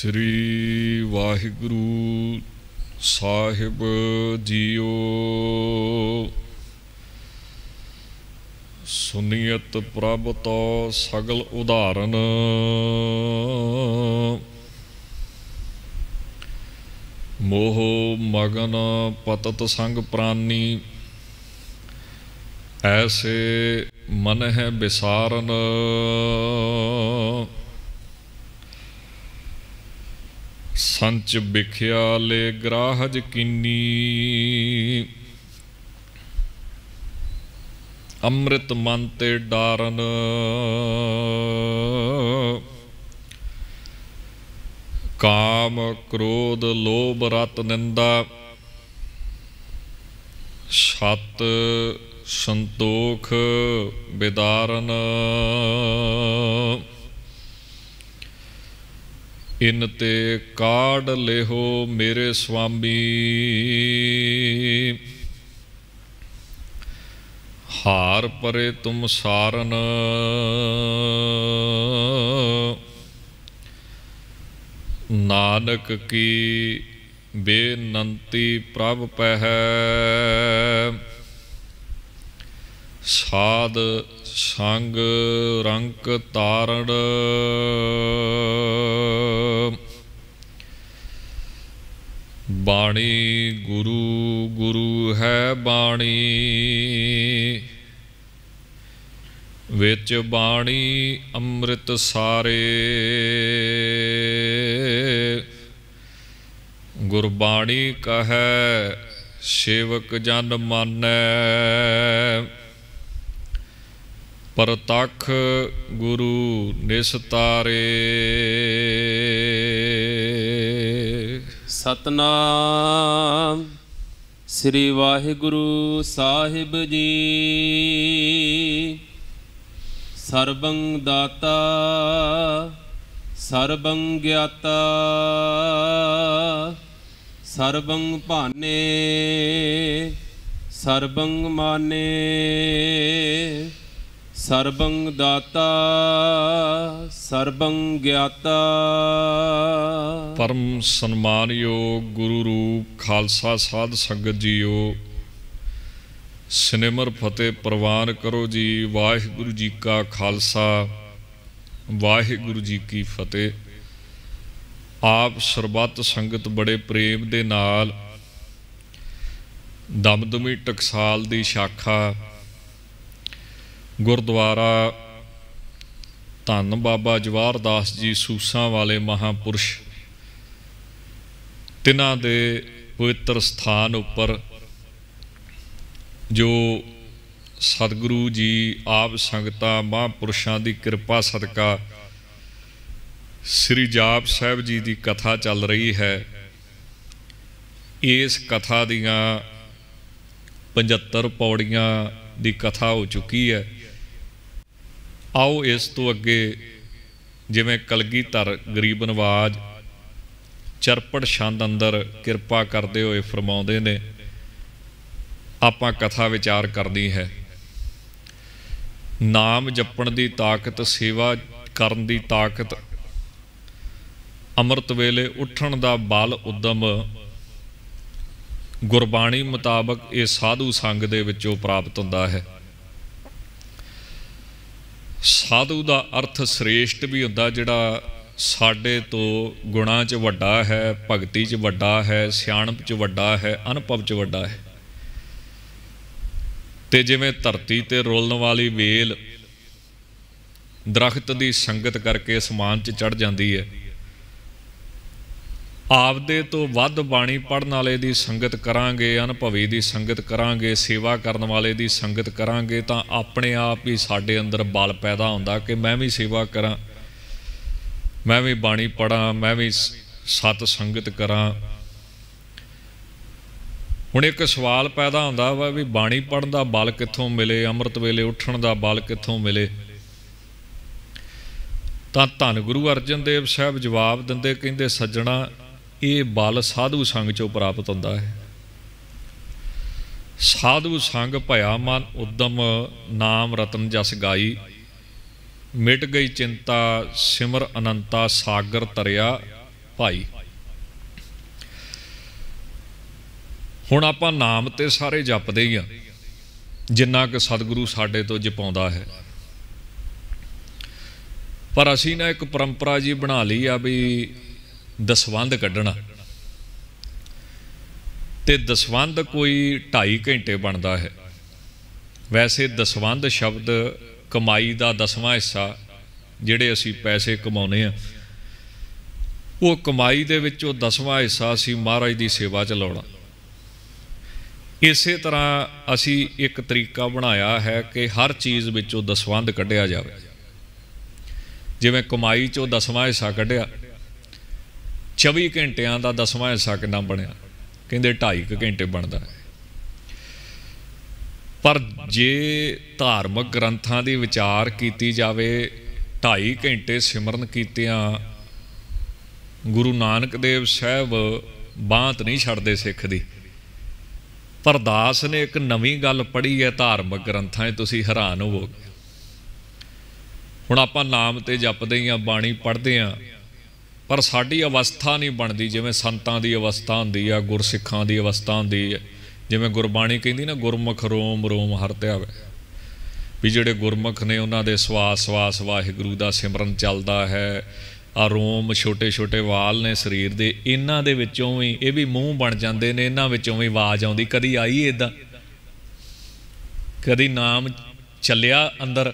ਸ੍ਰੀ ਵਾਹਿਗੁਰੂ ਸਾਹਿਬ JIO ਸੁਨੀਅਤ ਪ੍ਰਭ ਤੋ ਸਗਲ ਉਧਾਰਨ ਮੋਹ ਮਗਨ ਪਤਤ ਸੰਗ ਪ੍ਰਾਨੀ ਐਸੇ ਮਨ ਹੈ ਬਿਸਾਰਨ ਸੰਚ ਵਿਖਿਆ ਲੈ ਗ੍ਰਾਹਜ ਕਿੰਨੀ ਅੰਮ੍ਰਿਤ ਮਨ ਤੇ ਡਾਰਨ ਕਾਮ ਕ੍ਰੋਧ ਲੋਭ ਰਤ ਨਿੰਦਾ ਸਤ ਸੰਤੋਖ ਬਿਦਾਰਨ ਇਨ ਤੇ ਕਾੜ ਲਿਹੋ ਮੇਰੇ ਸੁਆਮੀ ਹਾਰ ਪਰੇ ਤੁਮ ਸਾਰਨ ਨਾਨਕ ਕੀ ਬੇਨੰਤੀ ਪ੍ਰਭ ਪਹਿ ਸਾਧ ਸੰਗ ਰੰਕ ਤਾਰਣ ਬਾਣੀ ਗੁਰੂ ਗੁਰੂ ਹੈ ਬਾਣੀ ਵਿੱਚ ਬਾਣੀ ਅੰਮ੍ਰਿਤ ਸਾਰੇ ਗੁਰਬਾਣੀ ਕਹੈ ਸੇਵਕ ਜਨ ਮਾਨੈ ਪਰਤਖ ਗੁਰੂ ਨਿਸਤਾਰੇ ਸਤਨਾਮ ਸ੍ਰੀ ਵਾਹਿਗੁਰੂ ਸਾਹਿਬ ਜੀ ਸਰਬੰ ਦਾਤਾ ਸਰਬੰ ਗਿਆਤਾ ਸਰਬੰ ਭਾਨੇ ਸਰਬੰ ਮਾਨੇ ਸਰਬੰ ਦਾਤਾ ਸਰਬੰ ਗਿਆਤਾ ਪਰਮ ਸਨਮਾਨਯੋਗ ਗੁਰੂ ਰੂਪ ਖਾਲਸਾ ਸਾਧ ਸੰਗਤ ਜੀਓ ਸਿਨੇਮਰ ਫਤਿਹ ਪ੍ਰਵਾਨ ਕਰੋ ਜੀ ਵਾਹਿਗੁਰੂ ਜੀ ਕਾ ਖਾਲਸਾ ਵਾਹਿਗੁਰੂ ਜੀ ਕੀ ਫਤਿਹ ਆਪ ਸਰਬੱਤ ਸੰਗਤ ਬੜੇ ਪ੍ਰੇਮ ਦੇ ਨਾਲ ਦਮਦਮੀ ਟਕਸਾਲ ਦੀ ਸ਼ਾਖਾ ਗੁਰਦੁਆਰਾ ਧੰਨ ਬਾਬਾ ਜਵਾਰਦਾਸ ਜੀ ਸੂਸਾਂ ਵਾਲੇ ਮਹਾਪੁਰਸ਼ ਤਿਨਾਂ ਦੇ ਪਵਿੱਤਰ ਸਥਾਨ ਉੱਪਰ ਜੋ ਸਤਿਗੁਰੂ ਜੀ ਆਪ ਸੰਗਤਾਂ ਮਹਾਪੁਰਸ਼ਾਂ ਦੀ ਕਿਰਪਾ ਸਦਕਾ ਸ੍ਰੀ ਜਾਪ ਸਾਹਿਬ ਜੀ ਦੀ ਕਥਾ ਚੱਲ ਰਹੀ ਹੈ ਇਸ ਕਥਾ ਦੀਆਂ 75 ਪੌੜੀਆਂ ਦੀ ਕਥਾ ਹੋ ਚੁੱਕੀ ਹੈ ਆਓ ਇਸ ਤੋਂ ਅੱਗੇ ਜਿਵੇਂ ਕਲਗੀਧਰ ਗਰੀਬ ਨਵਾਜ ਚਰਪੜ ਛੰਦ ਅੰਦਰ ਕਿਰਪਾ ਕਰਦੇ ਹੋਏ ਫਰਮਾਉਂਦੇ ਨੇ ਆਪਾਂ ਕਥਾ ਵਿਚਾਰ ਕਰਦੀ ਹੈ ਨਾਮ ਜਪਣ ਦੀ ਤਾਕਤ ਸੇਵਾ ਕਰਨ ਦੀ ਤਾਕਤ ਅੰਮ੍ਰਿਤ ਵੇਲੇ ਉੱਠਣ ਦਾ ਬਲ ਉਦਮ ਗੁਰਬਾਣੀ ਮੁਤਾਬਕ ਇਹ ਸਾਧੂ ਸੰਗ ਦੇ ਵਿੱਚੋਂ ਪ੍ਰਾਪਤ ਹੁੰਦਾ ਹੈ ਸਾਧੂ ਦਾ ਅਰਥ ਸ੍ਰੇਸ਼ਟ ਵੀ ਹੁੰਦਾ ਜਿਹੜਾ ਸਾਡੇ ਤੋਂ ਗੁਣਾ 'ਚ ਵੱਡਾ ਹੈ ਭਗਤੀ 'ਚ ਵੱਡਾ ਹੈ ਸਿਆਣਪ 'ਚ ਵੱਡਾ ਹੈ ਅਨੁਭਵ 'ਚ ਵੱਡਾ ਹੈ ਤੇ ਜਿਵੇਂ ਧਰਤੀ ਤੇ ਰੋਲਣ ਵਾਲੀ ਵੇਲ ਦਰਖਤ ਦੀ ਸੰਗਤ ਕਰਕੇ ਸਮਾਨ 'ਚ ਚੜ ਜਾਂਦੀ ਹੈ ਆਪਦੇ ਤੋਂ ਵੱਧ ਬਾਣੀ ਪੜਨ ਵਾਲੇ ਦੀ ਸੰਗਤ ਕਰਾਂਗੇ ਅਨਭਵੀ ਦੀ ਸੰਗਤ ਕਰਾਂਗੇ ਸੇਵਾ ਕਰਨ ਵਾਲੇ ਦੀ ਸੰਗਤ ਕਰਾਂਗੇ ਤਾਂ ਆਪਣੇ ਆਪ ਹੀ ਸਾਡੇ ਅੰਦਰ ਬਲ ਪੈਦਾ ਹੁੰਦਾ ਕਿ ਮੈਂ ਵੀ ਸੇਵਾ ਕਰਾਂ ਮੈਂ ਵੀ ਬਾਣੀ ਪੜਾਂ ਮੈਂ ਵੀ ਸਤ ਸੰਗਤ ਕਰਾਂ ਹੁਣ ਇੱਕ ਸਵਾਲ ਪੈਦਾ ਹੁੰਦਾ ਵਾ ਵੀ ਬਾਣੀ ਪੜਨ ਦਾ ਬਲ ਕਿੱਥੋਂ ਮਿਲੇ ਅੰਮ੍ਰਿਤ ਵੇਲੇ ਉੱਠਣ ਦਾ ਬਲ ਕਿੱਥੋਂ ਮਿਲੇ ਤਾਂ ਧੰਨ ਗੁਰੂ ਅਰਜਨ ਦੇਵ ਸਾਹਿਬ ਜਵਾਬ ਦਿੰਦੇ ਕਹਿੰਦੇ ਸੱਜਣਾ ਇਹ ਬਲ ਸਾਧੂ ਸੰਗ ਚੋਂ ਪ੍ਰਾਪਤ ਹੁੰਦਾ ਹੈ ਸਾਧੂ ਸੰਗ ਭਇਆ ਮਨ ਉਦਮ ਨਾਮ ਰਤਨ ਜਸ ਗਾਈ ਮਿਟ ਗਈ ਚਿੰਤਾ ਸਿਮਰ ਅਨੰਤਾ ਸਾਗਰ ਤਰਿਆ ਭਾਈ ਹੁਣ ਆਪਾਂ ਨਾਮ ਤੇ ਸਾਰੇ ਜਪਦੇ ਹੀ ਆ ਜਿੰਨਾ ਕਿ ਸਤਿਗੁਰੂ ਸਾਡੇ ਤੋਂ ਜਪਾਉਂਦਾ ਹੈ ਪਰ ਅਸੀਂ ਨਾ ਇੱਕ ਪਰੰਪਰਾ ਜੀ ਬਣਾ ਲਈ ਆ ਵੀ ਦਸਵੰਦ ਕੱਢਣਾ ਤੇ ਦਸਵੰਦ ਕੋਈ 2.5 ਘੰਟੇ ਬਣਦਾ ਹੈ ਵੈਸੇ ਦਸਵੰਦ ਸ਼ਬਦ ਕਮਾਈ ਦਾ ਦਸਵਾਂ ਹਿੱਸਾ ਜਿਹੜੇ ਅਸੀਂ ਪੈਸੇ ਕਮਾਉਨੇ ਆ ਉਹ ਕਮਾਈ ਦੇ ਵਿੱਚੋਂ ਦਸਵਾਂ ਹਿੱਸਾ ਅਸੀਂ ਮਹਾਰਾਜ ਦੀ ਸੇਵਾ ਚ ਲਾਉਣਾ ਇਸੇ ਤਰ੍ਹਾਂ ਅਸੀਂ ਇੱਕ ਤਰੀਕਾ ਬਣਾਇਆ ਹੈ ਕਿ ਹਰ ਚੀਜ਼ ਵਿੱਚੋਂ ਦਸਵੰਦ ਕੱਢਿਆ ਜਾਵੇ ਜਿਵੇਂ ਕਮਾਈ ਚੋਂ ਦਸਵਾਂ ਹਿੱਸਾ ਕੱਢਿਆ 24 ਘੰਟਿਆਂ ਦਾ ਦਸਵਾਂ ਹਿੱਸਾ ਕਿੰਨਾ ਬਣਿਆ ਕਹਿੰਦੇ 2.5 ਘੰਟੇ ਬਣਦਾ ਪਰ ਜੇ ਧਾਰਮਿਕ ਗ੍ਰੰਥਾਂ ਦੀ ਵਿਚਾਰ ਕੀਤੀ ਜਾਵੇ 2.5 ਘੰਟੇ ਸਿਮਰਨ ਕੀਤਿਆਂ ਗੁਰੂ ਨਾਨਕ ਦੇਵ ਸਾਹਿਬ ਬਾਤ ਨਹੀਂ ਛੱਡਦੇ ਸਿੱਖ ਦੀ ਪਰਦਾਸ ਨੇ ਇੱਕ ਨਵੀਂ ਗੱਲ ਪੜ੍ਹੀ ਹੈ ਧਾਰਮਿਕ ਗ੍ਰੰਥਾਂ 'ਚ ਤੁਸੀਂ ਹੈਰਾਨ ਹੋਵੋਗੇ ਹੁਣ ਆਪਾਂ ਨਾਮ ਤੇ ਜਪਦੇ ਆਂ ਬਾਣੀ ਪੜ੍ਹਦੇ ਆਂ ਪਰ ਸਾਡੀ ਅਵਸਥਾ ਨਹੀਂ ਬਣਦੀ ਜਿਵੇਂ ਸੰਤਾਂ ਦੀ ਅਵਸਥਾ ਹੁੰਦੀ ਆ ਗੁਰਸਿੱਖਾਂ ਦੀ ਅਵਸਥਾ ਹੁੰਦੀ ਹੈ ਜਿਵੇਂ ਗੁਰਬਾਣੀ ਕਹਿੰਦੀ ਨਾ ਗੁਰਮੁਖ ਰੋਮ ਰੋਮ ਹਰਤਿਆ ਧਿਆਵੇ ਵੀ ਜਿਹੜੇ ਗੁਰਮੁਖ ਨੇ ਉਹਨਾਂ ਦੇ ਸਵਾਸ ਸਵਾਸ ਵਾਹਿਗੁਰੂ ਦਾ ਸਿਮਰਨ ਚੱਲਦਾ ਹੈ ਆ ਰੋਮ ਛੋਟੇ ਛੋਟੇ ਵਾਲ ਨੇ ਸਰੀਰ ਦੇ ਇਹਨਾਂ ਦੇ ਵਿੱਚੋਂ ਵੀ ਇਹ ਵੀ ਮੂੰਹ ਬਣ ਜਾਂਦੇ ਨੇ ਇਹਨਾਂ ਵਿੱਚੋਂ ਵੀ ਆਵਾਜ਼ ਆਉਂਦੀ ਕਦੀ ਆਈ ਇਦਾਂ ਕਦੀ ਨਾਮ ਚੱਲਿਆ ਅੰਦਰ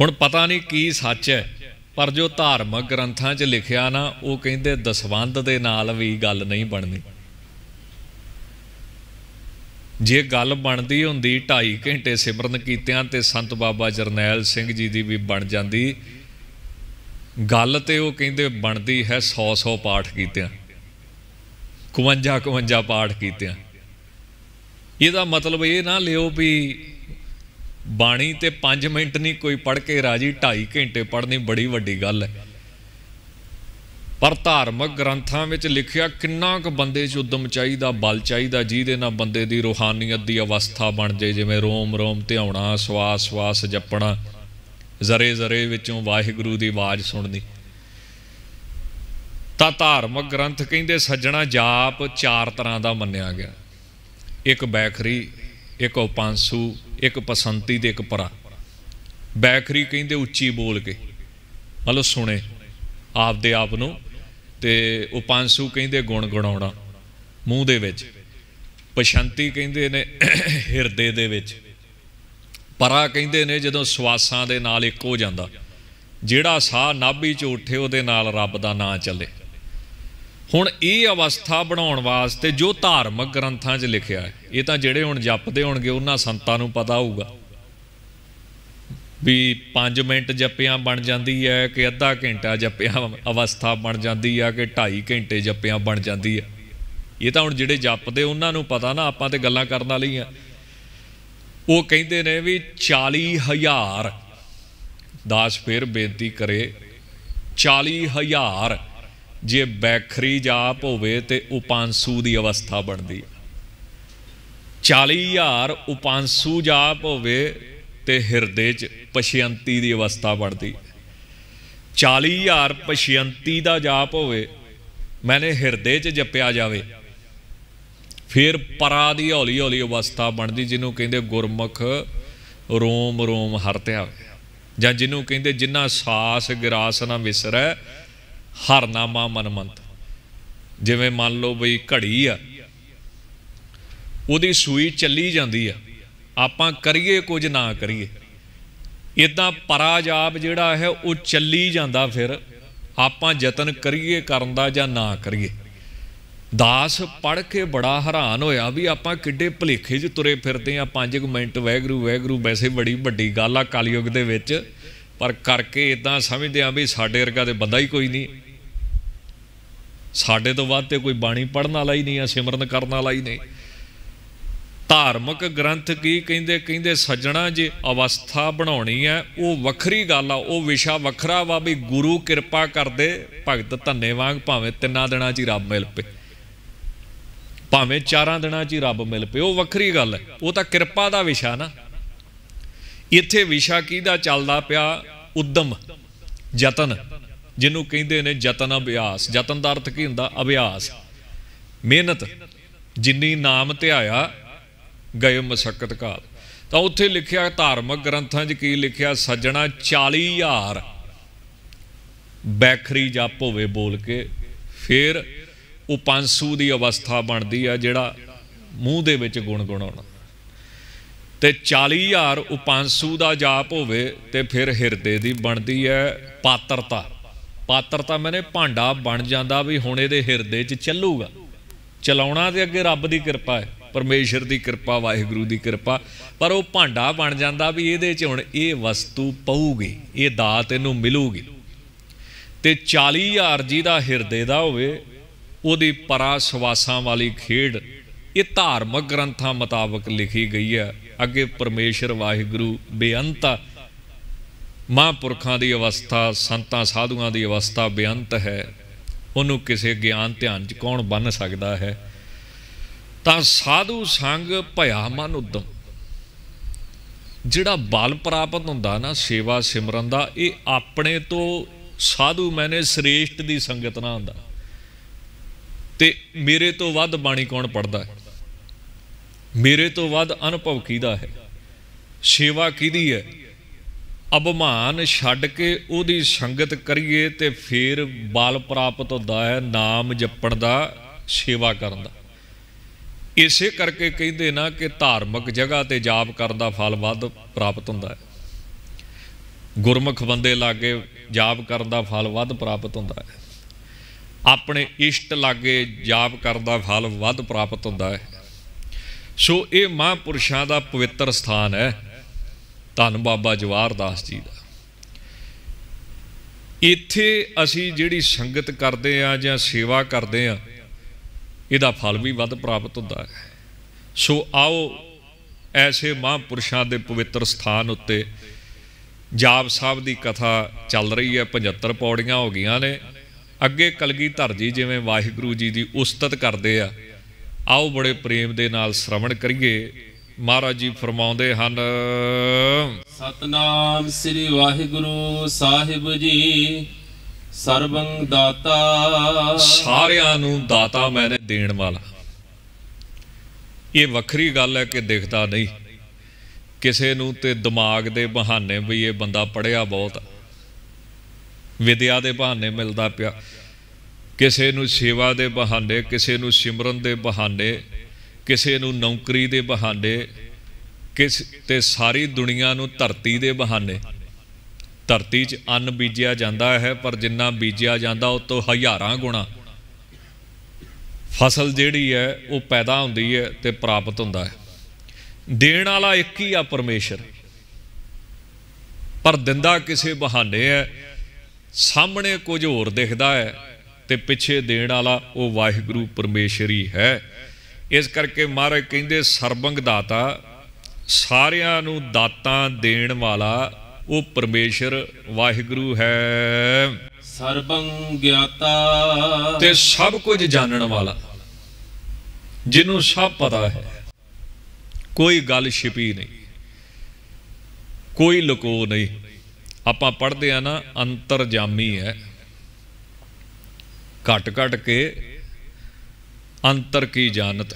ਹੁਣ ਪਤਾ ਨਹੀਂ ਕੀ ਸੱਚ ਹੈ ਪਰ ਜੋ ਧਾਰਮਿਕ ਗ੍ਰੰਥਾਂ 'ਚ ਲਿਖਿਆ ਨਾ ਉਹ ਕਹਿੰਦੇ ਦਸਵੰਦ ਦੇ ਨਾਲ ਵੀ ਗੱਲ ਨਹੀਂ ਬਣਦੀ ਜੇ ਗੱਲ ਬਣਦੀ ਹੁੰਦੀ 2.5 ਘੰਟੇ ਸਿਮਰਨ ਕੀਤਿਆਂ ਤੇ ਸੰਤ ਬਾਬਾ ਜਰਨੈਲ ਸਿੰਘ ਜੀ ਦੀ ਵੀ ਬਣ ਜਾਂਦੀ ਗੱਲ ਤੇ ਉਹ ਕਹਿੰਦੇ ਬਣਦੀ ਹੈ 100 100 ਪਾਠ ਕੀਤਿਆਂ 51 51 ਪਾਠ ਕੀਤਿਆਂ ਇਹਦਾ ਮਤਲਬ ਇਹ ਨਾ ਲਿਓ ਵੀ ਬਾਣੀ ਤੇ 5 ਮਿੰਟ ਨਹੀਂ ਕੋਈ ਪੜ ਕੇ ਰਾਜੀ 2.5 ਘੰਟੇ ਪੜਨੀ ਬੜੀ ਵੱਡੀ ਗੱਲ ਹੈ ਪਰ ਧਾਰਮਿਕ ਗ੍ਰੰਥਾਂ ਵਿੱਚ ਲਿਖਿਆ ਕਿੰਨਾ ਕੁ ਬੰਦੇ 'ਚ ਉਦਮ ਚਾਹੀਦਾ ਬਲ ਚਾਹੀਦਾ ਜਿਹਦੇ ਨਾਲ ਬੰਦੇ ਦੀ ਰੋਹਾਨੀਅਤ ਦੀ ਅਵਸਥਾ ਬਣ ਜੇ ਜਿਵੇਂ ਰੋਮ ਰੋਮ ਧਿਆਉਣਾ ਸਵਾਸ ਸਵਾਸ ਜਪਣਾ ਜ਼ਰੇ ਜ਼ਰੇ ਵਿੱਚੋਂ ਵਾਹਿਗੁਰੂ ਦੀ ਆਵਾਜ਼ ਸੁਣਨੀ ਤਾਂ ਧਾਰਮਿਕ ਗ੍ਰੰਥ ਕਹਿੰਦੇ ਸੱਜਣਾ ਜਾਪ ਚਾਰ ਤਰ੍ਹਾਂ ਦਾ ਮੰਨਿਆ ਗਿਆ ਇੱਕ ਬੈਖਰੀ ਇੱਕ ਉਪਾਂਸੂ ਇੱਕ ਪਸੰਤੀ ਤੇ ਇੱਕ ਪਰਾ ਬੈਖਰੀ ਕਹਿੰਦੇ ਉੱਚੀ ਬੋਲ ਕੇ ਮਤਲਬ ਸੁਣੇ ਆਪਦੇ ਆਪ ਨੂੰ ਤੇ ਉਹ ਪੰਸੂ ਕਹਿੰਦੇ ਗੁਣ ਗੁਣਾਉਣਾ ਮੂੰਹ ਦੇ ਵਿੱਚ ਪਸ਼ੰਤੀ ਕਹਿੰਦੇ ਨੇ ਹਿਰਦੇ ਦੇ ਵਿੱਚ ਪਰਾ ਕਹਿੰਦੇ ਨੇ ਜਦੋਂ ਸਵਾਸਾਂ ਦੇ ਨਾਲ ਇੱਕ ਹੋ ਜਾਂਦਾ ਜਿਹੜਾ ਸਾਹ ਨਾਭੀ ਚ ਉੱਠੇ ਉਹਦੇ ਨਾਲ ਰੱਬ ਦਾ ਨਾਂ ਚੱਲੇ ਹੁਣ ਇਹ ਅਵਸਥਾ ਬਣਾਉਣ ਵਾਸਤੇ ਜੋ ਧਾਰਮਿਕ ਗ੍ਰੰਥਾਂ 'ਚ ਲਿਖਿਆ ਹੈ ਇਹ ਤਾਂ ਜਿਹੜੇ ਹੁਣ ਜਪਦੇ ਹੋਣਗੇ ਉਹਨਾਂ ਸੰਤਾਂ ਨੂੰ ਪਤਾ ਹੋਊਗਾ ਵੀ 5 ਮਿੰਟ ਜਪਿਆਂ ਬਣ ਜਾਂਦੀ ਹੈ ਕਿ ਅੱਧਾ ਘੰਟਾ ਜਪਿਆਂ ਅਵਸਥਾ ਬਣ ਜਾਂਦੀ ਆ ਕਿ 2.5 ਘੰਟੇ ਜਪਿਆਂ ਬਣ ਜਾਂਦੀ ਹੈ ਇਹ ਤਾਂ ਹੁਣ ਜਿਹੜੇ ਜਪਦੇ ਉਹਨਾਂ ਨੂੰ ਪਤਾ ਨਾ ਆਪਾਂ ਤੇ ਗੱਲਾਂ ਕਰਨ ਵਾਲੀਆਂ ਉਹ ਕਹਿੰਦੇ ਨੇ ਵੀ 40000 ਦਾਸ ਫੇਰ ਬੇਨਤੀ ਕਰੇ 40000 ਜੇ ਬੈਖਰੀ ਜਾਪ ਹੋਵੇ ਤੇ ਉਪਾਂਸੂ ਦੀ ਅਵਸਥਾ ਬਣਦੀ ਹੈ 40000 ਉਪਾਂਸੂ ਜਾਪ ਹੋਵੇ ਤੇ ਹਿਰਦੇ 'ਚ ਪਸ਼ਯੰਤੀ ਦੀ ਅਵਸਥਾ ਬਣਦੀ 40000 ਪਸ਼ਯੰਤੀ ਦਾ ਜਾਪ ਹੋਵੇ ਮੈਨੇ ਹਿਰਦੇ 'ਚ ਜਪਿਆ ਜਾਵੇ ਫਿਰ ਪਰਾ ਦੀ ਹੌਲੀ ਹੌਲੀ ਅਵਸਥਾ ਬਣਦੀ ਜਿਹਨੂੰ ਕਹਿੰਦੇ ਗੁਰਮੁਖ ਰੋਮ ਰੋਮ ਹਰਤਿਆ ਜਾਂ ਜਿਹਨੂੰ ਕਹਿੰਦੇ ਜਿੰਨਾ ਸਾਸ ਗਿਰਾਸ ਨਾ ਵਿਸਰੈ ਹਰਨਾਮਾ ਮਨਮੰਤ ਜਿਵੇਂ ਮੰਨ ਲਓ ਬਈ ਘੜੀ ਆ ਉਹਦੀ ਸੂਈ ਚੱਲੀ ਜਾਂਦੀ ਆ ਆਪਾਂ ਕਰੀਏ ਕੁਝ ਨਾ ਕਰੀਏ ਇਦਾਂ ਪਰਾਜਾਬ ਜਿਹੜਾ ਹੈ ਉਹ ਚੱਲੀ ਜਾਂਦਾ ਫਿਰ ਆਪਾਂ ਯਤਨ ਕਰੀਏ ਕਰਨ ਦਾ ਜਾਂ ਨਾ ਕਰੀਏ ਦਾਸ ਪੜ ਕੇ ਬੜਾ ਹੈਰਾਨ ਹੋਇਆ ਵੀ ਆਪਾਂ ਕਿੱਡੇ ਭਲੇਖੇ 'ਚ ਤੁਰੇ ਫਿਰਦੇ ਆ 5 ਮਿੰਟ ਵੈਗਰੂ ਵੈਗਰੂ ਵੈਸੇ ਬੜੀ ਵੱਡੀ ਗੱਲ ਆ ਯੁਗ ਦੇ ਵਿੱਚ ਪਰ ਕਰਕੇ ਇਦਾਂ ਸਮਝਦੇ ਆ ਵੀ ਸਾਡੇ ਵਰਗਾ ਤੇ ਬੰਦਾ ਹੀ ਕੋਈ ਨਹੀਂ ਸਾਡੇ ਤੋਂ ਵੱਧ ਤੇ ਕੋਈ ਬਾਣੀ ਪੜਨ ਵਾਲਾ ਹੀ ਨਹੀਂ ਆ ਸਿਮਰਨ ਕਰਨ ਵਾਲਾ ਹੀ ਨਹੀਂ ਧਾਰਮਿਕ ਗ੍ਰੰਥ ਕੀ ਕਹਿੰਦੇ ਕਹਿੰਦੇ ਸੱਜਣਾ ਜੇ ਅਵਸਥਾ ਬਣਾਉਣੀ ਹੈ ਉਹ ਵੱਖਰੀ ਗੱਲ ਆ ਉਹ ਵਿਸ਼ਾ ਵੱਖਰਾ ਵਾ ਵੀ ਗੁਰੂ ਕਿਰਪਾ ਕਰਦੇ ਭਗਤ ਧੰਨੇ ਵਾਂਗ ਭਾਵੇਂ ਤਿੰਨਾਂ ਦਿਨਾਂ 'ਚ ਹੀ ਰੱਬ ਮਿਲ ਪਏ ਭਾਵੇਂ ਚਾਰਾਂ ਦਿਨਾਂ 'ਚ ਹੀ ਰੱਬ ਮਿਲ ਪਏ ਉਹ ਵੱਖਰੀ ਗੱਲ ਹੈ ਉਹ ਤਾਂ ਕਿਰਪਾ ਦਾ ਵਿਸ਼ਾ ਨਾ ਇੱਥੇ ਵਿਸ਼ਾ ਕਿਹਦਾ ਚੱਲਦਾ ਪਿਆ ਉਦਮ ਯਤਨ ਜਿਹਨੂੰ ਕਹਿੰਦੇ ਨੇ ਯਤਨ ਅਭਿਆਸ ਯਤਨ ਦਾ ਅਰਥ ਕੀ ਹੁੰਦਾ ਅਭਿਆਸ ਮਿਹਨਤ ਜਿੰਨੀ ਨਾਮ ਧਿਆਇਆ ਗਏ ਮਸਕਤ ਘਾਤ ਤਾਂ ਉੱਥੇ ਲਿਖਿਆ ਧਾਰਮਿਕ ਗ੍ਰੰਥਾਂ 'ਚ ਕੀ ਲਿਖਿਆ ਸੱਜਣਾ 40000 ਬੈਖਰੀ ਜਪ ਹੋਵੇ ਬੋਲ ਕੇ ਫਿਰ ਉਹ ਪੰਸੂ ਦੀ ਅਵਸਥਾ ਬਣਦੀ ਆ ਜਿਹੜਾ ਮੂੰਹ ਦੇ ਵਿੱਚ ਗੁਣਾਉਣਾ ਤੇ 40000 ਉਪਾਂਸੂ ਦਾ ਜਾਪ ਹੋਵੇ ਤੇ ਫਿਰ ਹਿਰਦੇ ਦੀ ਬਣਦੀ ਹੈ ਪਾਤਰਤਾ ਪਾਤਰਤਾ ਮੈਨੇ ਭਾਂਡਾ ਬਣ ਜਾਂਦਾ ਵੀ ਹੁਣ ਇਹਦੇ ਹਿਰਦੇ 'ਚ ਚੱਲੂਗਾ ਚਲਾਉਣਾ ਤੇ ਅੱਗੇ ਰੱਬ ਦੀ ਕਿਰਪਾ ਹੈ ਪਰਮੇਸ਼ਰ ਦੀ ਕਿਰਪਾ ਵਾਹਿਗੁਰੂ ਦੀ ਕਿਰਪਾ ਪਰ ਉਹ ਭਾਂਡਾ ਬਣ ਜਾਂਦਾ ਵੀ ਇਹਦੇ 'ਚ ਹੁਣ ਇਹ ਵਸਤੂ ਪਊਗੀ ਇਹ ਦਾਤ ਇਹਨੂੰ ਮਿਲੂਗੀ ਤੇ 40000 ਜੀ ਦਾ ਹਿਰਦੇ ਦਾ ਹੋਵੇ ਉਹਦੀ ਪਰਾ ਸਵਾਸਾਂ ਵਾਲੀ ਖੇਡ ਇਹ ਧਾਰਮਿਕ ਗ੍ਰੰਥਾਂ ਮੁਤਾਬਕ ਲਿਖੀ ਗਈ ਹੈ ਅੱਗੇ ਪਰਮੇਸ਼ਰ ਵਾਹਿਗੁਰੂ ਬੇਅੰਤ ਮਹਾਂਪੁਰਖਾਂ ਦੀ ਅਵਸਥਾ ਸੰਤਾਂ ਸਾਧੂਆਂ ਦੀ ਅਵਸਥਾ ਬੇਅੰਤ ਹੈ ਉਹਨੂੰ ਕਿਸੇ ਗਿਆਨ ਧਿਆਨ 'ਚ ਕੌਣ ਬੰਨ ਸਕਦਾ ਹੈ ਤਾਂ ਸਾਧੂ ਸੰਗ ਭਇਆ ਮਨ ਉਦਮ ਜਿਹੜਾ ਬਲ ਪ੍ਰਾਪਤ ਹੁੰਦਾ ਨਾ ਸੇਵਾ ਸਿਮਰਨ ਦਾ ਇਹ ਆਪਣੇ ਤੋਂ ਸਾਧੂ ਮੈਨੇ ਸ੍ਰੇਸ਼ਟ ਦੀ ਸੰਗਤ ਨਾਲ ਹੁੰਦਾ ਤੇ ਮੇਰੇ ਤੋਂ ਵੱਧ ਬਾਣੀ ਕੌਣ ਪੜਦਾ ਹੈ ਮੇਰੇ ਤੋਂ ਵੱਧ ਅਨੁਭਵ ਕੀਦਾ ਹੈ ਸੇਵਾ ਕੀਦੀ ਹੈ ਅਭਮਾਨ ਛੱਡ ਕੇ ਉਹਦੀ ਸੰਗਤ ਕਰੀਏ ਤੇ ਫਿਰ ਬਲ ਪ੍ਰਾਪਤ ਹੁੰਦਾ ਹੈ ਨਾਮ ਜਪਣ ਦਾ ਸੇਵਾ ਕਰਨ ਦਾ ਇਸੇ ਕਰਕੇ ਕਹਿੰਦੇ ਨਾ ਕਿ ਧਾਰਮਿਕ ਜਗ੍ਹਾ ਤੇ ਜਾਪ ਕਰਨ ਦਾ ਫਲ ਵੱਧ ਪ੍ਰਾਪਤ ਹੁੰਦਾ ਹੈ ਗੁਰਮੁਖ ਬੰਦੇ ਲਾਗੇ ਜਾਪ ਕਰਨ ਦਾ ਫਲ ਵੱਧ ਪ੍ਰਾਪਤ ਹੁੰਦਾ ਹੈ ਆਪਣੇ ਇਸ਼ਟ ਲਾਗੇ ਜਾਪ ਕਰਨ ਦਾ ਫਲ ਵੱਧ ਪ੍ਰਾਪਤ ਹੁੰਦਾ ਹੈ ਸੋ ਇਹ ਮਹਾਂਪੁਰਸ਼ਾਂ ਦਾ ਪਵਿੱਤਰ ਸਥਾਨ ਹੈ ਧੰਨ ਬਾਬਾ ਜਵਾਰ ਦਾਸ ਜੀ ਦਾ ਇੱਥੇ ਅਸੀਂ ਜਿਹੜੀ ਸੰਗਤ ਕਰਦੇ ਆ ਜਾਂ ਸੇਵਾ ਕਰਦੇ ਆ ਇਹਦਾ ਫਲ ਵੀ ਵੱਧ ਪ੍ਰਾਪਤ ਹੁੰਦਾ ਹੈ ਸੋ ਆਓ ਐਸੇ ਮਹਾਂਪੁਰਸ਼ਾਂ ਦੇ ਪਵਿੱਤਰ ਸਥਾਨ ਉੱਤੇ ਜਾਪ ਸਾਹਿਬ ਦੀ ਕਥਾ ਚੱਲ ਰਹੀ ਹੈ 75 ਪੌੜੀਆਂ ਹੋ ਗਈਆਂ ਨੇ ਅੱਗੇ ਕਲਗੀਧਰ ਜੀ ਜਿਵੇਂ ਵਾਹਿਗੁਰੂ ਜੀ ਦੀ ਉਸਤਤ ਕਰਦੇ ਆ ਆਓ ਬੜੇ ਪ੍ਰੇਮ ਦੇ ਨਾਲ ਸ਼ਰਵਣ ਕਰੀਏ ਮਹਾਰਾਜ ਜੀ ਫਰਮਾਉਂਦੇ ਹਨ ਸਤਨਾਮ ਸ੍ਰੀ ਵਾਹਿਗੁਰੂ ਸਾਹਿਬ ਜੀ ਸਰਬੰ ਦਾਤਾ ਸਾਰਿਆਂ ਨੂੰ ਦਾਤਾ ਮੈਨੇ ਦੇਣ ਵਾਲਾ ਇਹ ਵੱਖਰੀ ਗੱਲ ਹੈ ਕਿ ਦਿਖਦਾ ਨਹੀਂ ਕਿਸੇ ਨੂੰ ਤੇ ਦਿਮਾਗ ਦੇ ਬਹਾਨੇ ਵੀ ਇਹ ਬੰਦਾ ਪੜਿਆ ਬਹੁਤ ਵਿਦਿਆ ਦੇ ਬਹਾਨੇ ਮਿਲਦਾ ਪਿਆ ਕਿਸੇ ਨੂੰ ਸੇਵਾ ਦੇ ਬਹਾਨੇ ਕਿਸੇ ਨੂੰ ਸਿਮਰਨ ਦੇ ਬਹਾਨੇ ਕਿਸੇ ਨੂੰ ਨੌਕਰੀ ਦੇ ਬਹਾਨੇ ਕਿਸ ਤੇ ਸਾਰੀ ਦੁਨੀਆ ਨੂੰ ਧਰਤੀ ਦੇ ਬਹਾਨੇ ਧਰਤੀ 'ਚ ਅੰਨ ਬੀਜਿਆ ਜਾਂਦਾ ਹੈ ਪਰ ਜਿੰਨਾ ਬੀਜਿਆ ਜਾਂਦਾ ਉਹ ਤੋਂ ਹਜ਼ਾਰਾਂ ਗੁਣਾ ਫਸਲ ਜਿਹੜੀ ਹੈ ਉਹ ਪੈਦਾ ਹੁੰਦੀ ਹੈ ਤੇ ਪ੍ਰਾਪਤ ਹੁੰਦਾ ਹੈ ਦੇਣ ਵਾਲਾ ਇੱਕ ਹੀ ਆ ਪਰਮੇਸ਼ਰ ਪਰ ਦਿੰਦਾ ਕਿਸੇ ਬਹਾਨੇ ਹੈ ਸਾਹਮਣੇ ਕੁਝ ਹੋਰ ਦਿਖਦਾ ਹੈ ਤੇ ਪਿੱਛੇ ਦੇਣ ਵਾਲਾ ਉਹ ਵਾਹਿਗੁਰੂ ਪਰਮੇਸ਼ਰ ਹੀ ਹੈ ਇਸ ਕਰਕੇ ਮਹਾਰਾਜ ਕਹਿੰਦੇ ਸਰਬੰਗ ਦਾਤਾ ਸਾਰਿਆਂ ਨੂੰ ਦਾਤਾਂ ਦੇਣ ਵਾਲਾ ਉਹ ਪਰਮੇਸ਼ਰ ਵਾਹਿਗੁਰੂ ਹੈ ਸਰਬੰ ਗਿਆਤਾ ਤੇ ਸਭ ਕੁਝ ਜਾਣਨ ਵਾਲਾ ਜਿਹਨੂੰ ਸਭ ਪਤਾ ਹੈ ਕੋਈ ਗੱਲ ਛਿਪੀ ਨਹੀਂ ਕੋਈ ਲੁਕੋ ਨਹੀਂ ਆਪਾਂ ਪੜ੍ਹਦੇ ਆ ਨਾ ਅੰਤਰਜਾਮੀ ਹੈ ਘਟ ਘਟ ਕੇ ਅੰਤਰ ਕੀ ਜਾਣਤ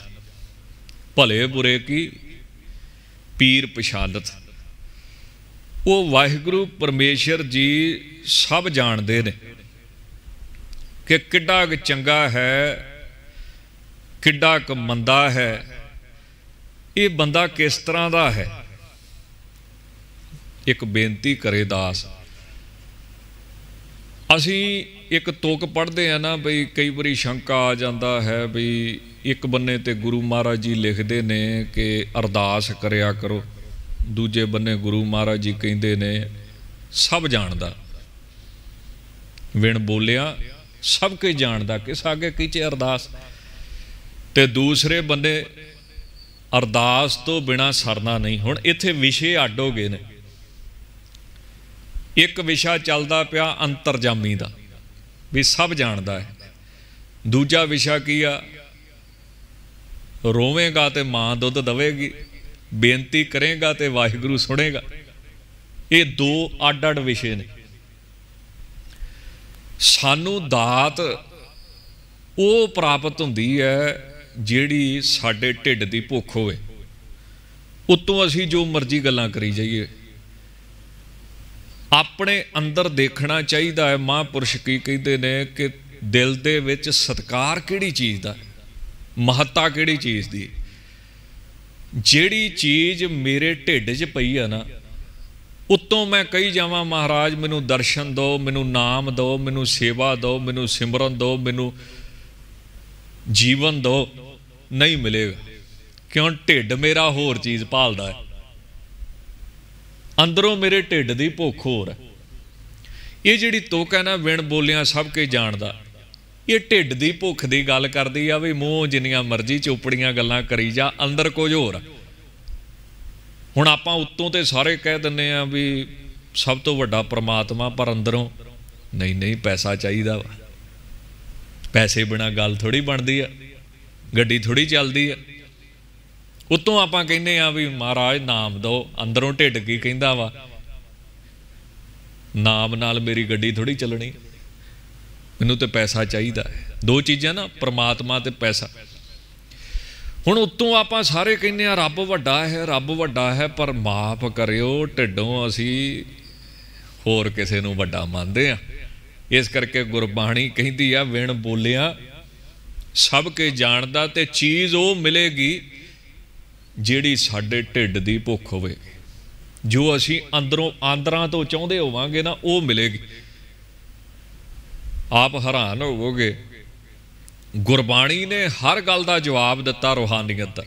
ਭਲੇ ਬੁਰੇ ਕੀ ਪੀਰ ਪਛਾਨਤ ਉਹ ਵਾਹਿਗੁਰੂ ਪਰਮੇਸ਼ਰ ਜੀ ਸਭ ਜਾਣਦੇ ਨੇ ਕਿ ਕਿੱਡਾ ਕੁ ਚੰਗਾ ਹੈ ਕਿੱਡਾ ਕੁ ਮੰਦਾ ਹੈ ਇਹ ਬੰਦਾ ਕਿਸ ਤਰ੍ਹਾਂ ਦਾ ਹੈ ਇੱਕ ਬੇਨਤੀ ਕਰੇ ਦਾਸ ਅਸੀਂ ਇੱਕ ਤੋਕ ਪੜ੍ਹਦੇ ਆ ਨਾ ਬਈ ਕਈ ਵਾਰੀ ਸ਼ੰਕਾ ਆ ਜਾਂਦਾ ਹੈ ਬਈ ਇੱਕ ਬੰਨੇ ਤੇ ਗੁਰੂ ਮਹਾਰਾਜ ਜੀ ਲਿਖਦੇ ਨੇ ਕਿ ਅਰਦਾਸ ਕਰਿਆ ਕਰੋ ਦੂਜੇ ਬੰਨੇ ਗੁਰੂ ਮਹਾਰਾਜ ਜੀ ਕਹਿੰਦੇ ਨੇ ਸਭ ਜਾਣਦਾ ਵਿਣ ਬੋਲਿਆ ਸਭ ਕੁਝ ਜਾਣਦਾ ਕਿਸ ਅੱਗੇ ਕੀਚੇ ਅਰਦਾਸ ਤੇ ਦੂਸਰੇ ਬੰਦੇ ਅਰਦਾਸ ਤੋਂ ਬਿਨਾ ਸਰਨਾ ਨਹੀਂ ਹੁਣ ਇੱਥੇ ਵਿਸ਼ੇ ਅੱਡ ਹੋ ਗਏ ਨੇ ਇੱਕ ਵਿਸ਼ਾ ਚੱਲਦਾ ਪਿਆ ਅੰਤਰਜਾਮੀ ਦਾ ਵੀ ਸਭ ਜਾਣਦਾ ਹੈ ਦੂਜਾ ਵਿਸ਼ਾ ਕੀ ਆ ਰੋਵੇਂਗਾ ਤੇ ਮਾਂ ਦੁੱਧ ਦਵੇਗੀ ਬੇਨਤੀ ਕਰੇਗਾ ਤੇ ਵਾਹਿਗੁਰੂ ਸੁਣੇਗਾ ਇਹ ਦੋ ਅੱਡ-ਅੱਡ ਵਿਸ਼ੇ ਨੇ ਸਾਨੂੰ ਦਾਤ ਉਹ ਪ੍ਰਾਪਤ ਹੁੰਦੀ ਹੈ ਜਿਹੜੀ ਸਾਡੇ ਢਿੱਡ ਦੀ ਭੁੱਖ ਹੋਵੇ ਉਤੋਂ ਅਸੀਂ ਜੋ ਮਰਜ਼ੀ ਗੱਲਾਂ ਕਰੀ ਜਾਈਏ ਆਪਣੇ ਅੰਦਰ ਦੇਖਣਾ ਚਾਹੀਦਾ ਹੈ ਮਹਾਪੁਰਸ਼ ਕੀ ਕਹਿੰਦੇ ਨੇ ਕਿ ਦਿਲ ਦੇ ਵਿੱਚ ਸਤਕਾਰ ਕਿਹੜੀ ਚੀਜ਼ ਦਾ ਮਹੱਤਾ ਕਿਹੜੀ ਚੀਜ਼ ਦੀ ਜਿਹੜੀ ਚੀਜ਼ ਮੇਰੇ ਢਿੱਡ 'ਚ ਪਈ ਆ ਨਾ ਉਤੋਂ ਮੈਂ ਕਹੀ ਜਾਵਾਂ ਮਹਾਰਾਜ ਮੈਨੂੰ ਦਰਸ਼ਨ ਦਿਓ ਮੈਨੂੰ ਨਾਮ ਦਿਓ ਮੈਨੂੰ ਸੇਵਾ ਦਿਓ ਮੈਨੂੰ ਸਿਮਰਨ ਦਿਓ ਮੈਨੂੰ ਜੀਵਨ ਦਿਓ ਨਹੀਂ ਮਿਲੇਗਾ ਕਿਉਂ ਢਿੱਡ ਮੇਰਾ ਹੋਰ ਚੀਜ਼ ਭਾਲਦਾ ਹੈ ਅੰਦਰੋਂ ਮੇਰੇ ਢਿੱਡ ਦੀ ਭੁੱਖ ਹੋਰ ਹੈ ਇਹ ਜਿਹੜੀ ਤੋਕ ਹੈ ਨਾ ਵਿਣ ਬੋਲਿਆਂ ਸਭ ਕੇ ਜਾਣਦਾ ਇਹ ਢਿੱਡ ਦੀ ਭੁੱਖ ਦੀ ਗੱਲ ਕਰਦੀ ਆ ਵੀ ਮੂੰਹ ਜਿੰਨੀਆਂ ਮਰਜ਼ੀ ਚੋਪੜੀਆਂ ਗੱਲਾਂ ਕਰੀ ਜਾ ਅੰਦਰ ਕੁਝ ਹੋਰ ਹੁਣ ਆਪਾਂ ਉੱਤੋਂ ਤੇ ਸਾਰੇ ਕਹਿ ਦਿੰਨੇ ਆ ਵੀ ਸਭ ਤੋਂ ਵੱਡਾ ਪ੍ਰਮਾਤਮਾ ਪਰ ਅੰਦਰੋਂ ਨਹੀਂ ਨਹੀਂ ਪੈਸਾ ਚਾਹੀਦਾ ਵਾ ਪੈਸੇ ਬਿਨਾ ਗੱਲ ਥੋੜੀ ਬਣਦੀ ਆ ਗੱਡੀ ਥੋੜੀ ਚੱਲਦੀ ਆ ਉਤੋਂ ਆਪਾਂ ਕਹਿੰਦੇ ਆ ਵੀ ਮਹਾਰਾਜ ਨਾਮ ਦੋ ਅੰਦਰੋਂ ਢਿੱਡ ਕੀ ਕਹਿੰਦਾ ਵਾ ਨਾਮ ਨਾਲ ਮੇਰੀ ਗੱਡੀ ਥੋੜੀ ਚੱਲਣੀ ਹੈ ਮੈਨੂੰ ਤੇ ਪੈਸਾ ਚਾਹੀਦਾ ਹੈ ਦੋ ਚੀਜ਼ਾਂ ਨਾ ਪ੍ਰਮਾਤਮਾ ਤੇ ਪੈਸਾ ਹੁਣ ਉਤੋਂ ਆਪਾਂ ਸਾਰੇ ਕਹਿੰਦੇ ਆ ਰੱਬ ਵੱਡਾ ਹੈ ਰੱਬ ਵੱਡਾ ਹੈ ਪਰ ਮਾਫ ਕਰਿਓ ਢਿੱਡੋਂ ਅਸੀਂ ਹੋਰ ਕਿਸੇ ਨੂੰ ਵੱਡਾ ਮੰਨਦੇ ਆ ਇਸ ਕਰਕੇ ਗੁਰਬਾਣੀ ਕਹਿੰਦੀ ਆ ਵਿਣ ਬੋਲਿਆ ਸਭ ਕੇ ਜਾਣਦਾ ਤੇ ਚੀਜ਼ ਉਹ ਮਿਲੇਗੀ ਜਿਹੜੀ ਸਾਡੇ ਢਿੱਡ ਦੀ ਭੁੱਖ ਹੋਵੇ ਜੋ ਅਸੀਂ ਅੰਦਰੋਂ ਆਂਦਰਾਂ ਤੋਂ ਚਾਹੁੰਦੇ ਹੋਵਾਂਗੇ ਨਾ ਉਹ ਮਿਲੇਗੀ ਆਪ ਹੈਰਾਨ ਹੋਵੋਗੇ ਗੁਰਬਾਣੀ ਨੇ ਹਰ ਗੱਲ ਦਾ ਜਵਾਬ ਦਿੱਤਾ ਰੋਹਾਨੀਅਤ ਦਾ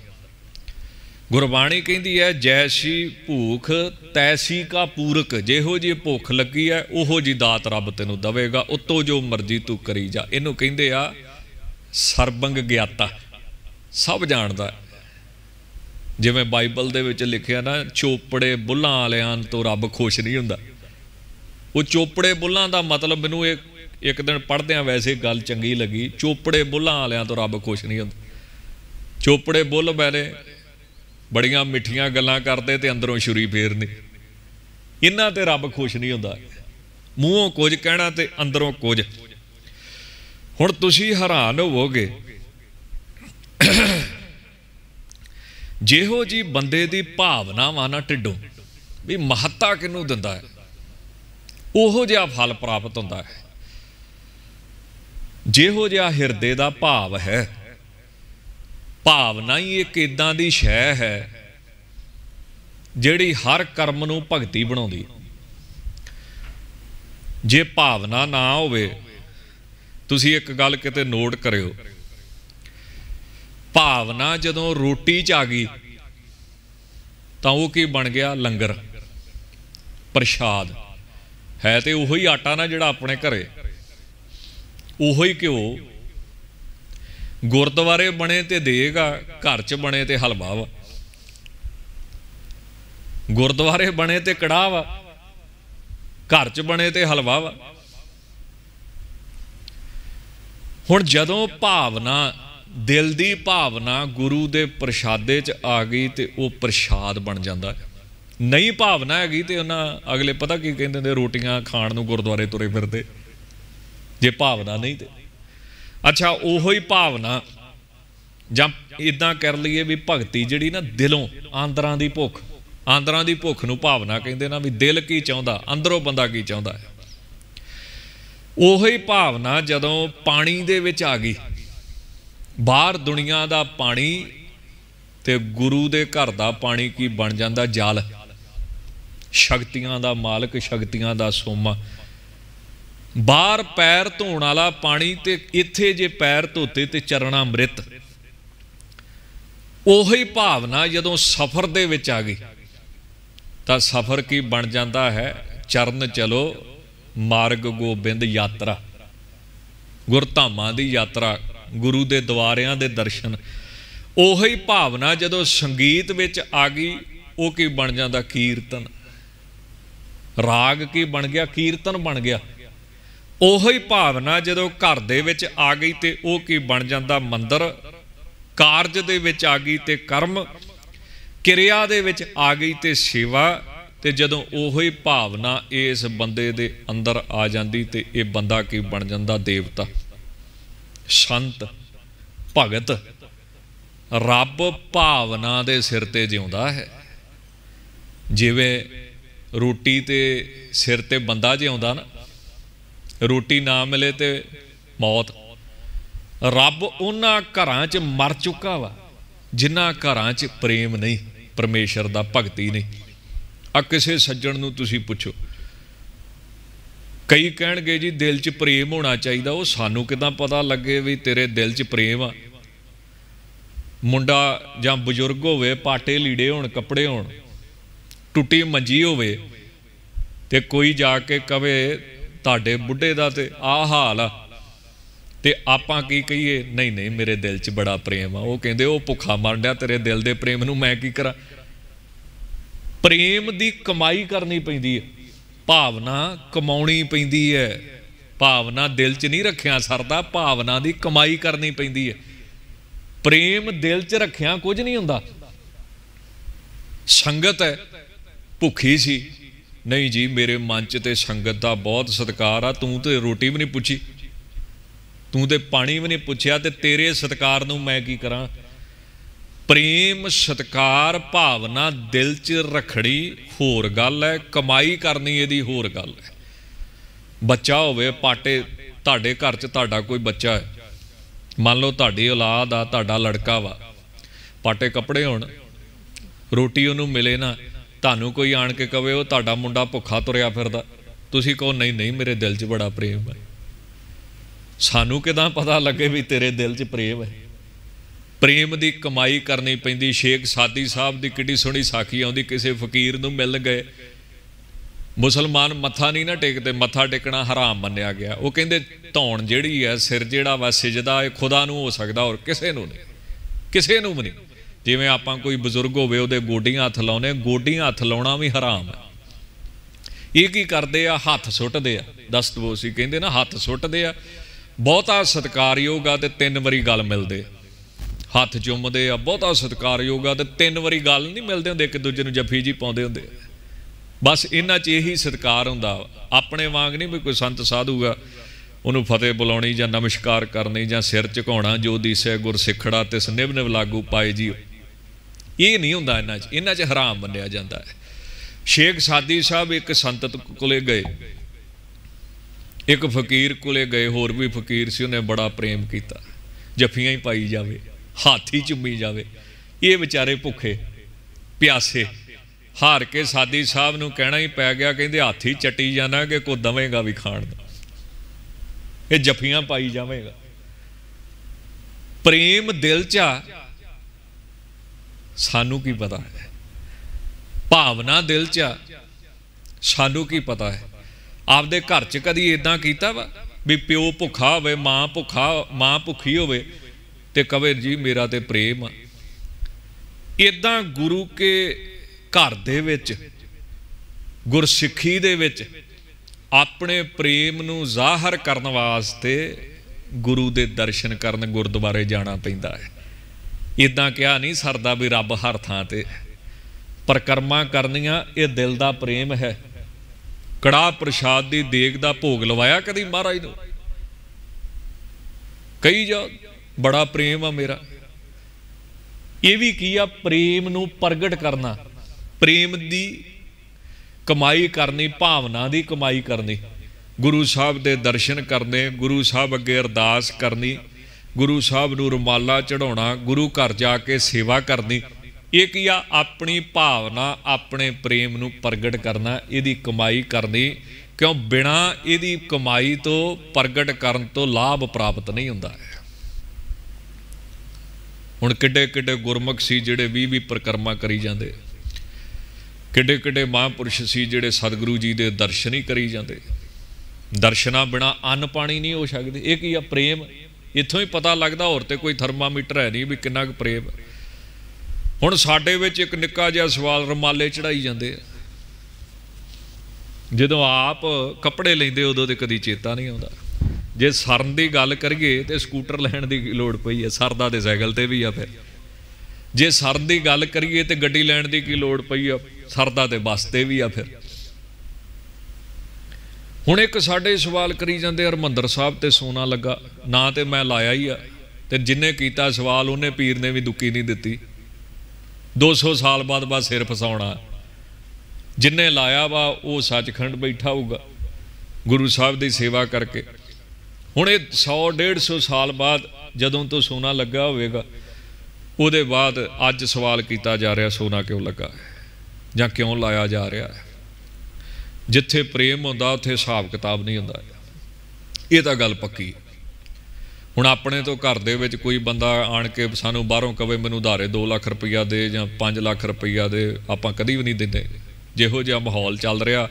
ਗੁਰਬਾਣੀ ਕਹਿੰਦੀ ਹੈ ਜੈਸੀ ਭੂਖ ਤੈਸੀ ਕਾ ਪੂਰਕ ਜਿਹੋ ਜੀ ਭੁੱਖ ਲੱਗੀ ਹੈ ਉਹੋ ਜੀ ਦਾਤ ਰੱਬ ਤੈਨੂੰ ਦਵੇਗਾ ਉਤੋਂ ਜੋ ਮਰਜ਼ੀ ਤੂੰ ਕਰੀ ਜਾ ਇਹਨੂੰ ਕਹਿੰਦੇ ਆ ਸਰਬੰਗ ਗਿਆਤਾ ਸਭ ਜਾਣਦਾ ਜਿਵੇਂ ਬਾਈਬਲ ਦੇ ਵਿੱਚ ਲਿਖਿਆ ਨਾ ਚੋਪੜੇ ਬੁੱਲਾਂ ਵਾਲਿਆਂ ਤੋਂ ਰੱਬ ਖੁਸ਼ ਨਹੀਂ ਹੁੰਦਾ ਉਹ ਚੋਪੜੇ ਬੁੱਲਾਂ ਦਾ ਮਤਲਬ ਮੈਨੂੰ ਇਹ ਇੱਕ ਦਿਨ ਪੜਦਿਆਂ ਵੈਸੇ ਗੱਲ ਚੰਗੀ ਲੱਗੀ ਚੋਪੜੇ ਬੁੱਲਾਂ ਵਾਲਿਆਂ ਤੋਂ ਰੱਬ ਖੁਸ਼ ਨਹੀਂ ਹੁੰਦਾ ਚੋਪੜੇ ਬੁੱਲ ਬੈਰੇ ਬੜੀਆਂ ਮਿੱਠੀਆਂ ਗੱਲਾਂ ਕਰਦੇ ਤੇ ਅੰਦਰੋਂ ਛੁਰੀ ਫੇਰਨੀ ਇਹਨਾਂ ਤੇ ਰੱਬ ਖੁਸ਼ ਨਹੀਂ ਹੁੰਦਾ ਮੂੰਹੋਂ ਕੁਝ ਕਹਿਣਾ ਤੇ ਅੰਦਰੋਂ ਕੁਝ ਹੁਣ ਤੁਸੀਂ ਹੈਰਾਨ ਹੋਵੋਗੇ ਜਿਹੋ ਜੀ ਬੰਦੇ ਦੀ ਭਾਵਨਾਵਾਂ ਨਾ ਟਿੱਡੋ ਵੀ ਮਹੱਤਾ ਕਿਨੂੰ ਦਿੰਦਾ ਹੈ ਉਹੋ ਜਿਹਾ ਫਲ ਪ੍ਰਾਪਤ ਹੁੰਦਾ ਹੈ ਜਿਹੋ ਜਿਹਾ ਹਿਰਦੇ ਦਾ ਭਾਵ ਹੈ ਭਾਵਨਾ ਹੀ ਇੱਕ ਇਦਾਂ ਦੀ ਸ਼ੈ ਹੈ ਜਿਹੜੀ ਹਰ ਕਰਮ ਨੂੰ ਭਗਤੀ ਬਣਾਉਂਦੀ ਜੇ ਭਾਵਨਾ ਨਾ ਹੋਵੇ ਤੁਸੀਂ ਇੱਕ ਗੱਲ ਕਿਤੇ ਨੋਟ ਕਰਿਓ ਭਾਵਨਾ ਜਦੋਂ ਰੋਟੀ ਚ ਆ ਗਈ ਤਾਂ ਉਹ ਕੀ ਬਣ ਗਿਆ ਲੰਗਰ ਪ੍ਰਸ਼ਾਦ ਹੈ ਤੇ ਉਹੀ ਆਟਾ ਨਾ ਜਿਹੜਾ ਆਪਣੇ ਘਰੇ ਉਹੋ ਹੀ ਘਿਓ ਗੁਰਦੁਆਰੇ ਬਣੇ ਤੇ ਦੇਗਾ ਘਰ 'ਚ ਬਣੇ ਤੇ ਹਲਵਾ ਵਾ ਗੁਰਦੁਆਰੇ ਬਣੇ ਤੇ ਕੜਾ ਵਾ ਘਰ 'ਚ ਬਣੇ ਤੇ ਹਲਵਾ ਵਾ ਹੁਣ ਜਦੋਂ ਭਾਵਨਾ ਦਿਲ ਦੀ ਭਾਵਨਾ ਗੁਰੂ ਦੇ ਪ੍ਰਸ਼ਾਦੇ 'ਚ ਆ ਗਈ ਤੇ ਉਹ ਪ੍ਰਸ਼ਾਦ ਬਣ ਜਾਂਦਾ ਨਹੀਂ ਭਾਵਨਾ ਹੈਗੀ ਤੇ ਉਹਨਾਂ ਅਗਲੇ ਪਤਾ ਕੀ ਕਹਿੰਦੇ ਨੇ ਰੋਟੀਆਂ ਖਾਣ ਨੂੰ ਗੁਰਦੁਆਰੇ ਤੁਰੇ ਫਿਰਦੇ ਜੇ ਭਾਵਨਾ ਨਹੀਂ ਤੇ ਅੱਛਾ ਉਹੋ ਹੀ ਭਾਵਨਾ ਜਾਂ ਇਦਾਂ ਕਰ ਲਈਏ ਵੀ ਭਗਤੀ ਜਿਹੜੀ ਨਾ ਦਿਲੋਂ ਆਂਦਰਾਂ ਦੀ ਭੁੱਖ ਆਂਦਰਾਂ ਦੀ ਭੁੱਖ ਨੂੰ ਭਾਵਨਾ ਕਹਿੰਦੇ ਨਾ ਵੀ ਦਿਲ ਕੀ ਚਾਹੁੰਦਾ ਅੰਦਰੋਂ ਬੰਦਾ ਕੀ ਚਾਹੁੰਦਾ ਹੈ ਉਹੋ ਹੀ ਭਾਵਨਾ ਜਦੋਂ ਪਾਣੀ ਦੇ ਵਿੱਚ ਆ ਗਈ ਬਾਹਰ ਦੁਨੀਆ ਦਾ ਪਾਣੀ ਤੇ ਗੁਰੂ ਦੇ ਘਰ ਦਾ ਪਾਣੀ ਕੀ ਬਣ ਜਾਂਦਾ ਜਲ ਸ਼ਕਤੀਆਂ ਦਾ ਮਾਲਕ ਸ਼ਕਤੀਆਂ ਦਾ ਸੋਮਾ ਬਾਹਰ ਪੈਰ ਧੋਣ ਵਾਲਾ ਪਾਣੀ ਤੇ ਇੱਥੇ ਜੇ ਪੈਰ ਧੋਤੇ ਤੇ ਚਰਣਾ ਅੰਮ੍ਰਿਤ ਉਹੀ ਭਾਵਨਾ ਜਦੋਂ ਸਫ਼ਰ ਦੇ ਵਿੱਚ ਆ ਗਈ ਤਾਂ ਸਫ਼ਰ ਕੀ ਬਣ ਜਾਂਦਾ ਹੈ ਚਰਨ ਚਲੋ ਮਾਰਗ ਗੋਬਿੰਦ ਯਾਤਰਾ ਗੁਰਧਾਮਾਂ ਦੀ ਯਾਤਰਾ ਗੁਰੂ ਦੇ ਦਵਾਰਿਆਂ ਦੇ ਦਰਸ਼ਨ ਉਹੀ ਭਾਵਨਾ ਜਦੋਂ ਸੰਗੀਤ ਵਿੱਚ ਆ ਗਈ ਉਹ ਕੀ ਬਣ ਜਾਂਦਾ ਕੀਰਤਨ ਰਾਗ ਕੀ ਬਣ ਗਿਆ ਕੀਰਤਨ ਬਣ ਗਿਆ ਉਹੀ ਭਾਵਨਾ ਜਦੋਂ ਘਰ ਦੇ ਵਿੱਚ ਆ ਗਈ ਤੇ ਉਹ ਕੀ ਬਣ ਜਾਂਦਾ ਮੰਦਰ ਕਾਰਜ ਦੇ ਵਿੱਚ ਆ ਗਈ ਤੇ ਕਰਮ ਕਿਰਿਆ ਦੇ ਵਿੱਚ ਆ ਗਈ ਤੇ ਸੇਵਾ ਤੇ ਜਦੋਂ ਉਹੋ ਹੀ ਭਾਵਨਾ ਇਸ ਬੰਦੇ ਦੇ ਅੰਦਰ ਆ ਜਾਂਦੀ ਤੇ ਇਹ ਬੰਦਾ ਕੀ ਬਣ ਜਾਂਦਾ ਦੇਵਤਾ ਸੰਤ ਭਗਤ ਰੱਬ ਭਾਵਨਾ ਦੇ ਸਿਰ ਤੇ ਜਿਉਂਦਾ ਹੈ ਜਿਵੇਂ ਰੋਟੀ ਤੇ ਸਿਰ ਤੇ ਬੰਦਾ ਜਿਉਂਦਾ ਨਾ ਰੋਟੀ ਨਾ ਮਿਲੇ ਤੇ ਮੌਤ ਰੱਬ ਉਹਨਾਂ ਘਰਾਂ 'ਚ ਮਰ ਚੁੱਕਾ ਵਾ ਜਿਨ੍ਹਾਂ ਘਰਾਂ 'ਚ ਪ੍ਰੇਮ ਨਹੀਂ ਪਰਮੇਸ਼ਰ ਦਾ ਭਗਤੀ ਨਹੀਂ ਆ ਕਿਸੇ ਸੱਜਣ ਨੂੰ ਤੁਸੀਂ ਪੁੱਛੋ ਕਈ ਕਹਿਣਗੇ ਜੀ ਦਿਲ 'ਚ ਪ੍ਰੇਮ ਹੋਣਾ ਚਾਹੀਦਾ ਉਹ ਸਾਨੂੰ ਕਿਦਾਂ ਪਤਾ ਲੱਗੇ ਵੀ ਤੇਰੇ ਦਿਲ 'ਚ ਪ੍ਰੇਮ ਆ ਮੁੰਡਾ ਜਾਂ ਬਜ਼ੁਰਗ ਹੋਵੇ ਪਾਟੇ ਲੀੜੇ ਹੋਣ ਕੱਪੜੇ ਹੋਣ ਟੁੱਟੀ ਮੰਜੀ ਹੋਵੇ ਤੇ ਕੋਈ ਜਾ ਕੇ ਕਵੇ ਤੁਹਾਡੇ ਬੁੱਢੇ ਦਾ ਤੇ ਆ ਹਾਲ ਆ ਤੇ ਆਪਾਂ ਕੀ ਕਹੀਏ ਨਹੀਂ ਨਹੀਂ ਮੇਰੇ ਦਿਲ 'ਚ ਬੜਾ ਪ੍ਰੇਮ ਆ ਉਹ ਕਹਿੰਦੇ ਉਹ ਭੁੱਖਾ ਮਰ ਡਿਆ ਤੇਰੇ ਦਿਲ ਦੇ ਪ੍ਰੇਮ ਨੂੰ ਮੈਂ ਕੀ ਕਰਾਂ ਪ੍ਰੇਮ ਦੀ ਕਮਾਈ ਕਰਨੀ ਪੈਂਦੀ ਹੈ ਭਾਵਨਾ ਕਮਾਉਣੀ ਪੈਂਦੀ ਹੈ ਭਾਵਨਾ ਦਿਲ 'ਚ ਨਹੀਂ ਰੱਖਿਆ ਸਰਦਾ ਭਾਵਨਾ ਦੀ ਕਮਾਈ ਕਰਨੀ ਪੈਂਦੀ ਹੈ ਪ੍ਰੇਮ ਦਿਲ 'ਚ ਰੱਖਿਆ ਕੁਝ ਨਹੀਂ ਹੁੰਦਾ ਸੰਗਤ ਹੈ ਭੁੱਖੀ ਸੀ ਨਹੀਂ ਜੀ ਮੇਰੇ ਮਨ 'ਚ ਤੇ ਸੰਗਤ ਦਾ ਬਹੁਤ ਸਤਿਕਾਰ ਆ ਤੂੰ ਤੇ ਰੋਟੀ ਵੀ ਨਹੀਂ ਪੁੱਛੀ ਤੂੰ ਤੇ ਪਾਣੀ ਵੀ ਨਹੀਂ ਪੁੱਛਿਆ ਤੇ ਤੇਰੇ ਸਤਿਕਾਰ ਨੂੰ ਮੈਂ ਕੀ ਕਰਾਂ ਪ੍ਰੇਮ ਸਤਕਾਰ ਭਾਵਨਾ ਦਿਲ 'ਚ ਰਖੜੀ ਹੋਰ ਗੱਲ ਹੈ ਕਮਾਈ ਕਰਨੀ ਇਹਦੀ ਹੋਰ ਗੱਲ ਹੈ ਬੱਚਾ ਹੋਵੇ ਪਾਟੇ ਤੁਹਾਡੇ ਘਰ 'ਚ ਤੁਹਾਡਾ ਕੋਈ ਬੱਚਾ ਹੈ ਮੰਨ ਲਓ ਤੁਹਾਡੀ ਔਲਾਦ ਆ ਤੁਹਾਡਾ ਲੜਕਾ ਵਾ ਪਾਟੇ ਕੱਪੜੇ ਹੋਣ ਰੋਟੀ ਉਹਨੂੰ ਮਿਲੇ ਨਾ ਤੁਹਾਨੂੰ ਕੋਈ ਆਣ ਕੇ ਕਵੇ ਉਹ ਤੁਹਾਡਾ ਮੁੰਡਾ ਭੁੱਖਾ ਤੁਰਿਆ ਫਿਰਦਾ ਤੁਸੀਂ ਕਹੋ ਨਹੀਂ ਨਹੀਂ ਮੇਰੇ ਦਿਲ 'ਚ ਬੜਾ ਪ੍ਰੇਮ ਹੈ ਸਾਨੂੰ ਕਿਦਾਂ ਪਤਾ ਲੱਗੇ ਵੀ ਤੇਰੇ ਦਿਲ 'ਚ ਪ੍ਰੇਮ ਹੈ ਪ੍ਰੇਮ ਦੀ ਕਮਾਈ ਕਰਨੀ ਪੈਂਦੀ ਸ਼ੇਖ ਸਾਦੀ ਸਾਹਿਬ ਦੀ ਕਿੱਡੀ ਸੋਹਣੀ ਸਾਖੀ ਆਉਂਦੀ ਕਿਸੇ ਫਕੀਰ ਨੂੰ ਮਿਲ ਗਏ ਮੁਸਲਮਾਨ ਮੱਥਾ ਨਹੀਂ ਨਾ ਟੇਕਦੇ ਮੱਥਾ ਟੇਕਣਾ ਹਰਾਮ ਮੰਨਿਆ ਗਿਆ ਉਹ ਕਹਿੰਦੇ ਧੌਣ ਜਿਹੜੀ ਹੈ ਸਿਰ ਜਿਹੜਾ ਵਾ ਸਜਦਾ ਹੈ ਖੁਦਾ ਨੂੰ ਹੋ ਸਕਦਾ ਔਰ ਕਿਸੇ ਨੂੰ ਨਹੀਂ ਕਿਸੇ ਨੂੰ ਨਹੀਂ ਜਿਵੇਂ ਆਪਾਂ ਕੋਈ ਬਜ਼ੁਰਗ ਹੋਵੇ ਉਹਦੇ ਗੋਡੀਆਂ ਹੱਥ ਲਾਉਨੇ ਗੋਡੀਆਂ ਹੱਥ ਲਾਉਣਾ ਵੀ ਹਰਾਮ ਹੈ ਇਹ ਕੀ ਕਰਦੇ ਆ ਹੱਥ ਸੁੱਟਦੇ ਆ ਦਸਤਬੋ ਸੀ ਕਹਿੰਦੇ ਨਾ ਹੱਥ ਸੁੱਟਦੇ ਆ ਬਹੁਤਾ ਸਤਕਾਰਯੋਗ ਆ ਤੇ ਤਿੰਨ ਵਾਰੀ ਗੱਲ ਮਿਲਦੇ ਹੱਥ ਚੁੰਮਦੇ ਆ ਬਹੁਤਾ ਸਤਕਾਰਯੋਗ ਆ ਤੇ ਤਿੰਨ ਵਾਰੀ ਗੱਲ ਨਹੀਂ ਮਿਲਦੇ ਹੁੰਦੇ ਇੱਕ ਦੂਜੇ ਨੂੰ ਜੱਫੀ ਜੀ ਪਾਉਂਦੇ ਹੁੰਦੇ ਬਸ ਇਹਨਾਂ 'ਚ ਇਹੀ ਸਤਕਾਰ ਹੁੰਦਾ ਆਪਣੇ ਵਾਂਗ ਨਹੀਂ ਵੀ ਕੋਈ ਸੰਤ ਸਾਧੂਗਾ ਉਹਨੂੰ ਫਤਿਹ ਬੁਲਾਉਣੀ ਜਾਂ ਨਮਸਕਾਰ ਕਰਨੀ ਜਾਂ ਸਿਰ ਝੁਕਾਉਣਾ ਜੋ ਦੀਸੇ ਗੁਰ ਸਿੱਖੜਾ ਤੇ ਨਿਵ ਨਿਵ ਲਾਗੂ ਪਾਏ ਜੀ ਇਹ ਨਹੀਂ ਹੁੰਦਾ ਇਹਨਾਂ 'ਚ ਇਹਨਾਂ 'ਚ ਹਰਾਮ ਮੰਨਿਆ ਜਾਂਦਾ ਹੈ ਸ਼ੇਖ ਸਾਦੀ ਸਾਹਿਬ ਇੱਕ ਸੰਤ ਕੋਲੇ ਗਏ ਇੱਕ ਫਕੀਰ ਕੋਲੇ ਗਏ ਹੋਰ ਵੀ ਫਕੀਰ ਸੀ ਉਹਨੇ ਬੜਾ ਪ੍ਰੇਮ ਕੀਤਾ ਜਫੀਆਂ ਹੀ ਪਾਈ ਜਾਵੇ ਹਾਥੀ ਚੁੰਮੀ ਜਾਵੇ ਇਹ ਵਿਚਾਰੇ ਭੁੱਖੇ ਪਿਆਸੇ ਹਾਰ ਕੇ ਸਾਦੀ ਸਾਹਿਬ ਨੂੰ ਕਹਿਣਾ ਹੀ ਪੈ ਗਿਆ ਕਹਿੰਦੇ ਹਾਥੀ ਚਟੀ ਜਾਣਾ ਕਿ ਕੋ ਦਵੇਂਗਾ ਵੀ ਖਾਣ ਦਾ ਇਹ ਜਫੀਆਂ ਪਾਈ ਜਾਵੇਗਾ ਪ੍ਰੇਮ ਦਿਲ ਚਾ ਸਾਨੂੰ ਕੀ ਪਤਾ ਹੈ ਭਾਵਨਾ ਦਿਲ 'ਚ ਸਾਨੂੰ ਕੀ ਪਤਾ ਹੈ ਆਪਦੇ ਘਰ 'ਚ ਕਦੀ ਇਦਾਂ ਕੀਤਾ ਵਾ ਵੀ ਪਿਓ ਭੁੱਖਾ ਹੋਵੇ ਮਾਂ ਭੁੱਖਾ ਮਾਂ ਭੁੱਖੀ ਹੋਵੇ ਤੇ ਕਵੇ ਜੀ ਮੇਰਾ ਤੇ ਪ੍ਰੇਮ ਇਦਾਂ ਗੁਰੂ ਕੇ ਘਰ ਦੇ ਵਿੱਚ ਗੁਰਸਿੱਖੀ ਦੇ ਵਿੱਚ ਆਪਣੇ ਪ੍ਰੇਮ ਨੂੰ ਜ਼ਾਹਰ ਕਰਨ ਵਾਸਤੇ ਗੁਰੂ ਦੇ ਦਰਸ਼ਨ ਕਰਨ ਗੁਰਦੁਆਰੇ ਜਾਣਾ ਪੈਂਦਾ ਹੈ ਇਦਾਂ ਕਿਹਾ ਨਹੀਂ ਸਰਦਾ ਵੀ ਰੱਬ ਹਰ ਥਾਂ ਤੇ ਪਰਕਰਮਾ ਕਰਨੀਆਂ ਇਹ ਦਿਲ ਦਾ ਪ੍ਰੇਮ ਹੈ ਕੜਾ ਪ੍ਰਸ਼ਾਦ ਦੀ ਦੇਗ ਦਾ ਭੋਗ ਲਵਾਇਆ ਕਦੀ ਮਹਾਰਾਜ ਨੂੰ ਕਈ ਜੋ ਬੜਾ ਪ੍ਰੇਮ ਆ ਮੇਰਾ ਇਹ ਵੀ ਕੀ ਆ ਪ੍ਰੇਮ ਨੂੰ ਪ੍ਰਗਟ ਕਰਨਾ ਪ੍ਰੇਮ ਦੀ ਕਮਾਈ ਕਰਨੀ ਭਾਵਨਾ ਦੀ ਕਮਾਈ ਕਰਨੀ ਗੁਰੂ ਸਾਹਿਬ ਦੇ ਦਰਸ਼ਨ ਕਰਨੇ ਗੁਰੂ ਸਾਹਿਬ ਅੱਗੇ ਅਰਦਾਸ ਕਰਨੀ ਗੁਰੂ ਸਾਹਿਬ ਨੂੰ ਰੁਮਾਲਾ ਚੜਾਉਣਾ ਗੁਰੂ ਘਰ ਜਾ ਕੇ ਸੇਵਾ ਕਰਨੀ ਇਹ ਕੀ ਆ ਆਪਣੀ ਭਾਵਨਾ ਆਪਣੇ ਪ੍ਰੇਮ ਨੂੰ ਪ੍ਰਗਟ ਕਰਨਾ ਇਹਦੀ ਕਮਾਈ ਕਰਨੀ ਕਿਉਂ ਬਿਨਾ ਇਹਦੀ ਕਮਾਈ ਤੋਂ ਪ੍ਰਗਟ ਕਰਨ ਤੋਂ ਲਾਭ ਪ੍ਰਾਪਤ ਨਹੀਂ ਹੁੰਦਾ ਹੁਣ ਕਿੱਡੇ ਕਿੱਡੇ ਗੁਰਮੁਖ ਸੀ ਜਿਹੜੇ 20 20 ਪ੍ਰਕਰਮਾ ਕਰੀ ਜਾਂਦੇ ਕਿੱਡੇ ਕਿੱਡੇ ਮਹਾਂਪੁਰਸ਼ ਸੀ ਜਿਹੜੇ ਸਤਿਗੁਰੂ ਜੀ ਦੇ ਦਰਸ਼ਨ ਹੀ ਕਰੀ ਜਾਂਦੇ ਦਰਸ਼ਨਾ ਬਿਨਾ ਅੰਨ ਪਾਣੀ ਨਹੀਂ ਹੋ ਸਕਦੇ ਇਹ ਕੀ ਆ ਪ੍ਰੇਮ ਇੱਥੋਂ ਹੀ ਪਤਾ ਲੱਗਦਾ ਹੋਰ ਤੇ ਕੋਈ ਥਰਮਾਮੀਟਰ ਹੈ ਨਹੀਂ ਵੀ ਕਿੰਨਾ ਕੁ ਪ੍ਰੇਮ ਹੁਣ ਸਾਡੇ ਵਿੱਚ ਇੱਕ ਨਿੱਕਾ ਜਿਹਾ ਸਵਾਲ ਰਮਾਲੇ ਚੜਾਈ ਜਾਂਦੇ ਜਦੋਂ ਆਪ ਕੱਪੜੇ ਲੈਂਦੇ ਉਦੋਂ ਤੇ ਕਦੀ ਚੇਤਾ ਨਹੀਂ ਆਉਂਦਾ ਜੇ ਸਰਨ ਦੀ ਗੱਲ ਕਰੀਏ ਤੇ ਸਕੂਟਰ ਲੈਣ ਦੀ ਲੋੜ ਪਈ ਹੈ ਸਰਦਾ ਤੇ ਸਾਈਕਲ ਤੇ ਵੀ ਆ ਫਿਰ ਜੇ ਸਰਨ ਦੀ ਗੱਲ ਕਰੀਏ ਤੇ ਗੱਡੀ ਲੈਣ ਦੀ ਕੀ ਲੋੜ ਪਈ ਆ ਸਰਦਾ ਤੇ ਬਸ ਤੇ ਵੀ ਆ ਫਿਰ ਹੁਣ ਇੱਕ ਸਾਡੇ ਸਵਾਲ ਕਰੀ ਜਾਂਦੇ ਹਰਮੰਦਰ ਸਾਹਿਬ ਤੇ ਸੋਨਾ ਲੱਗਾ ਨਾ ਤੇ ਮੈਂ ਲਾਇਆ ਹੀ ਆ ਤੇ ਜਿਨੇ ਕੀਤਾ ਸਵਾਲ ਉਹਨੇ ਪੀਰ ਨੇ ਵੀ ਦੁੱਕੀ ਨਹੀਂ ਦਿੱਤੀ 200 ਸਾਲ ਬਾਅਦ ਬਾਅਦ ਸਿਰ ਫਸਾਉਣਾ ਜਿਨੇ ਲਾਇਆ ਵਾ ਉਹ ਸੱਚਖੰਡ ਬੈਠਾ ਹੋਊਗਾ ਗੁਰੂ ਸਾਹਿਬ ਦੀ ਸੇਵਾ ਕਰਕੇ ਹੁਣ ਇਹ 100 150 ਸਾਲ ਬਾਅਦ ਜਦੋਂ ਤੋਂ ਸੋਨਾ ਲੱਗਾ ਹੋਵੇਗਾ ਉਹਦੇ ਬਾਅਦ ਅੱਜ ਸਵਾਲ ਕੀਤਾ ਜਾ ਰਿਹਾ ਸੋਨਾ ਕਿਉਂ ਲੱਗਾ ਜਾਂ ਕਿਉਂ ਲਾਇਆ ਜਾ ਰਿਹਾ ਹੈ ਜਿੱਥੇ ਪ੍ਰੇਮ ਹੁੰਦਾ ਉੱਥੇ ਹਿਸਾਬ ਕਿਤਾਬ ਨਹੀਂ ਹੁੰਦਾ ਇਹ ਤਾਂ ਗੱਲ ਪੱਕੀ ਹੁਣ ਆਪਣੇ ਤੋਂ ਘਰ ਦੇ ਵਿੱਚ ਕੋਈ ਬੰਦਾ ਆਣ ਕੇ ਸਾਨੂੰ ਬਾਹਰੋਂ ਕਵੇ ਮੈਨੂੰ ਉਧਾਰੇ 2 ਲੱਖ ਰੁਪਈਆ ਦੇ ਜਾਂ 5 ਲੱਖ ਰੁਪਈਆ ਦੇ ਆਪਾਂ ਕਦੀ ਵੀ ਨਹੀਂ ਦਿੰਦੇ ਜਿਹੋ ਜਿਹਾ ਮਾਹੌਲ ਚੱਲ ਰਿਹਾ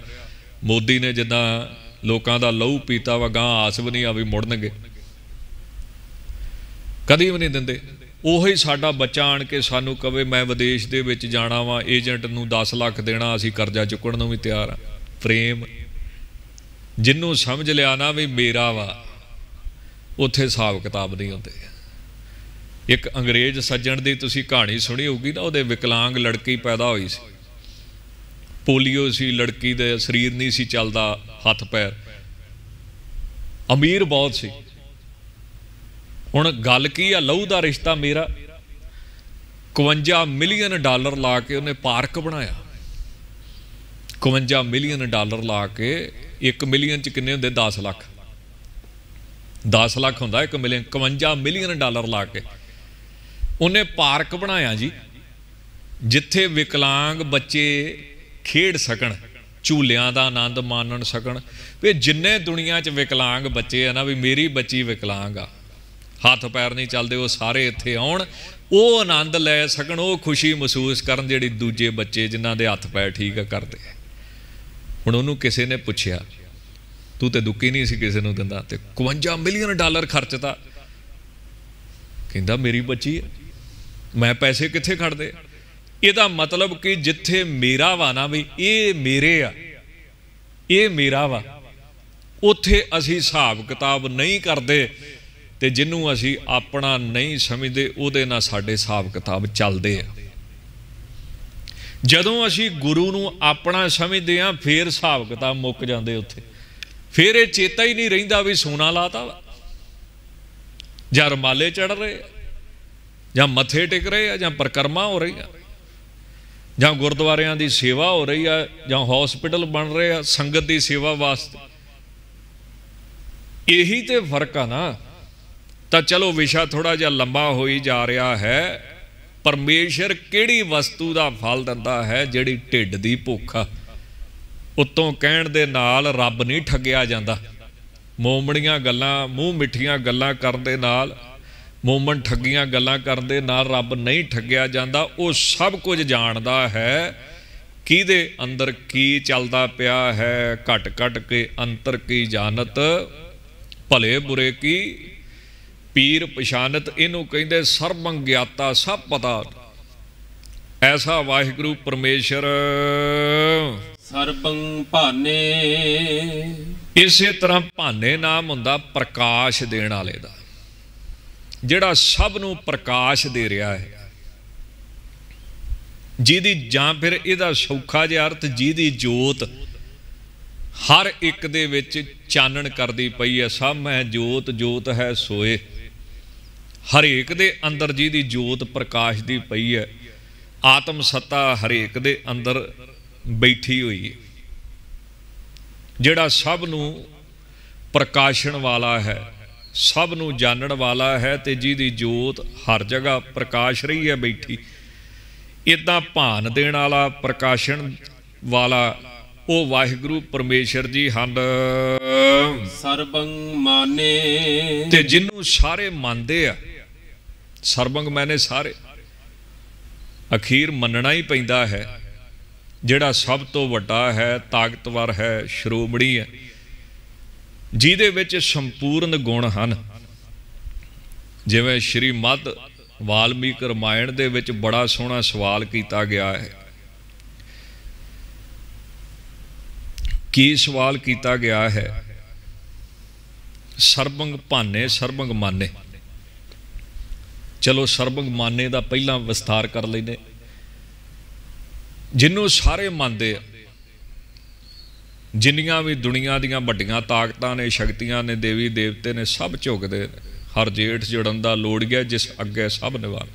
ਮੋਦੀ ਨੇ ਜਿੱਦਾਂ ਲੋਕਾਂ ਦਾ ਲਹੂ ਪੀਤਾ ਵਾ ਗਾਂ ਆਸ ਵੀ ਨਹੀਂ ਆ ਵੀ ਮੁੜਨਗੇ ਕਦੀ ਵੀ ਨਹੀਂ ਦਿੰਦੇ ਉਹੀ ਸਾਡਾ ਬੱਚਾ ਆਣ ਕੇ ਸਾਨੂੰ ਕਵੇ ਮੈਂ ਵਿਦੇਸ਼ ਦੇ ਵਿੱਚ ਜਾਣਾ ਵਾਂ ਏਜੰਟ ਨੂੰ 10 ਲੱਖ ਦੇਣਾ ਅਸੀਂ ਕਰਜ਼ਾ ਚੁੱਕਣ ਨੂੰ ਵੀ ਤਿਆਰ ਆ ਪ੍ਰੇਮ ਜਿੰਨੂੰ ਸਮਝ ਲਿਆ ਨਾ ਵੀ ਮੇਰਾ ਵਾ ਉੱਥੇ ਹਿਸਾਬ ਕਿਤਾਬ ਨਹੀਂ ਹੁੰਦੇ ਇੱਕ ਅੰਗਰੇਜ਼ ਸੱਜਣ ਦੀ ਤੁਸੀਂ ਕਹਾਣੀ ਸੁਣੀ ਹੋਊਗੀ ਨਾ ਉਹਦੇ ਵਿਕਲਾਂਗ ਲੜਕੀ ਪੈਦਾ ਹੋਈ ਸੀ ਪੋਲੀਓ ਸੀ ਲੜਕੀ ਦੇ ਸਰੀਰ ਨਹੀਂ ਸੀ ਚੱਲਦਾ ਹੱਥ ਪੈਰ ਅਮੀਰ ਬਹੁਤ ਸੀ ਹੁਣ ਗੱਲ ਕੀ ਆ ਲਹੂ ਦਾ ਰਿਸ਼ਤਾ ਮੇਰਾ 51 ਮਿਲੀਅਨ ਡਾਲਰ ਲਾ ਕੇ ਉਹਨੇ ਪਾਰਕ ਬਣਾਇਆ 51 ਮਿਲੀਅਨ ਡਾਲਰ ਲਾ ਕੇ 1 ਮਿਲੀਅਨ ਚ ਕਿੰਨੇ ਹੁੰਦੇ 10 ਲੱਖ 10 ਲੱਖ ਹੁੰਦਾ 1 ਮਿਲੀਅਨ 51 ਮਿਲੀਅਨ ਡਾਲਰ ਲਾ ਕੇ ਉਹਨੇ ਪਾਰਕ ਬਣਾਇਆ ਜੀ ਜਿੱਥੇ ਵਿਕਲਾਂਗ ਬੱਚੇ ਖੇਡ ਸਕਣ ਝੂਲਿਆਂ ਦਾ ਆਨੰਦ ਮਾਣਨ ਸਕਣ ਵੀ ਜਿੰਨੇ ਦੁਨੀਆ 'ਚ ਵਿਕਲਾਂਗ ਬੱਚੇ ਆ ਨਾ ਵੀ ਮੇਰੀ ਬੱਚੀ ਵਿਕਲਾਂਗ ਆ ਹੱਥ ਪੈਰ ਨਹੀਂ ਚੱਲਦੇ ਉਹ ਸਾਰੇ ਇੱਥੇ ਆਉਣ ਉਹ ਆਨੰਦ ਲੈ ਸਕਣ ਉਹ ਖੁਸ਼ੀ ਮਹਿਸੂਸ ਕਰਨ ਜਿਹੜੀ ਦੂਜੇ ਬੱਚੇ ਜਿਨ੍ਹਾਂ ਦੇ ਹੱਥ ਪੈਰ ਠੀਕ ਆ ਕਰਦੇ ਆ ਹੁਣ ਉਹਨੂੰ ਕਿਸੇ ਨੇ ਪੁੱਛਿਆ ਤੂੰ ਤੇ ਦੁੱਕੀ ਨਹੀਂ ਸੀ ਕਿਸੇ ਨੂੰ ਦਿੰਦਾ ਤੇ 52 ਮਿਲੀਅਨ ਡਾਲਰ ਖਰਚਤਾ ਕਹਿੰਦਾ ਮੇਰੀ ਬੱਚੀ ਹੈ ਮੈਂ ਪੈਸੇ ਕਿੱਥੇ ਖੜਦੇ ਇਹਦਾ ਮਤਲਬ ਕਿ ਜਿੱਥੇ ਮੇਰਾ ਵਾ ਨਾ ਵੀ ਇਹ ਮੇਰੇ ਆ ਇਹ ਮੇਰਾ ਵਾ ਉੱਥੇ ਅਸੀਂ ਹਿਸਾਬ ਕਿਤਾਬ ਨਹੀਂ ਕਰਦੇ ਤੇ ਜਿੰਨੂੰ ਅਸੀਂ ਆਪਣਾ ਨਹੀਂ ਸਮਝਦੇ ਉਹਦੇ ਨਾਲ ਸਾਡੇ ਹਿਸਾਬ ਕਿਤਾਬ ਚੱਲਦੇ ਆ ਜਦੋਂ ਅਸੀਂ ਗੁਰੂ ਨੂੰ ਆਪਣਾ ਸਮਝਦੇ ਹਾਂ ਫੇਰ ਹਿਸਾਬ ਕਿਤਾਬ ਮੁੱਕ ਜਾਂਦੇ ਉੱਥੇ ਫੇਰ ਇਹ ਚੇਤਾ ਹੀ ਨਹੀਂ ਰਹਿੰਦਾ ਵੀ ਸੋਨਾ ਲਾਤਾ ਜਾਂ ਰਮਾਲੇ ਚੜ ਰਹੇ ਜਾਂ ਮੱਥੇ ਟਿਕ ਰਹੇ ਆ ਜਾਂ ਪ੍ਰਕਰਮਾ ਹੋ ਰਹੀ ਆ ਜਾਂ ਗੁਰਦੁਆਰਿਆਂ ਦੀ ਸੇਵਾ ਹੋ ਰਹੀ ਆ ਜਾਂ ਹਸਪੀਟਲ ਬਣ ਰਹੇ ਆ ਸੰਗਤ ਦੀ ਸੇਵਾ ਵਾਸਤੇ ਇਹੀ ਤੇ ਫਰਕ ਆ ਨਾ ਤਾਂ ਚਲੋ ਵਿਸ਼ਾ ਥੋੜਾ ਜਿਹਾ ਲੰਬਾ ਹੋਈ ਜਾ ਰਿਹਾ ਹੈ ਪਰਮੇਸ਼ਰ ਕਿਹੜੀ ਵਸਤੂ ਦਾ ਫਲ ਦਿੰਦਾ ਹੈ ਜਿਹੜੀ ਢਿੱਡ ਦੀ ਭੁੱਖ ਆ ਉਤੋਂ ਕਹਿਣ ਦੇ ਨਾਲ ਰੱਬ ਨਹੀਂ ਠੱਗਿਆ ਜਾਂਦਾ ਮੋਮਣੀਆਂ ਗੱਲਾਂ ਮੂੰਹ ਮਿੱਠੀਆਂ ਗੱਲਾਂ ਕਰਨ ਦੇ ਨਾਲ ਮੋਮਨ ਠੱਗੀਆਂ ਗੱਲਾਂ ਕਰਨ ਦੇ ਨਾਲ ਰੱਬ ਨਹੀਂ ਠੱਗਿਆ ਜਾਂਦਾ ਉਹ ਸਭ ਕੁਝ ਜਾਣਦਾ ਹੈ ਕਿਹਦੇ ਅੰਦਰ ਕੀ ਚੱਲਦਾ ਪਿਆ ਹੈ ਘਟ ਘਟ ਕੇ ਅੰਤਰ ਕੀ ਜਾਣਤ ਭਲੇ ਬੁਰੇ ਕੀ ਪੀਰ ਪਛਾਨਤ ਇਹਨੂੰ ਕਹਿੰਦੇ ਸਰਬੰ ਗਿਆਤਾ ਸਭ ਪਤਾ ਐਸਾ ਵਾਹਿਗੁਰੂ ਪਰਮੇਸ਼ਰ ਸਰਬੰ ਭਾਨੇ ਇਸੇ ਤਰ੍ਹਾਂ ਭਾਨੇ ਨਾਮ ਹੁੰਦਾ ਪ੍ਰਕਾਸ਼ ਦੇਣ ਵਾਲੇ ਦਾ ਜਿਹੜਾ ਸਭ ਨੂੰ ਪ੍ਰਕਾਸ਼ ਦੇ ਰਿਹਾ ਹੈ ਜਿਹਦੀ ਜਾਂ ਫਿਰ ਇਹਦਾ ਸੌਖਾ ਜਿਹਾ ਅਰਥ ਜਿਹਦੀ ਜੋਤ ਹਰ ਇੱਕ ਦੇ ਵਿੱਚ ਚਾਨਣ ਕਰਦੀ ਪਈ ਹੈ ਸਭ ਮੈਂ ਜੋਤ ਜੋਤ ਹੈ ਸੋਏ ਹਰੇਕ ਦੇ ਅੰਦਰ ਜੀ ਦੀ ਜੋਤ ਪ੍ਰਕਾਸ਼ ਦੀ ਪਈ ਹੈ ਆਤਮ ਸੱਤਾ ਹਰੇਕ ਦੇ ਅੰਦਰ ਬੈਠੀ ਹੋਈ ਹੈ ਜਿਹੜਾ ਸਭ ਨੂੰ ਪ੍ਰਕਾਸ਼ਣ ਵਾਲਾ ਹੈ ਸਭ ਨੂੰ ਜਾਣਨ ਵਾਲਾ ਹੈ ਤੇ ਜੀ ਦੀ ਜੋਤ ਹਰ ਜਗ੍ਹਾ ਪ੍ਰਕਾਸ਼ ਰਹੀ ਹੈ ਬੈਠੀ ਇਦਾਂ ਭਾਨ ਦੇਣ ਵਾਲਾ ਪ੍ਰਕਾਸ਼ਣ ਵਾਲਾ ਉਹ ਵਾਹਿਗੁਰੂ ਪਰਮੇਸ਼ਰ ਜੀ ਹਨ ਸਰਬੰ ਮਾਨੇ ਤੇ ਜਿੰਨੂੰ ਸਾਰੇ ਮੰਨਦੇ ਆ ਸਰਬੰਗ ਮੈਨੇ ਸਾਰੇ ਅਖੀਰ ਮੰਨਣਾ ਹੀ ਪੈਂਦਾ ਹੈ ਜਿਹੜਾ ਸਭ ਤੋਂ ਵੱਡਾ ਹੈ ਤਾਕਤਵਰ ਹੈ ਸ਼੍ਰੋਮਣੀ ਹੈ ਜਿਹਦੇ ਵਿੱਚ ਸੰਪੂਰਨ ਗੁਣ ਹਨ ਜਿਵੇਂ ਸ਼੍ਰੀ ਮਦ ਵਾਲਮੀਕ ਰਮਾਇਣ ਦੇ ਵਿੱਚ ਬੜਾ ਸੋਹਣਾ ਸਵਾਲ ਕੀਤਾ ਗਿਆ ਹੈ ਕੀ ਸਵਾਲ ਕੀਤਾ ਗਿਆ ਹੈ ਸਰਬੰਗ ਭਾਨੇ ਸਰਬੰਗ ਮਾਨੇ ਚਲੋ ਸਰਬੰਗ ਮਾਨੇ ਦਾ ਪਹਿਲਾਂ ਵਿਸਥਾਰ ਕਰ ਲੈਨੇ ਜਿੰਨੂੰ ਸਾਰੇ ਮੰਨਦੇ ਆ ਜਿੰਨੀਆਂ ਵੀ ਦੁਨੀਆ ਦੀਆਂ ਵੱਡੀਆਂ ਤਾਕਤਾਂ ਨੇ ਸ਼ਕਤੀਆਂ ਨੇ ਦੇਵੀ ਦੇਵਤੇ ਨੇ ਸਭ ਝੁਕਦੇ ਹਰ ਜੇਠ ਜੜਨ ਦਾ ਲੋੜ ਗਿਆ ਜਿਸ ਅੱਗੇ ਸਭ ਨਿਵਾਰਾ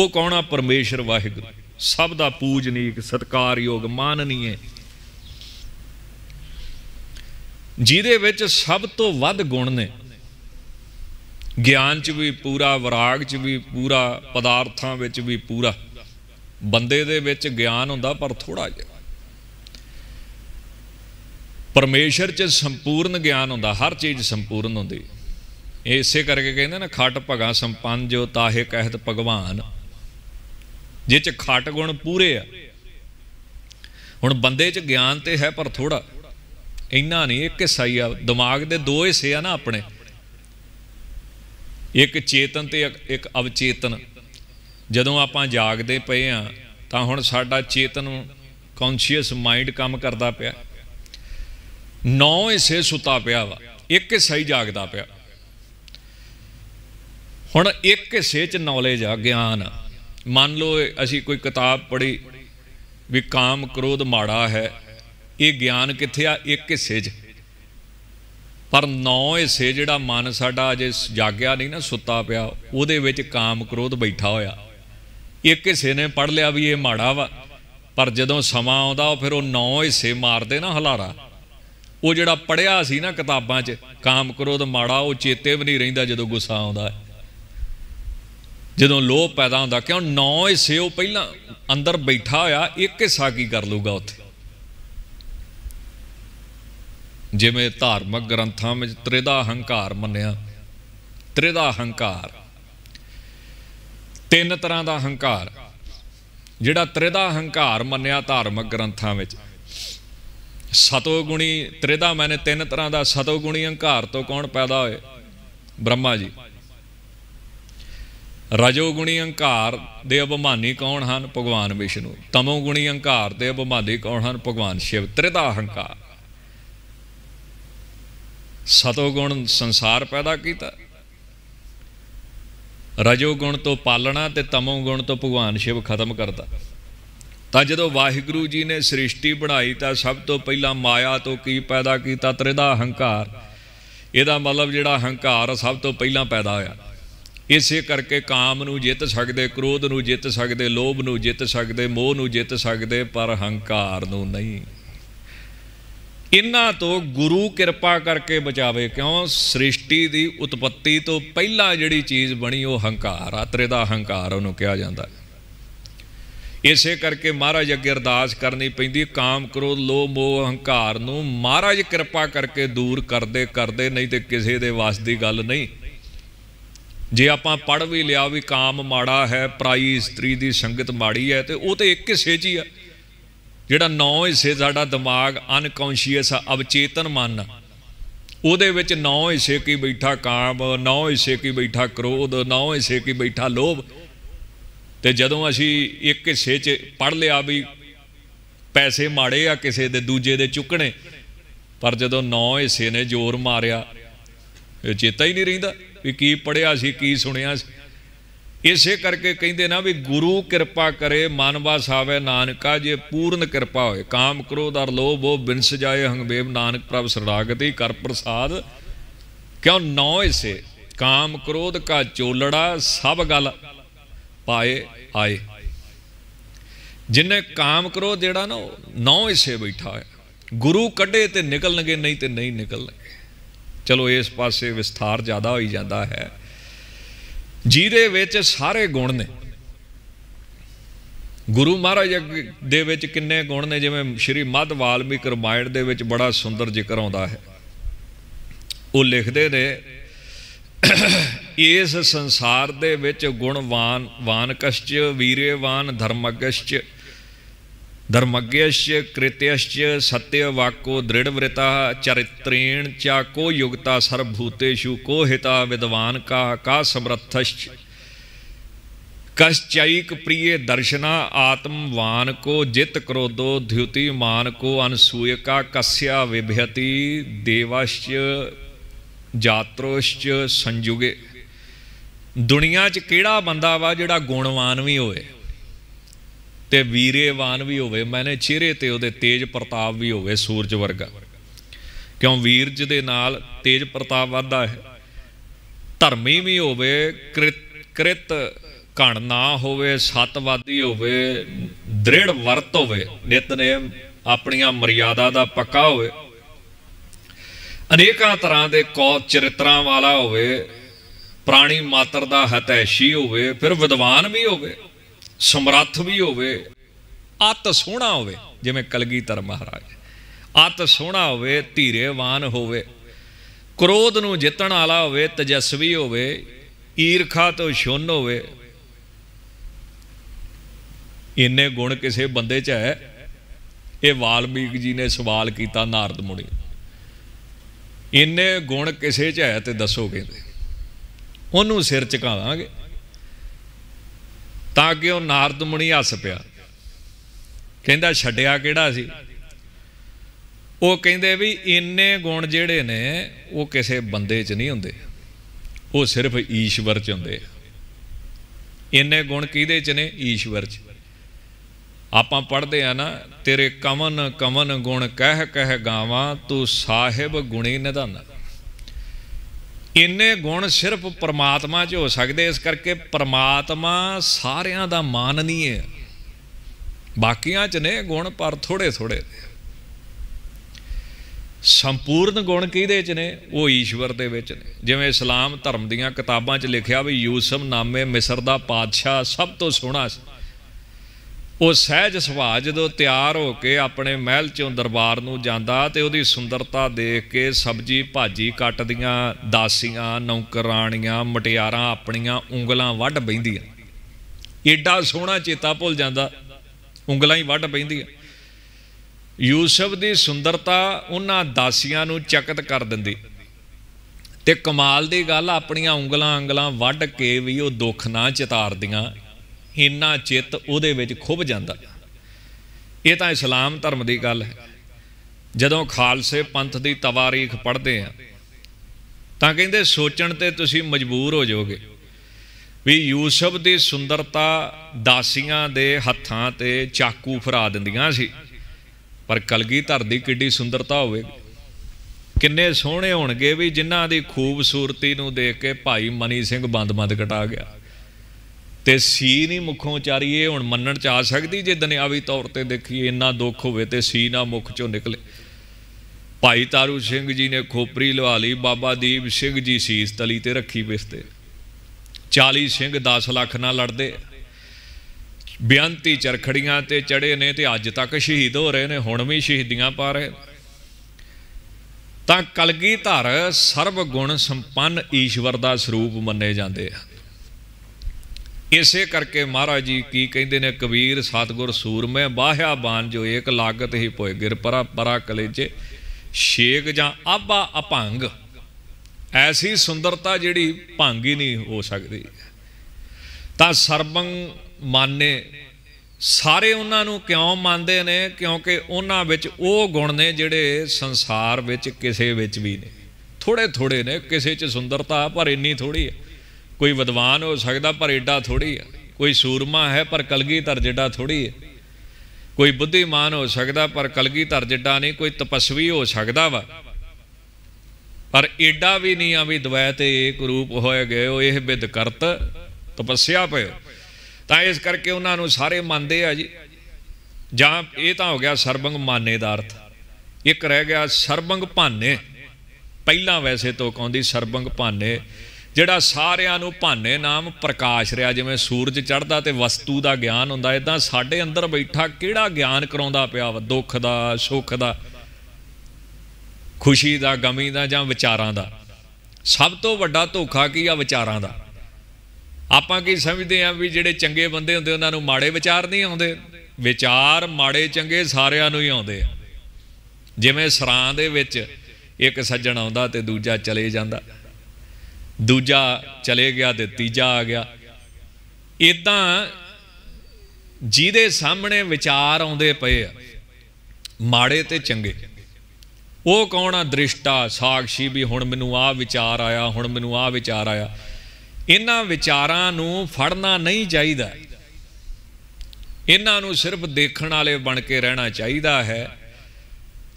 ਉਹ ਕੌਣ ਆ ਪਰਮੇਸ਼ਰ ਵਾਹਿਗੁਰੂ ਸਭ ਦਾ ਪੂਜਨੀਕ ਸਤਕਾਰਯੋਗ ਮਾਨਨੀਏ ਜਿਹਦੇ ਵਿੱਚ ਸਭ ਤੋਂ ਵੱਧ ਗੁਣ ਨੇ ਗਿਆਨ 'ਚ ਵੀ ਪੂਰਾ ਵਿਰਾਗ 'ਚ ਵੀ ਪੂਰਾ ਪਦਾਰਥਾਂ ਵਿੱਚ ਵੀ ਪੂਰਾ ਬੰਦੇ ਦੇ ਵਿੱਚ ਗਿਆਨ ਹੁੰਦਾ ਪਰ ਥੋੜਾ ਜਿਹਾ ਪਰਮੇਸ਼ਰ 'ਚ ਸੰਪੂਰਨ ਗਿਆਨ ਹੁੰਦਾ ਹਰ ਚੀਜ਼ ਸੰਪੂਰਨ ਹੁੰਦੀ ਇਹ ਇਸੇ ਕਰਕੇ ਕਹਿੰਦੇ ਨਾ ਖਟ ਭਗਾ ਸੰਪੰਨ ਜੋ ਤਾਹੇ ਕਹਿਤ ਭਗਵਾਨ ਜਿਹ 'ਚ ਖਟ ਗੁਣ ਪੂਰੇ ਆ ਹੁਣ ਬੰਦੇ 'ਚ ਗਿਆਨ ਤੇ ਹੈ ਪਰ ਥੋੜਾ ਇੰਨਾ ਨਹੀਂ ਇੱਕ ਹਿੱਸਾ ਹੀ ਆ ਦਿਮਾਗ ਦੇ ਦੋ ਹਿੱਸੇ ਆ ਨਾ ਆਪਣੇ ਇੱਕ ਚੇਤਨ ਤੇ ਇੱਕ ਅਵਚੇਤਨ ਜਦੋਂ ਆਪਾਂ ਜਾਗਦੇ ਪਏ ਆ ਤਾਂ ਹੁਣ ਸਾਡਾ ਚੇਤਨ ਕੌਨਸ਼ੀਅਸ ਮਾਈਂਡ ਕੰਮ ਕਰਦਾ ਪਿਆ ਨੌ ਇਸੇ ਸੁਤਾ ਪਿਆ ਵਾ ਇੱਕ ਹਿੱਸਾ ਹੀ ਜਾਗਦਾ ਪਿਆ ਹੁਣ ਇੱਕ ਹਿੱਸੇ 'ਚ ਨੌਲੇਜ ਆ ਗਿਆਨ ਮੰਨ ਲਓ ਅਸੀਂ ਕੋਈ ਕਿਤਾਬ ਪੜ੍ਹੀ ਵੀ ਕਾਮ ਕ੍ਰੋਧ ਮਾੜਾ ਹੈ ਇਹ ਗਿਆਨ ਕਿੱਥੇ ਆ ਇੱਕ ਹਿੱਸੇ 'ਚ ਪਰ ਨੌ ਹਿੱਸੇ ਜਿਹੜਾ ਮਨ ਸਾਡਾ ਅਜੇ ਜਾਗਿਆ ਨਹੀਂ ਨਾ ਸੁੱਤਾ ਪਿਆ ਉਹਦੇ ਵਿੱਚ ਕਾਮ ਕ੍ਰੋਧ ਬੈਠਾ ਹੋਇਆ ਇੱਕ ਹਿੱਸੇ ਨੇ ਪੜ ਲਿਆ ਵੀ ਇਹ ਮਾੜਾ ਵਾ ਪਰ ਜਦੋਂ ਸਮਾਂ ਆਉਂਦਾ ਉਹ ਫਿਰ ਉਹ ਨੌ ਹਿੱਸੇ ਮਾਰਦੇ ਨਾ ਹਲਾਰਾ ਉਹ ਜਿਹੜਾ ਪੜਿਆ ਸੀ ਨਾ ਕਿਤਾਬਾਂ 'ਚ ਕਾਮ ਕ੍ਰੋਧ ਮਾੜਾ ਉਹ ਚੇਤੇ ਵੀ ਨਹੀਂ ਰਹਿੰਦਾ ਜਦੋਂ ਗੁੱਸਾ ਆਉਂਦਾ ਜਦੋਂ ਲੋਭ ਪੈਦਾ ਹੁੰਦਾ ਕਿਉਂ ਨੌ ਹਿੱਸੇ ਉਹ ਪਹਿਲਾਂ ਅੰਦਰ ਬੈਠਾ ਹੋਇਆ ਇੱਕ ਹਿੱਸਾ ਕੀ ਕਰ ਲੂਗਾ ਉੱਥੇ ਜਿਵੇਂ ਧਾਰਮਿਕ ਗ੍ਰੰਥਾਂ ਵਿੱਚ ਤ੍ਰਿਦਾ ਹੰਕਾਰ ਮੰਨਿਆ ਤ੍ਰਿਦਾ ਹੰਕਾਰ ਤਿੰਨ ਤਰ੍ਹਾਂ ਦਾ ਹੰਕਾਰ ਜਿਹੜਾ ਤ੍ਰਿਦਾ ਹੰਕਾਰ ਮੰਨਿਆ ਧਾਰਮਿਕ ਗ੍ਰੰਥਾਂ ਵਿੱਚ ਸਤੋਗੁਣੀ ਤ੍ਰਿਦਾ ਮੈਨੇ ਤਿੰਨ ਤਰ੍ਹਾਂ ਦਾ ਸਤੋਗੁਣੀ ਹੰਕਾਰ ਤੋਂ ਕੌਣ ਪੈਦਾ ਹੋਏ ਬ੍ਰਹਮਾ ਜੀ ਰਜੋਗੁਣੀ ਹੰਕਾਰ ਦੇ ਅਭਮਾਨੀ ਕੌਣ ਹਨ ਭਗਵਾਨ ਵਿਸ਼ਨੂੰ ਤਮੋਗੁਣੀ ਹੰਕਾਰ ਦੇ ਅਭਮਾਨੀ ਕੌਣ ਹਨ ਭਗਵਾਨ ਸ਼ਿਵ ਤ੍ਰਿਦਾ ਹੰਕਾਰ ਸਤੋਗੁਣ ਸੰਸਾਰ ਪੈਦਾ ਕੀਤਾ ਰਜੋਗੁਣ ਤੋਂ ਪਾਲਣਾ ਤੇ ਤਮੋਗੁਣ ਤੋਂ ਭਗਵਾਨ ਸ਼ਿਵ ਖਤਮ ਕਰਦਾ ਤਾਂ ਜਦੋਂ ਵਾਹਿਗੁਰੂ ਜੀ ਨੇ ਸ੍ਰਿਸ਼ਟੀ ਬਣਾਈ ਤਾਂ ਸਭ ਤੋਂ ਪਹਿਲਾਂ ਮਾਇਆ ਤੋਂ ਕੀ ਪੈਦਾ ਕੀਤਾ ਤ੍ਰਿਦਾ ਹੰਕਾਰ ਇਹਦਾ ਮਤਲਬ ਜਿਹੜਾ ਹੰਕਾਰ ਸਭ ਤੋਂ ਪਹਿਲਾਂ ਪੈਦਾ ਹੋਇਆ ਇਸੇ ਕਰਕੇ ਕਾਮ ਨੂੰ ਜਿੱਤ ਸਕਦੇ ਕ੍ਰੋਧ ਨੂੰ ਜਿੱਤ ਸਕਦੇ ਲੋਭ ਨੂੰ ਜਿੱਤ ਸਕਦੇ ਮੋਹ ਨੂੰ ਜਿੱਤ ਸਕਦੇ ਪਰ ਹੰਕਾਰ ਨੂੰ ਨਹੀਂ ਇਹਨਾਂ ਤੋਂ ਗੁਰੂ ਕਿਰਪਾ ਕਰਕੇ ਬਚਾਵੇ ਕਿਉਂ ਸ੍ਰਿਸ਼ਟੀ ਦੀ ਉਤਪਤੀ ਤੋਂ ਪਹਿਲਾਂ ਜਿਹੜੀ ਚੀਜ਼ ਬਣੀ ਉਹ ਹੰਕਾਰ ਆ ਦਾ ਹੰਕਾਰ ਉਹਨੂੰ ਕਿਹਾ ਜਾਂਦਾ ਹੈ ਇਸੇ ਕਰਕੇ ਮਹਾਰਾਜ ਅੱਗੇ ਅਰਦਾਸ ਕਰਨੀ ਪੈਂਦੀ ਕਾਮ ਕ੍ਰੋਧ ਲੋਭ ਮੋਹ ਹੰਕਾਰ ਨੂੰ ਮਹਾਰਾਜ ਕਿਰਪਾ ਕਰਕੇ ਦੂਰ ਕਰਦੇ ਕਰਦੇ ਨਹੀਂ ਤੇ ਕਿਸੇ ਦੇ ਵਾਸ ਦੀ ਗੱਲ ਨਹੀਂ ਜੇ ਆਪਾਂ ਪੜ ਵੀ ਲਿਆ ਵੀ ਕਾਮ ਮਾੜਾ ਹੈ ਪ੍ਰਾਈ ਇਸਤਰੀ ਦੀ ਸੰਗਤ ਮਾੜੀ ਹੈ ਤੇ ਉਹ ਤੇ ਇੱਕ ਹੀ ਸੇਜੀ ਹੀ ਆ ਜਿਹੜਾ ਨੌ ਹਿੱਸੇ ਸਾਡਾ ਦਿਮਾਗ ਅਨਕੌਂਸ਼ੀਅਸ ਆ ਅਵਚੇਤਨ ਮਨ ਉਹਦੇ ਵਿੱਚ ਨੌ ਹਿੱਸੇ ਕੀ ਬੈਠਾ ਕਾਮ ਨੌ ਹਿੱਸੇ ਕੀ ਬੈਠਾ ਕ੍ਰੋਧ ਨੌ ਹਿੱਸੇ ਕੀ ਬੈਠਾ ਲੋਭ ਤੇ ਜਦੋਂ ਅਸੀਂ ਇੱਕ ਹਿੱਸੇ 'ਚ ਪੜ ਲਿਆ ਵੀ ਪੈਸੇ ਮਾੜੇ ਆ ਕਿਸੇ ਦੇ ਦੂਜੇ ਦੇ ਚੁੱਕਣੇ ਪਰ ਜਦੋਂ ਨੌ ਹਿੱਸੇ ਨੇ ਜ਼ੋਰ ਮਾਰਿਆ ਇਹ ਚੇਤਾ ਹੀ ਨਹੀਂ ਰਹਿੰਦਾ ਵੀ ਕੀ ਪੜਿਆ ਸੀ ਕੀ ਸੁਣਿਆ ਸੀ ਇਸੇ ਕਰਕੇ ਕਹਿੰਦੇ ਨਾ ਵੀ ਗੁਰੂ ਕਿਰਪਾ ਕਰੇ ਮਨ ਬਸ ਆਵੇ ਨਾਨਕਾ ਜੇ ਪੂਰਨ ਕਿਰਪਾ ਹੋਏ ਕਾਮ ਕ੍ਰੋਧ ਅਰ ਲੋਭ ਉਹ ਬਿਨਸ ਜਾਏ ਹੰਗਬੇਬ ਨਾਨਕ ਪ੍ਰਭ ਸਰਦਾਗਤੀ ਕਰ ਪ੍ਰਸਾਦ ਕਿਉਂ ਨੌ ਇਸੇ ਕਾਮ ਕ੍ਰੋਧ ਕਾ ਚੋਲੜਾ ਸਭ ਗੱਲ ਪਾਏ ਆਏ ਜਿਨੇ ਕਾਮ ਕ੍ਰੋਧ ਜਿਹੜਾ ਨਾ ਨੌ ਇਸੇ ਬੈਠਾ ਹੈ ਗੁਰੂ ਕੱਢੇ ਤੇ ਨਿਕਲਣਗੇ ਨਹੀਂ ਤੇ ਨਹੀਂ ਨਿਕਲਣਗੇ ਚਲੋ ਇਸ ਪਾਸੇ ਵਿਸਥਾਰ ਜ਼ਿਆਦਾ ਹੋਈ ਜਾਂਦਾ ਹੈ ਜਿਹਦੇ ਵਿੱਚ ਸਾਰੇ ਗੁਣ ਨੇ ਗੁਰੂ ਮਹਾਰਾਜ ਦੇ ਵਿੱਚ ਕਿੰਨੇ ਗੁਣ ਨੇ ਜਿਵੇਂ ਸ਼੍ਰੀ ਮਦ ਵਾਲਮੀਕ ਰਮਾਇਣ ਦੇ ਵਿੱਚ ਬੜਾ ਸੁੰਦਰ ਜ਼ਿਕਰ ਆਉਂਦਾ ਹੈ ਉਹ ਲਿਖਦੇ ਨੇ ਇਸ ਸੰਸਾਰ ਦੇ ਵਿੱਚ ਗੁਣਵਾਨ ਵਾਨਕਸ਼ਚ ਵੀਰੇਵਾਨ ਧਰਮਗਸ਼ਚ धर्मज्ञस्य कृतेस्य सत्यवाक्को दृढ़व्रता चरित्रेण चा युक्ता सर्वभूतेषु को हिता विद्वान का का समर्थश्च कश्चैक प्रिय दर्शना आत्मवान को जित क्रोधो द्युतिमान को अनसूयका कस्य विभ्यति देवाश्च ਜਾਤਰੋਸ਼ਚ ਸੰਯੁਗੇ दुनिया च केड़ा बंदा वा जेड़ा गुणवान भी होए ਤੇ ਵੀਰੇਵਾਨ ਵੀ ਹੋਵੇ ਮੈਨੇ ਚਿਹਰੇ ਤੇ ਉਹਦੇ ਤੇਜ ਪ੍ਰਤਾਪ ਵੀ ਹੋਵੇ ਸੂਰਜ ਵਰਗਾ ਕਿਉਂ ਵੀਰਜ ਦੇ ਨਾਲ ਤੇਜ ਪ੍ਰਤਾਪ ਵਧਦਾ ਹੈ ਧਰਮੀ ਵੀ ਹੋਵੇ ਕ੍ਰਿਤ ਘਣ ਨਾ ਹੋਵੇ ਸਤਵਾਦੀ ਹੋਵੇ ਦ੍ਰਿੜ ਵਰਤ ਹੋਵੇ ਨਿਤਨੇਮ ਆਪਣੀਆਂ ਮਰਿਆਦਾ ਦਾ ਪੱਕਾ ਹੋਵੇ ਅਨੇਕਾਂ ਤਰ੍ਹਾਂ ਦੇ ਕੌ ਚਰਿਤਰਾਂ ਵਾਲਾ ਹੋਵੇ ਪ੍ਰਾਣੀ ਮਾਤਰ ਦਾ ਹਤੈਸ਼ੀ ਹੋਵੇ ਫਿਰ ਵਿਦਵਾਨ ਵੀ ਹੋਵੇ ਸਮਰੱਥ ਵੀ ਹੋਵੇ ਅਤ ਸੋਹਣਾ ਹੋਵੇ ਜਿਵੇਂ ਕਲਗੀਧਰ ਮਹਾਰਾਜ ਅਤ ਸੋਹਣਾ ਹੋਵੇ ਧੀਰੇਵਾਨ ਹੋਵੇ ਕ੍ਰੋਧ ਨੂੰ ਜਿੱਤਣ ਵਾਲਾ ਹੋਵੇ ਤਜਸਵੀ ਹੋਵੇ ਈਰਖਾ ਤੋਂ ਸ਼ੁੰਨ ਹੋਵੇ ਇੰਨੇ ਗੁਣ ਕਿਸੇ ਬੰਦੇ 'ਚ ਹੈ ਇਹ ਵਾਲਮੀਕ ਜੀ ਨੇ ਸਵਾਲ ਕੀਤਾ ਨਾਰਦ ਮੁਨੀ ਇੰਨੇ ਗੁਣ ਕਿਸੇ 'ਚ ਹੈ ਤੇ ਦੱਸੋ ਕਹਿੰਦੇ ਉਹਨੂੰ ਸਿਰ ਚਕਾਵਾਂਗੇ ਤਾਂ ਕਿ ਉਹ ਨਾਰਦ Muni ਹੱਸ ਪਿਆ ਕਹਿੰਦਾ ਛੱਡਿਆ ਕਿਹੜਾ ਸੀ ਉਹ ਕਹਿੰਦੇ ਵੀ ਇੰਨੇ ਗੁਣ ਜਿਹੜੇ ਨੇ ਉਹ ਕਿਸੇ ਬੰਦੇ 'ਚ ਨਹੀਂ ਹੁੰਦੇ ਉਹ ਸਿਰਫ ਈਸ਼ਵਰ 'ਚ ਹੁੰਦੇ ਇੰਨੇ ਗੁਣ ਕਿਹਦੇ 'ਚ ਨੇ ਈਸ਼ਵਰ 'ਚ ਆਪਾਂ ਪੜ੍ਹਦੇ ਆ ਨਾ ਤੇਰੇ ਕਮਨ ਕਮਨ ਗੁਣ ਕਹਿ ਕਹਿ ਗਾਵਾਂ ਤੂੰ ਸਾਹਿਬ ਗੁਣੀ ਨਿਧਾਨਾ ਇੰਨੇ ਗੁਣ ਸਿਰਫ ਪਰਮਾਤਮਾ 'ਚ ਹੋ ਸਕਦੇ ਇਸ ਕਰਕੇ ਪਰਮਾਤਮਾ ਸਾਰਿਆਂ ਦਾ ਮਾਨ ਨਹੀਂ ਹੈ ਬਾਕੀਆਂ 'ਚ ਨੇ ਗੁਣ ਪਰ ਥੋੜੇ ਥੋੜੇ ਸੰਪੂਰਨ ਗੁਣ ਕਿਹਦੇ 'ਚ ਨੇ ਉਹ ਈਸ਼ਵਰ ਦੇ ਵਿੱਚ ਨੇ ਜਿਵੇਂ ਇਸਲਾਮ ਧਰਮ ਦੀਆਂ ਕਿਤਾਬਾਂ 'ਚ ਲਿਖਿਆ ਵੀ ਯੂਸਫ ਨਾਮੇ ਮਿਸਰ ਦਾ ਪਾਦਸ਼ਾਹ ਸਭ ਤੋਂ ਸੋਹਣਾ ਸੀ ਉਹ ਸਹਿਜ ਸੁਭਾਅ ਜਦੋਂ ਤਿਆਰ ਹੋ ਕੇ ਆਪਣੇ ਮਹਿਲ ਚੋਂ ਦਰਬਾਰ ਨੂੰ ਜਾਂਦਾ ਤੇ ਉਹਦੀ ਸੁੰਦਰਤਾ ਦੇਖ ਕੇ ਸਬਜੀ ਭਾਜੀ ਕੱਟਦੀਆਂ ਦਾਸੀਆਂ ਨੌਕਰਾਣੀਆਂ ਮਟਿਆਰਾਂ ਆਪਣੀਆਂ ਉਂਗਲਾਂ ਵੱਢ ਬੈਂਦੀਆਂ ਏਡਾ ਸੋਹਣਾ ਚੇਤਾ ਭੁੱਲ ਜਾਂਦਾ ਉਂਗਲਾਂ ਹੀ ਵੱਢ ਬੈਂਦੀਆਂ ਯੂਸਫ ਦੀ ਸੁੰਦਰਤਾ ਉਹਨਾਂ ਦਾਸੀਆਂ ਨੂੰ ਚਕਤ ਕਰ ਦਿੰਦੀ ਤੇ ਕਮਾਲ ਦੀ ਗੱਲ ਆਪਣੀਆਂ ਉਂਗਲਾਂ ਅੰਗਲਾਂ ਵੱਢ ਕੇ ਵੀ ਉਹ ਦੁੱਖ ਨਾ ਚਿਤਾਰਦੀਆਂ ਇੰਨਾ ਚਿੱਤ ਉਹਦੇ ਵਿੱਚ ਖੁੱਭ ਜਾਂਦਾ ਇਹ ਤਾਂ ਇਸਲਾਮ ਧਰਮ ਦੀ ਗੱਲ ਹੈ ਜਦੋਂ ਖਾਲਸੇ ਪੰਥ ਦੀ ਤਵਾਰੀਖ ਪੜ੍ਹਦੇ ਆ ਤਾਂ ਕਹਿੰਦੇ ਸੋਚਣ ਤੇ ਤੁਸੀਂ ਮਜਬੂਰ ਹੋ ਜਾਓਗੇ ਵੀ ਯੂਸਫ ਦੀ ਸੁੰਦਰਤਾ ਦਾਸੀਆਂ ਦੇ ਹੱਥਾਂ ਤੇ ਚਾਕੂ ਫਰਾ ਦਿੰਦੀਆਂ ਸੀ ਪਰ ਕਲਗੀਧਰ ਦੀ ਕਿੱਡੀ ਸੁੰਦਰਤਾ ਹੋਵੇ ਕਿੰਨੇ ਸੋਹਣੇ ਹੋਣਗੇ ਵੀ ਜਿਨ੍ਹਾਂ ਦੀ ਖੂਬਸੂਰਤੀ ਨੂੰ ਦੇਖ ਕੇ ਭਾਈ ਮਨੀ ਸਿੰਘ ਬੰਦ-ਬੰਦ ਕਟਾ ਗਿਆ ਤੇ ਸੀ ਨਹੀਂ ਮੁਖੋਂ ਚਾਰੀਏ ਇਹ ਹੁਣ ਮੰਨਣ ਚ ਆ ਸਕਦੀ ਜੇ ਦੁਨਿਆਵੀ ਤੌਰ ਤੇ ਦੇਖੀਏ ਇੰਨਾ ਦੁੱਖ ਹੋਵੇ ਤੇ ਸੀ ਨਾ ਮੁਖ ਚੋਂ ਨਿਕਲੇ ਭਾਈ ਤਾਰੂ ਸਿੰਘ ਜੀ ਨੇ ਖੋਪਰੀ ਲਵਾ ਲਈ ਬਾਬਾ ਦੀਪ ਸਿੰਘ ਜੀ ਸੀਸ ਤਲੀ ਤੇ ਰੱਖੀ ਬਿਸਤੇ 40 ਸਿੰਘ 10 ਲੱਖ ਨਾਲ ਲੜਦੇ ਬਿਆੰਤੀ ਚਰਖੜੀਆਂ ਤੇ ਚੜੇ ਨੇ ਤੇ ਅੱਜ ਤੱਕ ਸ਼ਹੀਦ ਹੋ ਰਹੇ ਨੇ ਹੁਣ ਵੀ ਸ਼ਹੀਦੀਆਂ ਪਾ ਰਹੇ ਤਾਂ ਕਲਗੀਧਰ ਸਰਬ ਗੁਣ ਸੰਪੰਨ ਈਸ਼ਵਰ ਦਾ ਸਰੂਪ ਮੰਨੇ ਜਾਂਦੇ ਆ ਇਸੇ ਕਰਕੇ ਮਹਾਰਾਜ ਜੀ ਕੀ ਕਹਿੰਦੇ ਨੇ ਕਬੀਰ ਸਤਗੁਰ ਸੂਰਮੇ ਬਾਹਿਆ ਬਾਨ ਜੋ ਏਕ ਲਾਗਤ ਹੀ ਪੋਏ ਗਿਰ ਪਰਾ ਪਰਾ ਕਲੇਜੇ ਛੇਕ ਜਾਂ ਆਬਾ ਅਭੰਗ ਐਸੀ ਸੁੰਦਰਤਾ ਜਿਹੜੀ ਭੰਗ ਹੀ ਨਹੀਂ ਹੋ ਸਕਦੀ ਤਾਂ ਸਰਬੰ ਮਾਨੇ ਸਾਰੇ ਉਹਨਾਂ ਨੂੰ ਕਿਉਂ ਮੰਨਦੇ ਨੇ ਕਿਉਂਕਿ ਉਹਨਾਂ ਵਿੱਚ ਉਹ ਗੁਣ ਨੇ ਜਿਹੜੇ ਸੰਸਾਰ ਵਿੱਚ ਕਿਸੇ ਵਿੱਚ ਵੀ ਨੇ ਥੋੜੇ ਥੋੜੇ ਨੇ ਕਿਸੇ 'ਚ ਸੁੰਦਰਤਾ ਪਰ ਇੰਨੀ ਥੋੜੀ ਹੈ ਕੋਈ ਵਿਦਵਾਨ ਹੋ ਸਕਦਾ ਪਰ ਏਡਾ ਥੋੜੀ ਹੈ ਕੋਈ ਸੂਰਮਾ ਹੈ ਪਰ ਕਲਗੀਧਰ ਜਿੱਡਾ ਥੋੜੀ ਹੈ ਕੋਈ ਬੁੱਧੀਮਾਨ ਹੋ ਸਕਦਾ ਪਰ ਕਲਗੀਧਰ ਜਿੱਡਾ ਨਹੀਂ ਕੋਈ ਤਪਸਵੀ ਹੋ ਸਕਦਾ ਵਾ ਪਰ ਏਡਾ ਵੀ ਨਹੀਂ ਆ ਵੀ ਦਵੈਤ ਏਕ ਰੂਪ ਹੋਏ ਗਏ ਉਹ ਇਹ ਵਿਦ ਕਰਤ ਤਪੱਸਿਆ ਪਇਓ ਤਾਂ ਇਸ ਕਰਕੇ ਉਹਨਾਂ ਨੂੰ ਸਾਰੇ ਮੰਨਦੇ ਆ ਜੀ ਜਾਂ ਇਹ ਤਾਂ ਹੋ ਗਿਆ ਸਰਬੰਗ ਮਾਨੇ ਦਾ ਅਰਥ ਇੱਕ ਰਹਿ ਗਿਆ ਸਰਬੰਗ ਭਾਨੇ ਪਹਿਲਾਂ ਵੈਸੇ ਤੋਂ ਕਹਿੰਦੀ ਸਰਬੰਗ ਭਾਨੇ ਜਿਹੜਾ ਸਾਰਿਆਂ ਨੂੰ ਭਾਨੇ ਨਾਮ ਪ੍ਰਕਾਸ਼ ਰਿਹਾ ਜਿਵੇਂ ਸੂਰਜ ਚੜਦਾ ਤੇ ਵਸਤੂ ਦਾ ਗਿਆਨ ਹੁੰਦਾ ਇਦਾਂ ਸਾਡੇ ਅੰਦਰ ਬੈਠਾ ਕਿਹੜਾ ਗਿਆਨ ਕਰਾਉਂਦਾ ਪਿਆ ਵਾ ਦੁੱਖ ਦਾ ਸੁੱਖ ਦਾ ਖੁਸ਼ੀ ਦਾ ਗਮੀ ਦਾ ਜਾਂ ਵਿਚਾਰਾਂ ਦਾ ਸਭ ਤੋਂ ਵੱਡਾ ਧੋਖਾ ਕੀ ਆ ਵਿਚਾਰਾਂ ਦਾ ਆਪਾਂ ਕੀ ਸਮਝਦੇ ਆ ਵੀ ਜਿਹੜੇ ਚੰਗੇ ਬੰਦੇ ਹੁੰਦੇ ਉਹਨਾਂ ਨੂੰ ਮਾੜੇ ਵਿਚਾਰ ਨਹੀਂ ਆਉਂਦੇ ਵਿਚਾਰ ਮਾੜੇ ਚੰਗੇ ਸਾਰਿਆਂ ਨੂੰ ਹੀ ਆਉਂਦੇ ਜਿਵੇਂ ਸਰਾਂ ਦੇ ਵਿੱਚ ਇੱਕ ਸੱਜਣ ਆਉਂਦਾ ਤੇ ਦੂਜਾ ਚਲੇ ਜਾਂਦਾ ਦੂਜਾ ਚਲੇ ਗਿਆ ਤੇ ਤੀਜਾ ਆ ਗਿਆ ਇਦਾਂ ਜਿਹਦੇ ਸਾਹਮਣੇ ਵਿਚਾਰ ਆਉਂਦੇ ਪਏ ਆ ਮਾੜੇ ਤੇ ਚੰਗੇ ਉਹ ਕੌਣ ਆ ਦ੍ਰਿਸ਼ਟਾ ਸਾਖੀ ਵੀ ਹੁਣ ਮੈਨੂੰ ਆ ਵਿਚਾਰ ਆਇਆ ਹੁਣ ਮੈਨੂੰ ਆ ਵਿਚਾਰ ਆਇਆ ਇਹਨਾਂ ਵਿਚਾਰਾਂ ਨੂੰ ਫੜਨਾ ਨਹੀਂ ਚਾਹੀਦਾ ਇਹਨਾਂ ਨੂੰ ਸਿਰਫ ਦੇਖਣ ਵਾਲੇ ਬਣ ਕੇ ਰਹਿਣਾ ਚਾਹੀਦਾ ਹੈ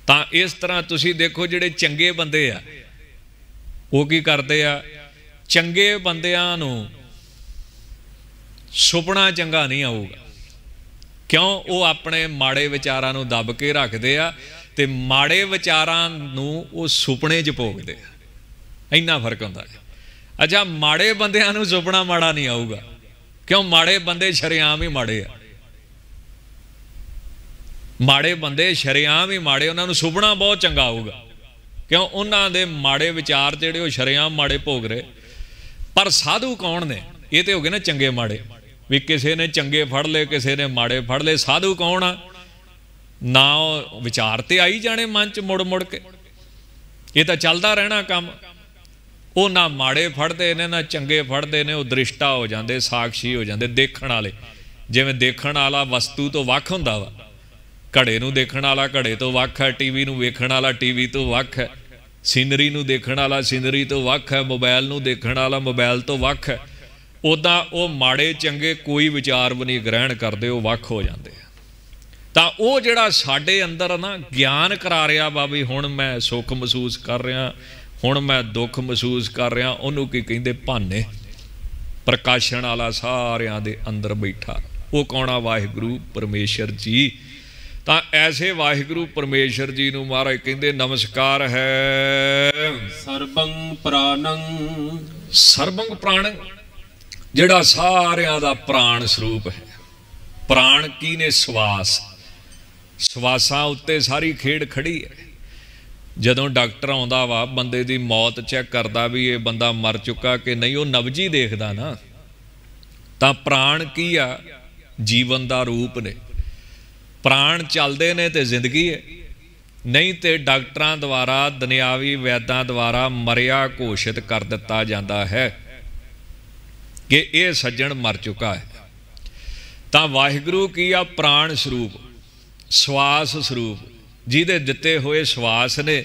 ਤਾਂ ਇਸ ਤਰ੍ਹਾਂ ਤੁਸੀਂ ਦੇਖੋ ਜਿਹੜੇ ਚੰਗੇ ਬੰਦੇ ਆ ਉਹ ਕੀ ਕਰਦੇ ਆ ਚੰਗੇ ਬੰਦਿਆਂ ਨੂੰ ਸੁਪਨਾ ਚੰਗਾ ਨਹੀਂ ਆਊਗਾ ਕਿਉਂ ਉਹ ਆਪਣੇ ਮਾੜੇ ਵਿਚਾਰਾਂ ਨੂੰ ਦੱਬ ਕੇ ਰੱਖਦੇ ਆ ਤੇ ਮਾੜੇ ਵਿਚਾਰਾਂ ਨੂੰ ਉਹ ਸੁਪਨੇ 'ਚ ਭੋਗਦੇ ਆ ਇੰਨਾ ਫਰਕ ਹੁੰਦਾ ਹੈ ਅੱਛਾ ਮਾੜੇ ਬੰਦਿਆਂ ਨੂੰ ਸੁਪਨਾ ਮਾੜਾ ਨਹੀਂ ਆਊਗਾ ਕਿਉਂ ਮਾੜੇ ਬੰਦੇ ਸ਼ਰਿਆਮ ਹੀ ਮਾੜੇ ਆ ਮਾੜੇ ਬੰਦੇ ਸ਼ਰਿਆਮ ਹੀ ਮਾੜੇ ਉਹਨਾਂ ਨੂੰ ਸੁਪਨਾ ਬਹੁਤ ਚੰਗਾ ਆਊਗਾ ਕਿਉਂ ਉਹਨਾਂ ਦੇ ਮਾੜੇ ਵਿਚਾਰ ਜਿਹੜੇ ਉਹ ਸ਼ਰਿਆਮ ਮਾੜੇ ਭੋਗ ਰਹੇ ਪਰ ਸਾਧੂ ਕੌਣ ਨੇ ਇਹ ਤੇ ਹੋ ਗਏ ਨਾ ਚੰਗੇ ਮਾੜੇ ਵੀ ਕਿਸੇ ਨੇ ਚੰਗੇ ਫੜ ਲਏ ਕਿਸੇ ਨੇ ਮਾੜੇ ਫੜ ਲਏ ਸਾਧੂ ਕੌਣ ਆ ਨਾ ਵਿਚਾਰ ਤੇ ਆਈ ਜਾਣੇ ਮਨ ਚ ਮੁੜ ਮੁੜ ਕੇ ਇਹ ਤਾਂ ਚੱਲਦਾ ਰਹਿਣਾ ਕੰਮ ਉਹ ਨਾ ਮਾੜੇ ਫੜਦੇ ਨੇ ਨਾ ਚੰਗੇ ਫੜਦੇ ਨੇ ਉਹ ਦ੍ਰਿਸ਼ਟਾ ਹੋ ਜਾਂਦੇ ਸਾਖੀ ਹੋ ਜਾਂਦੇ ਦੇਖਣ ਵਾਲੇ ਜਿਵੇਂ ਦੇਖਣ ਵਾਲਾ ਵਸਤੂ ਤੋਂ ਵੱਖ ਹੁੰਦਾ ਵਾ ਘੜੇ ਨੂੰ ਦੇਖਣ ਵਾਲਾ ਘੜੇ ਤੋਂ ਵੱਖ ਹੈ ਟੀਵੀ ਨੂੰ ਵੇਖਣ ਵਾਲਾ ਟੀਵੀ ਤੋਂ ਵੱਖ ਹੈ ਸੀਨਰੀ ਨੂੰ ਦੇਖਣ ਵਾਲਾ ਸੀਨਰੀ ਤੋਂ ਵੱਖ ਹੈ ਮੋਬਾਈਲ ਨੂੰ ਦੇਖਣ ਵਾਲਾ ਮੋਬਾਈਲ ਤੋਂ ਵੱਖ ਹੈ ਉਦਾਂ ਉਹ ਮਾੜੇ ਚੰਗੇ ਕੋਈ ਵਿਚਾਰ ਵੀ ਨਹੀਂ ਗ੍ਰਹਿਣ ਕਰਦੇ ਉਹ ਵੱਖ ਹੋ ਜਾਂਦੇ ਆ ਤਾਂ ਉਹ ਜਿਹੜਾ ਸਾਡੇ ਅੰਦਰ ਨਾ ਗਿਆਨ ਕਰਾ ਰਿਹਾ ਬਾਬੀ ਹੁਣ ਮੈਂ ਸੁੱਖ ਮਹਿਸੂਸ ਕਰ ਰਿਹਾ ਹੁਣ ਮੈਂ ਦੁੱਖ ਮਹਿਸੂਸ ਕਰ ਰਿਹਾ ਉਹਨੂੰ ਕੀ ਕਹਿੰਦੇ ਭਾਨੇ ਪ੍ਰਕਾਸ਼ਣ ਵਾਲਾ ਸਾਰਿਆਂ ਦੇ ਅੰਦਰ ਬੈਠਾ ਉਹ ਕੌਣਾ ਵਾਹਿਗੁਰੂ ਪਰਮੇਸ਼ਰ ਜੀ ਤਾਂ ਐਸੇ ਵਾਹਿਗੁਰੂ ਪਰਮੇਸ਼ਰ ਜੀ ਨੂੰ ਮਹਾਰਾਜ ਕਹਿੰਦੇ ਨਮਸਕਾਰ ਹੈ ਸਰਬੰਗ ਪ੍ਰਾਨੰ ਸਰਬੰਗ ਪ੍ਰਾਨ ਜਿਹੜਾ ਸਾਰਿਆਂ ਦਾ ਪ੍ਰਾਣ ਸਰੂਪ ਹੈ ਪ੍ਰਾਣ ਕੀ ਨੇ ਸਵਾਸ ਸਵਾਸਾਂ ਉੱਤੇ ਸਾਰੀ ਖੇਡ ਖੜੀ ਹੈ ਜਦੋਂ ਡਾਕਟਰ ਆਉਂਦਾ ਵਾ ਬੰਦੇ ਦੀ ਮੌਤ ਚੈੱਕ ਕਰਦਾ ਵੀ ਇਹ ਬੰਦਾ ਮਰ ਚੁੱਕਾ ਕਿ ਨਹੀਂ ਉਹ ਨਵਜੀ ਦੇਖਦਾ ਨਾ ਤਾਂ ਪ੍ਰਾਣ ਕੀ ਆ ਜੀਵਨ ਦਾ ਰੂਪ ਨੇ ਪ੍ਰਾਣ ਚੱਲਦੇ ਨੇ ਤੇ ਜ਼ਿੰਦਗੀ ਹੈ ਨਹੀਂ ਤੇ ਡਾਕਟਰਾਂ ਦੁਆਰਾ ਦੁਨਿਆਵੀ ਵੈਦਾਂ ਦੁਆਰਾ ਮਰਿਆ ਘੋਸ਼ਿਤ ਕਰ ਦਿੱਤਾ ਜਾਂਦਾ ਹੈ ਕਿ ਇਹ ਸੱਜਣ ਮਰ ਚੁੱਕਾ ਹੈ ਤਾਂ ਵਾਹਿਗੁਰੂ ਕੀ ਆ ਪ੍ਰਾਣ ਸਰੂਪ ਸਵਾਸ ਸਰੂਪ ਜਿਹਦੇ ਦਿੱਤੇ ਹੋਏ ਸਵਾਸ ਨੇ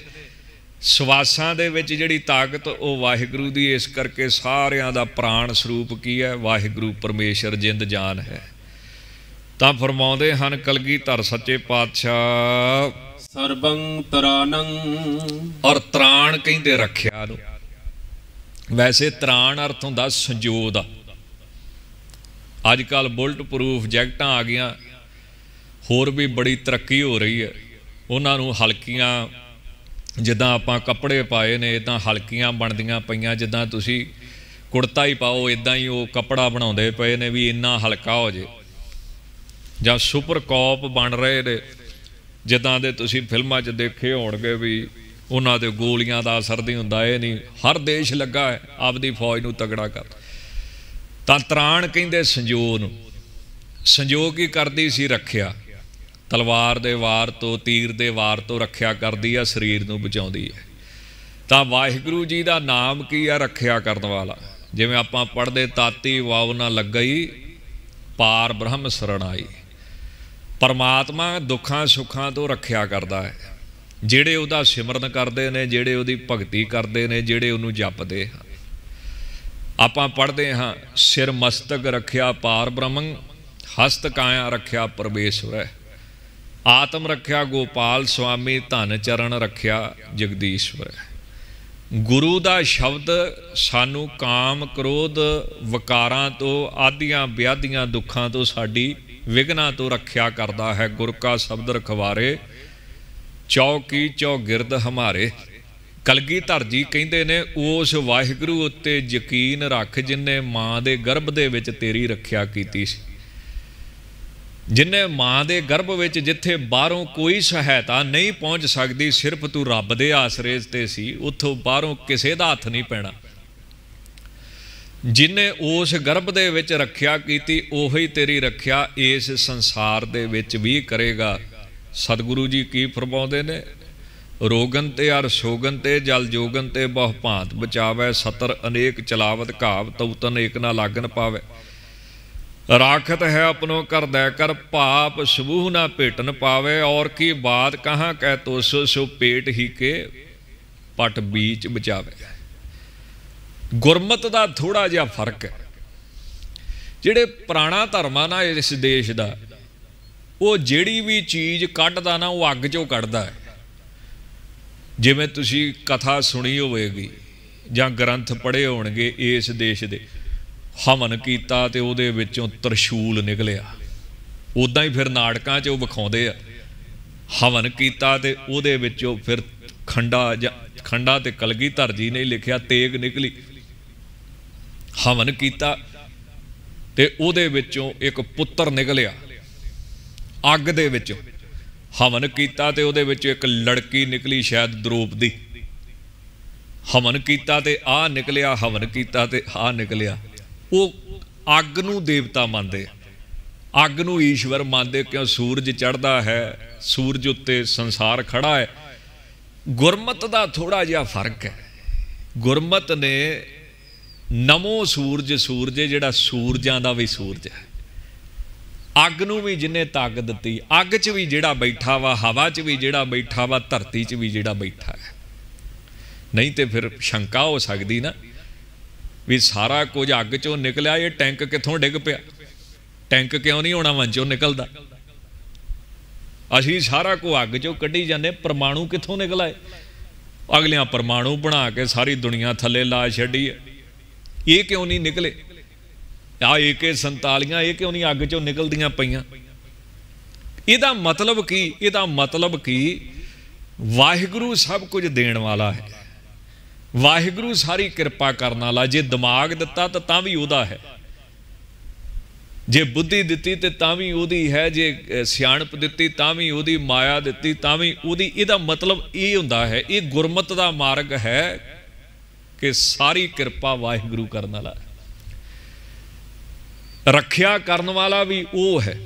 ਸਵਾਸਾਂ ਦੇ ਵਿੱਚ ਜਿਹੜੀ ਤਾਕਤ ਉਹ ਵਾਹਿਗੁਰੂ ਦੀ ਇਸ ਕਰਕੇ ਸਾਰਿਆਂ ਦਾ ਪ੍ਰਾਣ ਸਰੂਪ ਕੀ ਹੈ ਵਾਹਿਗੁਰੂ ਪਰਮੇਸ਼ਰ ਜਿੰਦ ਜਾਨ ਹੈ ਤਾਂ ਫਰਮਾਉਂਦੇ ਹਨ ਕਲਗੀਧਰ ਸੱਚੇ ਪਾਤਸ਼ਾਹ ਸਰਬੰ ਤਰਾਨੰ ਔਰ ਤਰਾਨ ਕਹਿੰਦੇ ਰੱਖਿਆ ਨੂੰ ਵੈਸੇ ਤਰਾਨ ਅਰਥ ਹੁੰਦਾ ਸੰਜੋਅ ਦਾ ਅੱਜ ਕੱਲ ਬੁਲਟ ਪ੍ਰੂਫ ਜੈਕਟਾਂ ਆ ਗਈਆਂ ਹੋਰ ਵੀ ਬੜੀ ਤਰੱਕੀ ਹੋ ਰਹੀ ਹੈ ਉਹਨਾਂ ਨੂੰ ਹਲਕੀਆਂ ਜਿੱਦਾਂ ਆਪਾਂ ਕੱਪੜੇ ਪਾਏ ਨੇ ਇਦਾਂ ਹਲਕੀਆਂ ਬਣਦੀਆਂ ਪਈਆਂ ਜਿੱਦਾਂ ਤੁਸੀਂ ਕੁੜਤਾ ਹੀ ਪਾਓ ਇਦਾਂ ਹੀ ਉਹ ਕੱਪੜਾ ਬਣਾਉਂਦੇ ਪਏ ਨੇ ਵੀ ਇੰਨਾ ਹਲਕਾ ਹੋ ਜੇ ਜਾਂ ਸੁਪਰ ਕਾਪ ਬਣ ਰਹੇ ਨੇ ਜਿੱਦਾਂ ਦੇ ਤੁਸੀਂ ਫਿਲਮਾਂ 'ਚ ਦੇਖੇ ਹੋਣਗੇ ਵੀ ਉਹਨਾਂ ਦੇ ਗੋਲੀਆਂ ਦਾ ਅਸਰ ਨਹੀਂ ਹੁੰਦਾ ਇਹ ਨਹੀਂ ਹਰ ਦੇਸ਼ ਲੱਗਾ ਹੈ ਆਪਦੀ ਫੌਜ ਨੂੰ ਤਗੜਾ ਕਰ ਤਾਂ ਤਰਾਣ ਕਹਿੰਦੇ ਸੰਜੋਗ ਨੂੰ ਸੰਜੋਗ ਕੀ ਕਰਦੀ ਸੀ ਰੱਖਿਆ ਤਲਵਾਰ ਦੇ ਵਾਰ ਤੋਂ ਤੀਰ ਦੇ ਵਾਰ ਤੋਂ ਰੱਖਿਆ ਕਰਦੀ ਆ ਸਰੀਰ ਨੂੰ ਬਚਾਉਂਦੀ ਹੈ ਤਾਂ ਵਾਹਿਗੁਰੂ ਜੀ ਦਾ ਨਾਮ ਕੀ ਆ ਰੱਖਿਆ ਕਰਨ ਵਾਲਾ ਜਿਵੇਂ ਆਪਾਂ ਪੜਦੇ ਤਾਤੀ ਵਾਵ ਨਾ ਲੱਗਈ ਪਾਰ ਬ੍ਰਹਮ ਸਰਣਾਈ ਪਰਮਾਤਮਾ ਦੁੱਖਾਂ ਸੁੱਖਾਂ ਤੋਂ ਰੱਖਿਆ ਕਰਦਾ ਹੈ ਜਿਹੜੇ ਉਹਦਾ ਸਿਮਰਨ ਕਰਦੇ ਨੇ ਜਿਹੜੇ ਉਹਦੀ ਭਗਤੀ ਕਰਦੇ ਨੇ ਜਿਹੜੇ ਉਹਨੂੰ ਜਪਦੇ ਹਨ ਆਪਾਂ ਪੜ੍ਹਦੇ ਹਾਂ ਸਿਰ ਮਸਤਕ ਰੱਖਿਆ ਪਾਰ ਬ੍ਰਹਮੰ ਹਸਤ ਕਾਇਆ ਰੱਖਿਆ ਪਰਮੇਸ਼ਵਰ ਆਤਮ ਰੱਖਿਆ ਗੋਪਾਲ ਸੁਆਮੀ ਧਨ ਚਰਨ ਰੱਖਿਆ ਜਗਦੀਸ਼ਵਰ ਗੁਰੂ ਦਾ ਸ਼ਬਦ ਸਾਨੂੰ ਕਾਮ ਕ੍ਰੋਧ ਵਕਾਰਾਂ ਤੋਂ ਆਦੀਆਂ ਵਿਆਧੀਆਂ ਦੁੱਖਾਂ ਤੋਂ ਸਾਡੀ ਵਿਗਨਾ ਤੋਂ ਰੱਖਿਆ ਕਰਦਾ ਹੈ ਗੁਰ ਕਾ ਸ਼ਬਦ ਰਖਵਾਰੇ ਚੌਕੀ ਚੌਗਿਰਦ ਹਮਾਰੇ ਕਲਗੀਧਰ ਜੀ ਕਹਿੰਦੇ ਨੇ ਉਸ ਵਾਹਿਗੁਰੂ ਉੱਤੇ ਯਕੀਨ ਰੱਖ ਜਿਨੇ ਮਾਂ ਦੇ ਗਰਭ ਦੇ ਵਿੱਚ ਤੇਰੀ ਰੱਖਿਆ ਕੀਤੀ ਸੀ ਜਿਨੇ ਮਾਂ ਦੇ ਗਰਭ ਵਿੱਚ ਜਿੱਥੇ ਬਾਹਰੋਂ ਕੋਈ ਸਹਾਇਤਾ ਨਹੀਂ ਪਹੁੰਚ ਸਕਦੀ ਸਿਰਫ ਤੂੰ ਰੱਬ ਦੇ ਆਸਰੇ ਤੇ ਸੀ ਉੱਥੋਂ ਬਾਹਰੋਂ ਕਿਸੇ ਦਾ ਹੱਥ ਨਹੀਂ ਪੈਣਾ ਜਿਨੇ ਉਸ ਗਰਭ ਦੇ ਵਿੱਚ ਰੱਖਿਆ ਕੀਤੀ ਉਹੀ ਤੇਰੀ ਰੱਖਿਆ ਇਸ ਸੰਸਾਰ ਦੇ ਵਿੱਚ ਵੀ ਕਰੇਗਾ ਸਤਿਗੁਰੂ ਜੀ ਕੀ ਫਰਮਾਉਂਦੇ ਨੇ ਰੋਗਨ ਤੇ ਅਰ ਸੋਗਨ ਤੇ ਜਲ ਜੋਗਨ ਤੇ ਬਹੁ ਭਾਂਤ ਬਚਾਵੇ ਸਤਰ ਅਨੇਕ ਚਲਾਵਤ ਘਾਵ ਤਉਤਨ ਏਕ ਨਾ ਲਾਗਨ ਪਾਵੇ ਰਾਖਤ ਹੈ ਆਪਣੋ ਕਰਦਾ ਕਰ ਪਾਪ ਸਬੂਹ ਨਾ ਭੇਟਨ ਪਾਵੇ ਔਰ ਕੀ ਬਾਤ ਕਹਾ ਕਹਿ ਸੋ ਸੋ ਪੇਟ ਹੀ ਕੇ ਪਟ ਬੀਚ ਬਚਾਵੇ ਗੁਰਮਤ ਦਾ ਥੋੜਾ ਜਿਹਾ ਫਰਕ ਹੈ ਜਿਹੜੇ ਪੁਰਾਣਾ ਧਰਮਾਂ ਨਾਲ ਇਸ ਦੇਸ਼ ਦਾ ਉਹ ਜਿਹੜੀ ਵੀ ਚੀਜ਼ ਕੱਢਦਾ ਨਾ ਉਹ ਅੱਗ 'ਚੋਂ ਕੱਢਦਾ ਹੈ ਜਿਵੇਂ ਤੁਸੀਂ ਕਥਾ ਸੁਣੀ ਹੋਵੇਗੀ ਜਾਂ ਗ੍ਰੰਥ ਪੜ੍ਹੇ ਹੋਣਗੇ ਇਸ ਦੇਸ਼ ਦੇ ਹਮਨ ਕੀਤਾ ਤੇ ਉਹਦੇ ਵਿੱਚੋਂ ਤਰਸ਼ੂਲ ਨਿਕਲਿਆ ਉਦਾਂ ਹੀ ਫਿਰ ਨਾਟਕਾਂ 'ਚ ਉਹ ਵਿਖਾਉਂਦੇ ਆ ਹਵਨ ਕੀਤਾ ਤੇ ਉਹਦੇ ਵਿੱਚੋਂ ਫਿਰ ਖੰਡਾ ਜਾਂ ਖੰਡਾ ਤੇ ਕਲਗੀ ਧਰਜੀ ਨੇ ਲਿਖਿਆ ਤੇਗ ਨਿਕਲੀ ਹਵਨ ਕੀਤਾ ਤੇ ਉਹਦੇ ਵਿੱਚੋਂ ਇੱਕ ਪੁੱਤਰ ਨਿਕਲਿਆ ਅੱਗ ਦੇ ਵਿੱਚ ਹਵਨ ਕੀਤਾ ਤੇ ਉਹਦੇ ਵਿੱਚ ਇੱਕ ਲੜਕੀ ਨਿਕਲੀ ਸ਼ਾਇਦ ਦ੍ਰੋਪਦੀ ਹਵਨ ਕੀਤਾ ਤੇ ਆ ਨਿਕਲਿਆ ਹਵਨ ਕੀਤਾ ਤੇ ਆ ਨਿਕਲਿਆ ਉਹ ਅੱਗ ਨੂੰ ਦੇਵਤਾ ਮੰਨਦੇ ਅੱਗ ਨੂੰ ਈਸ਼ਵਰ ਮੰਨਦੇ ਕਿਉਂ ਸੂਰਜ ਚੜਦਾ ਹੈ ਸੂਰਜ ਉੱਤੇ ਸੰਸਾਰ ਖੜਾ ਹੈ ਗੁਰਮਤ ਦਾ ਥੋੜਾ ਜਿਹਾ ਫਰਕ ਹੈ ਗੁਰਮਤ ਨੇ ਨਮੋ ਸੂਰਜ ਸੂਰਜ ਜਿਹੜਾ ਸੂਰਜਾਂ ਦਾ ਵੀ ਸੂਰਜ ਹੈ ਅੱਗ ਨੂੰ ਵੀ ਜਿੰਨੇ ਤਾਕਤ ਦਿੱਤੀ ਅੱਗ 'ਚ ਵੀ ਜਿਹੜਾ ਬੈਠਾ ਵਾ ਹਵਾ 'ਚ ਵੀ ਜਿਹੜਾ ਬੈਠਾ ਵਾ ਧਰਤੀ 'ਚ ਵੀ ਜਿਹੜਾ ਬੈਠਾ ਹੈ ਨਹੀਂ ਤੇ ਫਿਰ ਸ਼ੰਕਾ ਹੋ ਸਕਦੀ ਨਾ ਵੀ ਸਾਰਾ ਕੁਝ ਅੱਗ 'ਚੋਂ ਨਿਕਲਿਆ ਇਹ ਟੈਂਕ ਕਿੱਥੋਂ ਡਿੱਗ ਪਿਆ ਟੈਂਕ ਕਿਉਂ ਨਹੀਂ ਹੋਣਾ ਵੰਚੋਂ ਨਿਕਲਦਾ ਅਸੀਂ ਸਾਰਾ ਕੁ ਅੱਗ 'ਚੋਂ ਕੱਢੀ ਜਾਂਦੇ ਪਰਮਾਣੂ ਕਿੱਥੋਂ ਨਿਕਲਾਏ ਅਗਲਿਆਂ ਪਰਮਾਣੂ ਬਣਾ ਕੇ ਸਾਰੀ ਦੁਨੀਆ ਥੱਲੇ ਲਾ ਛੱਡੀ ਹੈ ਇਹ ਕਿਉਂ ਨਹੀਂ ਨਿਕਲੇ ਆ ਏਕੇ 47 ਇਹ ਕਿਉਂ ਨਹੀਂ ਅੱਗ ਚੋਂ ਨਿਕਲਦੀਆਂ ਪਈਆਂ ਇਹਦਾ ਮਤਲਬ ਕੀ ਇਹਦਾ ਮਤਲਬ ਕੀ ਵਾਹਿਗੁਰੂ ਸਭ ਕੁਝ ਦੇਣ ਵਾਲਾ ਹੈ ਵਾਹਿਗੁਰੂ ਸਾਰੀ ਕਿਰਪਾ ਕਰਨ ਵਾਲਾ ਜੇ ਦਿਮਾਗ ਦਿੱਤਾ ਤਾਂ ਤਾਂ ਵੀ ਉਹਦਾ ਹੈ ਜੇ ਬੁੱਧੀ ਦਿੱਤੀ ਤੇ ਤਾਂ ਵੀ ਉਹਦੀ ਹੈ ਜੇ ਸਿਆਣਪ ਦਿੱਤੀ ਤਾਂ ਵੀ ਉਹਦੀ ਮਾਇਆ ਦਿੱਤੀ ਤਾਂ ਵੀ ਉਹਦੀ ਇਹਦਾ ਮਤਲਬ ਇਹ ਹੁੰਦਾ ਹੈ ਇਹ ਗੁਰਮਤ ਦਾ ਮਾਰਗ ਹੈ ਕਿ ਸਾਰੀ ਕਿਰਪਾ ਵਾਹਿਗੁਰੂ ਕਰਨ ਵਾਲਾ ਰੱਖਿਆ ਕਰਨ ਵਾਲਾ ਵੀ ਉਹ ਹੈ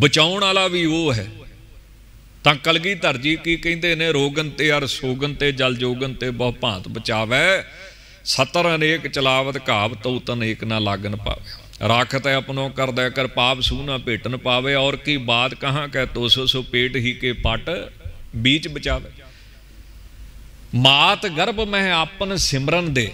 ਬਚਾਉਣ ਵਾਲਾ ਵੀ ਉਹ ਹੈ ਤਾਂ ਕਲਗੀਧਰ ਜੀ ਕੀ ਕਹਿੰਦੇ ਨੇ ਰੋਗਨ ਤੇ ਅਰ ਸੋਗਨ ਤੇ ਜਲ ਜੋਗਨ ਤੇ ਬਹੁ ਭਾਂਤ ਬਚਾਵੇ ਸਤਰ ਅਨੇਕ ਚਲਾਵਤ ਘਾਵ ਤਉ ਤਨ ਏਕ ਨਾ ਲਾਗਨ ਪਾਵੇ ਰਾਖਤ ਹੈ ਆਪਣੋ ਕਰਦਾ ਕਰ ਪਾਪ ਸੂ ਨਾ ਭੇਟਨ ਪਾਵੇ ਔਰ ਕੀ ਬਾਤ ਕਹਾ ਕਹਿ ਤੋ ਸੋ ਸੋ ਪੇਟ ਹੀ ਕੇ ਪਟ ਬੀਚ ਬਚਾਵੇ ਮਾਤ ਗਰਭ ਮਹਿ ਆਪਨ ਸਿਮਰਨ ਦੇ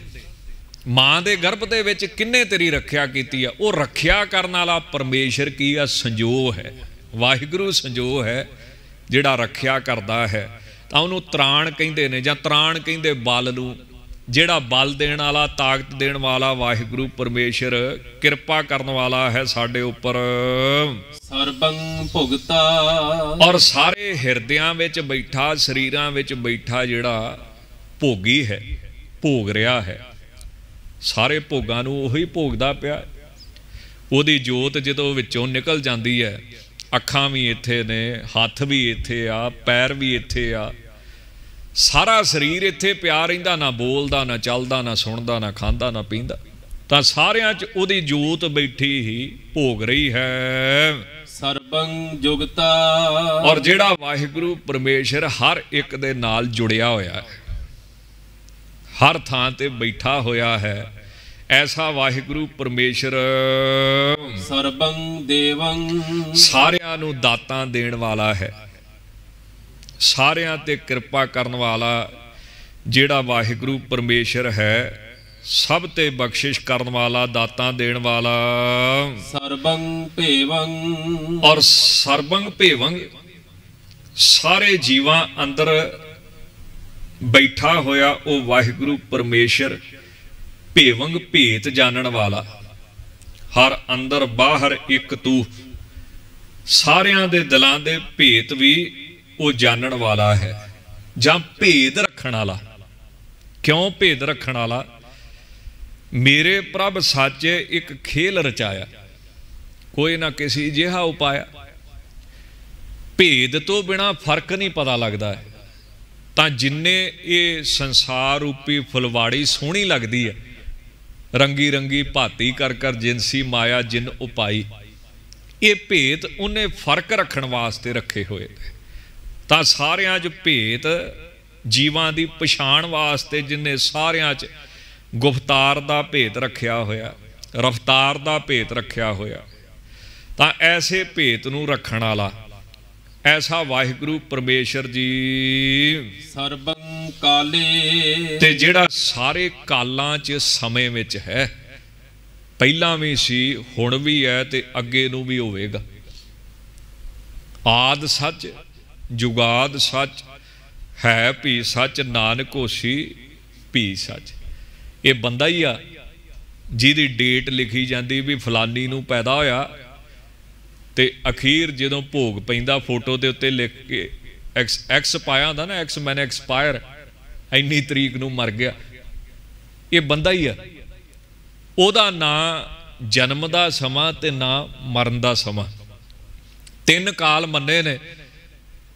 ਮਾਂ ਦੇ ਗਰਭ ਦੇ ਵਿੱਚ ਕਿੰਨੇ ਤੇਰੀ ਰੱਖਿਆ ਕੀਤੀ ਆ ਉਹ ਰੱਖਿਆ ਕਰਨ ਵਾਲਾ ਪਰਮੇਸ਼ਰ ਕੀ ਆ ਸੰਜੋ ਹੈ ਵਾਹਿਗੁਰੂ ਸੰਜੋ ਹੈ ਜਿਹੜਾ ਰੱਖਿਆ ਕਰਦਾ ਹੈ ਤਾਂ ਉਹਨੂੰ ਤਰਾਣ ਕਹਿੰਦੇ ਨੇ ਜਾਂ ਤਰਾਣ ਕਹਿੰਦੇ ਬਲ ਨੂੰ ਜਿਹੜਾ ਬਲ ਦੇਣ ਵਾਲਾ ਤਾਕਤ ਦੇਣ ਵਾਲਾ ਵਾਹਿਗੁਰੂ ਪਰਮੇਸ਼ਰ ਕਿਰਪਾ ਕਰਨ ਵਾਲਾ ਹੈ ਸਾਡੇ ਉੱਪਰ ਸਰਬੰ ਭੁਗਤਾ ਔਰ ਸਾਰੇ ਹਿਰਦਿਆਂ ਵਿੱਚ ਬੈਠਾ ਸਰੀਰਾਂ ਵਿੱਚ ਬੈਠਾ ਜਿਹੜਾ ਭੋਗੀ ਹੈ ਭੋਗ ਰਿਹਾ ਹੈ ਸਾਰੇ ਭੋਗਾਂ ਨੂੰ ਉਹੀ ਭੋਗਦਾ ਪਿਆ ਉਹਦੀ ਜੋਤ ਜਦੋਂ ਵਿੱਚੋਂ ਨਿਕਲ ਜਾਂਦੀ ਹੈ ਅੱਖਾਂ ਵੀ ਇੱਥੇ ਨੇ ਹੱਥ ਵੀ ਇੱਥੇ ਆ ਪੈਰ ਵੀ ਇੱਥੇ ਆ ਸਾਰਾ ਸਰੀਰ ਇੱਥੇ ਪਿਆ ਰਹਿੰਦਾ ਨਾ ਬੋਲਦਾ ਨਾ ਚੱਲਦਾ ਨਾ ਸੁਣਦਾ ਨਾ ਖਾਂਦਾ ਨਾ ਪੀਂਦਾ ਤਾਂ ਸਾਰਿਆਂ 'ਚ ਉਹਦੀ ਜੋਤ ਬੈਠੀ ਹੀ ਭੋਗ ਰਹੀ ਹੈ ਸਰਬੰ ਜੁਗਤਾ ਔਰ ਜਿਹੜਾ ਵਾਹਿਗੁਰੂ ਪਰਮੇਸ਼ਰ ਹਰ ਇੱਕ ਦੇ ਨਾਲ ਜੁੜਿਆ ਹੋਇਆ ਹੈ ਹਰ ਥਾਂ ਤੇ ਬੈਠਾ ਹੋਇਆ ਹੈ ਐਸਾ ਵਾਹਿਗੁਰੂ ਪਰਮੇਸ਼ਰ ਸਰਬੰ ਦੇਵੰ ਸਾਰਿਆਂ ਨੂੰ ਦਾਤਾਂ ਦੇਣ ਵਾਲਾ ਹੈ ਸਾਰਿਆਂ ਤੇ ਕਿਰਪਾ ਕਰਨ ਵਾਲਾ ਜਿਹੜਾ ਵਾਹਿਗੁਰੂ ਪਰਮੇਸ਼ਰ ਹੈ ਸਭ ਤੇ ਬਖਸ਼ਿਸ਼ ਕਰਨ ਵਾਲਾ ਦਾਤਾਂ ਦੇਣ ਵਾਲਾ ਸਰਬੰ ਭੇਵੰ ਔਰ ਸਰਬੰ ਭੇਵੰ ਸਾਰੇ ਜੀਵਾਂ ਅੰਦਰ ਬੈਠਾ ਹੋਇਆ ਉਹ ਵਾਹਿਗੁਰੂ ਪਰਮੇਸ਼ਰ ਭੇਵੰਗ ਭੇਤ ਜਾਣਨ ਵਾਲਾ ਹਰ ਅੰਦਰ ਬਾਹਰ ਇੱਕ ਤੂ ਸਾਰਿਆਂ ਦੇ ਦਿਲਾਂ ਦੇ ਭੇਤ ਵੀ ਉਹ ਜਾਣਨ ਵਾਲਾ ਹੈ ਜਾਂ ਭੇਦ ਰੱਖਣ ਵਾਲਾ ਕਿਉਂ ਭੇਦ ਰੱਖਣ ਵਾਲਾ ਮੇਰੇ ਪ੍ਰਭ ਸਾਚੇ ਇੱਕ ਖੇਲ ਰਚਾਇਆ ਕੋਈ ਨਾ ਕਿਸੇ ਜਿਹਾ ਉਪਾਇ ਭੇਦ ਤੋਂ ਬਿਨਾ ਫਰਕ ਨਹੀਂ ਪਤਾ ਲੱਗਦਾ ਹੈ ਤਾਂ ਜਿੰਨੇ ਇਹ ਸੰਸਾਰ ਰੂਪੀ ਫੁਲਵਾੜੀ ਸੋਹਣੀ ਲੱਗਦੀ ਹੈ ਰੰਗੀ ਰੰਗੀ ਭਾਤੀ ਕਰ ਕਰ ਜਿੰਸੀ ਮਾਇਆ ਜਿੰਨ ਉਪਾਈ ਇਹ ਭੇਤ ਉਹਨੇ ਫਰਕ ਰੱਖਣ ਵਾਸਤੇ ਰੱਖੇ ਹੋਏ ਨੇ ਤਾਂ ਸਾਰਿਆਂ 'ਚ ਭੇਤ ਜੀਵਾਂ ਦੀ ਪਛਾਣ ਵਾਸਤੇ ਜਿੰਨੇ ਸਾਰਿਆਂ 'ਚ ਗੁਫਤਾਰ ਦਾ ਭੇਤ ਰੱਖਿਆ ਹੋਇਆ ਰਫਤਾਰ ਦਾ ਭੇਤ ਰੱਖਿਆ ਹੋਇਆ ਤਾਂ ਐਸੇ ਭੇਤ ਨੂੰ ਰੱਖਣ ਵਾਲਾ ਐਸਾ ਵਾਹਿਗੁਰੂ ਪਰਮੇਸ਼ਰ ਜੀ ਸਰਬੰ ਕਾਲੇ ਤੇ ਜਿਹੜਾ ਸਾਰੇ ਕਾਲਾਂ 'ਚ ਸਮੇਂ ਵਿੱਚ ਹੈ ਪਹਿਲਾਂ ਵੀ ਸੀ ਹੁਣ ਵੀ ਹੈ ਤੇ ਅੱਗੇ ਨੂੰ ਵੀ ਹੋਵੇਗਾ ਆਦ ਸੱਚ ਜੁਗਾਦ ਸੱਚ ਹੈ ਭੀ ਸੱਚ ਨਾਨਕ ਹੋਸੀ ਭੀ ਸੱਚ ਇਹ ਬੰਦਾ ਹੀ ਆ ਜਿਹਦੀ ਡੇਟ ਲਿਖੀ ਜਾਂਦੀ ਵੀ ਫਲਾਨੀ ਨੂੰ ਪੈਦਾ ਹੋਇਆ ਤੇ ਅਖੀਰ ਜਦੋਂ ਭੋਗ ਪੈਂਦਾ ਫੋਟੋ ਦੇ ਉੱਤੇ ਲਿਖ ਕੇ ਐਕਸ ਐਕਸ ਪਾਇਆ ਹੁੰਦਾ ਨਾ ਐਕਸ ਮੈਨ ਐਕਸਪਾਇਰ ਐਨੀ ਤਰੀਕ ਨੂੰ ਮਰ ਗਿਆ ਇਹ ਬੰਦਾ ਹੀ ਆ ਉਹਦਾ ਨਾਂ ਜਨਮ ਦਾ ਸਮਾਂ ਤੇ ਨਾਂ ਮਰਨ ਦਾ ਸਮਾਂ ਤਿੰਨ ਕਾਲ ਮੰਨੇ ਨੇ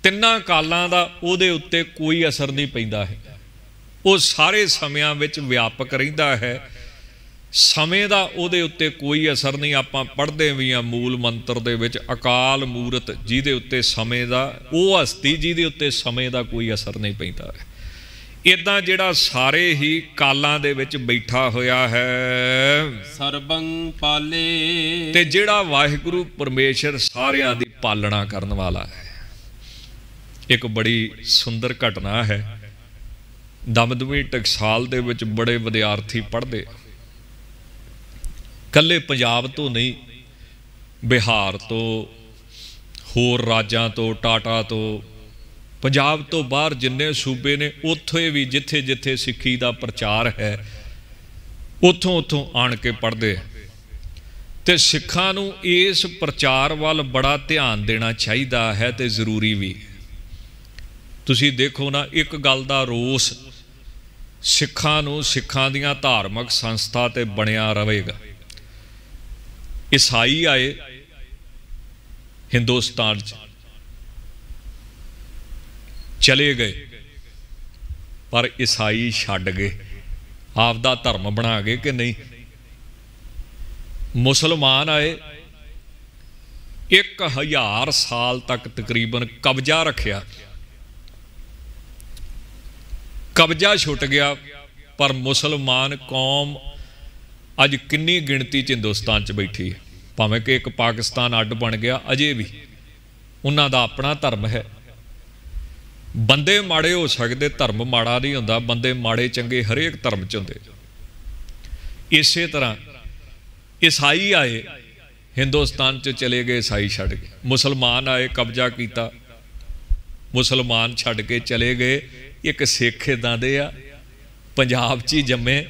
ਤਿੰਨਾਂ ਕਾਲਾਂ ਦਾ ਉਹਦੇ ਉੱਤੇ ਕੋਈ ਅਸਰ ਨਹੀਂ ਪੈਂਦਾ ਹੈ ਉਹ ਸਾਰੇ ਸਮਿਆਂ ਵਿੱਚ ਵਿਆਪਕ ਰਹਿੰਦਾ ਹੈ ਸਮੇਂ ਦਾ ਉਹਦੇ ਉੱਤੇ ਕੋਈ ਅਸਰ ਨਹੀਂ ਆਪਾਂ ਪੜ੍ਹਦੇ ਵੀ ਆ ਮੂਲ ਮੰਤਰ ਦੇ ਵਿੱਚ ਅਕਾਲ ਮੂਰਤ ਜਿਹਦੇ ਉੱਤੇ ਸਮੇਂ ਦਾ ਉਹ ਹਸਤੀ ਜਿਹਦੇ ਉੱਤੇ ਸਮੇਂ ਦਾ ਕੋਈ ਅਸਰ ਨਹੀਂ ਪੈਂਦਾ ਇਦਾਂ ਜਿਹੜਾ ਸਾਰੇ ਹੀ ਕਾਲਾਂ ਦੇ ਵਿੱਚ ਬੈਠਾ ਹੋਇਆ ਹੈ ਸਰਬੰ ਪਾਲੇ ਤੇ ਜਿਹੜਾ ਵਾਹਿਗੁਰੂ ਪਰਮੇਸ਼ਰ ਸਾਰਿਆਂ ਦੀ ਪਾਲਣਾ ਕਰਨ ਵਾਲਾ ਹੈ ਇੱਕ ਬੜੀ ਸੁੰਦਰ ਘਟਨਾ ਹੈ ਦਮਦਮੀ ਟਕਸਾਲ ਦੇ ਵਿੱਚ ਬੜੇ ਵਿਦਿਆਰਥੀ ਪੜ੍ਹਦੇ ਕੱਲੇ ਪੰਜਾਬ ਤੋਂ ਨਹੀਂ ਬਿਹਾਰ ਤੋਂ ਹੋਰ ਰਾਜਾਂ ਤੋਂ ਟਾਟਾ ਤੋਂ ਪੰਜਾਬ ਤੋਂ ਬਾਹਰ ਜਿੰਨੇ ਸੂਬੇ ਨੇ ਉੱਥੇ ਵੀ ਜਿੱਥੇ-ਜਿੱਥੇ ਸਿੱਖੀ ਦਾ ਪ੍ਰਚਾਰ ਹੈ ਉੱਥੋਂ-ਉੱਥੋਂ ਆਣ ਕੇ ਪੜਦੇ ਤੇ ਸਿੱਖਾਂ ਨੂੰ ਇਸ ਪ੍ਰਚਾਰ ਵੱਲ ਬੜਾ ਧਿਆਨ ਦੇਣਾ ਚਾਹੀਦਾ ਹੈ ਤੇ ਜ਼ਰੂਰੀ ਵੀ ਤੁਸੀਂ ਦੇਖੋ ਨਾ ਇੱਕ ਗੱਲ ਦਾ ਰੋਸ ਸਿੱਖਾਂ ਨੂੰ ਸਿੱਖਾਂ ਦੀਆਂ ਧਾਰਮਿਕ ਸੰਸਥਾ ਤੇ ਬਣਿਆ ਰਹੇਗਾ ਈਸਾਈ ਆਏ ਹਿੰਦੁਸਤਾਨ 'ਚ ਚਲੇ ਗਏ ਪਰ ਈਸਾਈ ਛੱਡ ਗਏ ਆਪ ਦਾ ਧਰਮ ਬਣਾ ਗਏ ਕਿ ਨਹੀਂ ਮੁਸਲਮਾਨ ਆਏ 1000 ਸਾਲ ਤੱਕ ਤਕਰੀਬਨ ਕਬਜ਼ਾ ਰੱਖਿਆ ਕਬਜ਼ਾ ਛੁੱਟ ਗਿਆ ਪਰ ਮੁਸਲਮਾਨ ਕੌਮ ਅੱਜ ਕਿੰਨੀ ਗਿਣਤੀ 'ਚ ਹਿੰਦੁਸਤਾਨ 'ਚ ਬੈਠੀ ਹੈ ਭਾਵੇਂ ਕਿ ਇੱਕ ਪਾਕਿਸਤਾਨ ਅੱਡ ਬਣ ਗਿਆ ਅਜੇ ਵੀ ਉਹਨਾਂ ਦਾ ਆਪਣਾ ਧਰਮ ਹੈ ਬੰਦੇ ਮਾੜੇ ਹੋ ਸਕਦੇ ਧਰਮ ਮਾੜਾ ਨਹੀਂ ਹੁੰਦਾ ਬੰਦੇ ਮਾੜੇ ਚੰਗੇ ਹਰੇਕ ਧਰਮ 'ਚ ਹੁੰਦੇ ਇਸੇ ਤਰ੍ਹਾਂ ਈਸਾਈ ਆਏ ਹਿੰਦੁਸਤਾਨ 'ਚ ਚਲੇ ਗਏ ਈਸਾਈ ਛੱਡ ਕੇ ਮੁਸਲਮਾਨ ਆਏ ਕਬਜ਼ਾ ਕੀਤਾ ਮੁਸਲਮਾਨ ਛੱਡ ਕੇ ਚਲੇ ਗਏ ਇੱਕ ਸਿੱਖ ਇਦਾਂ ਦੇ ਆ ਪੰਜਾਬ 'ਚ ਹੀ ਜੰਮੇ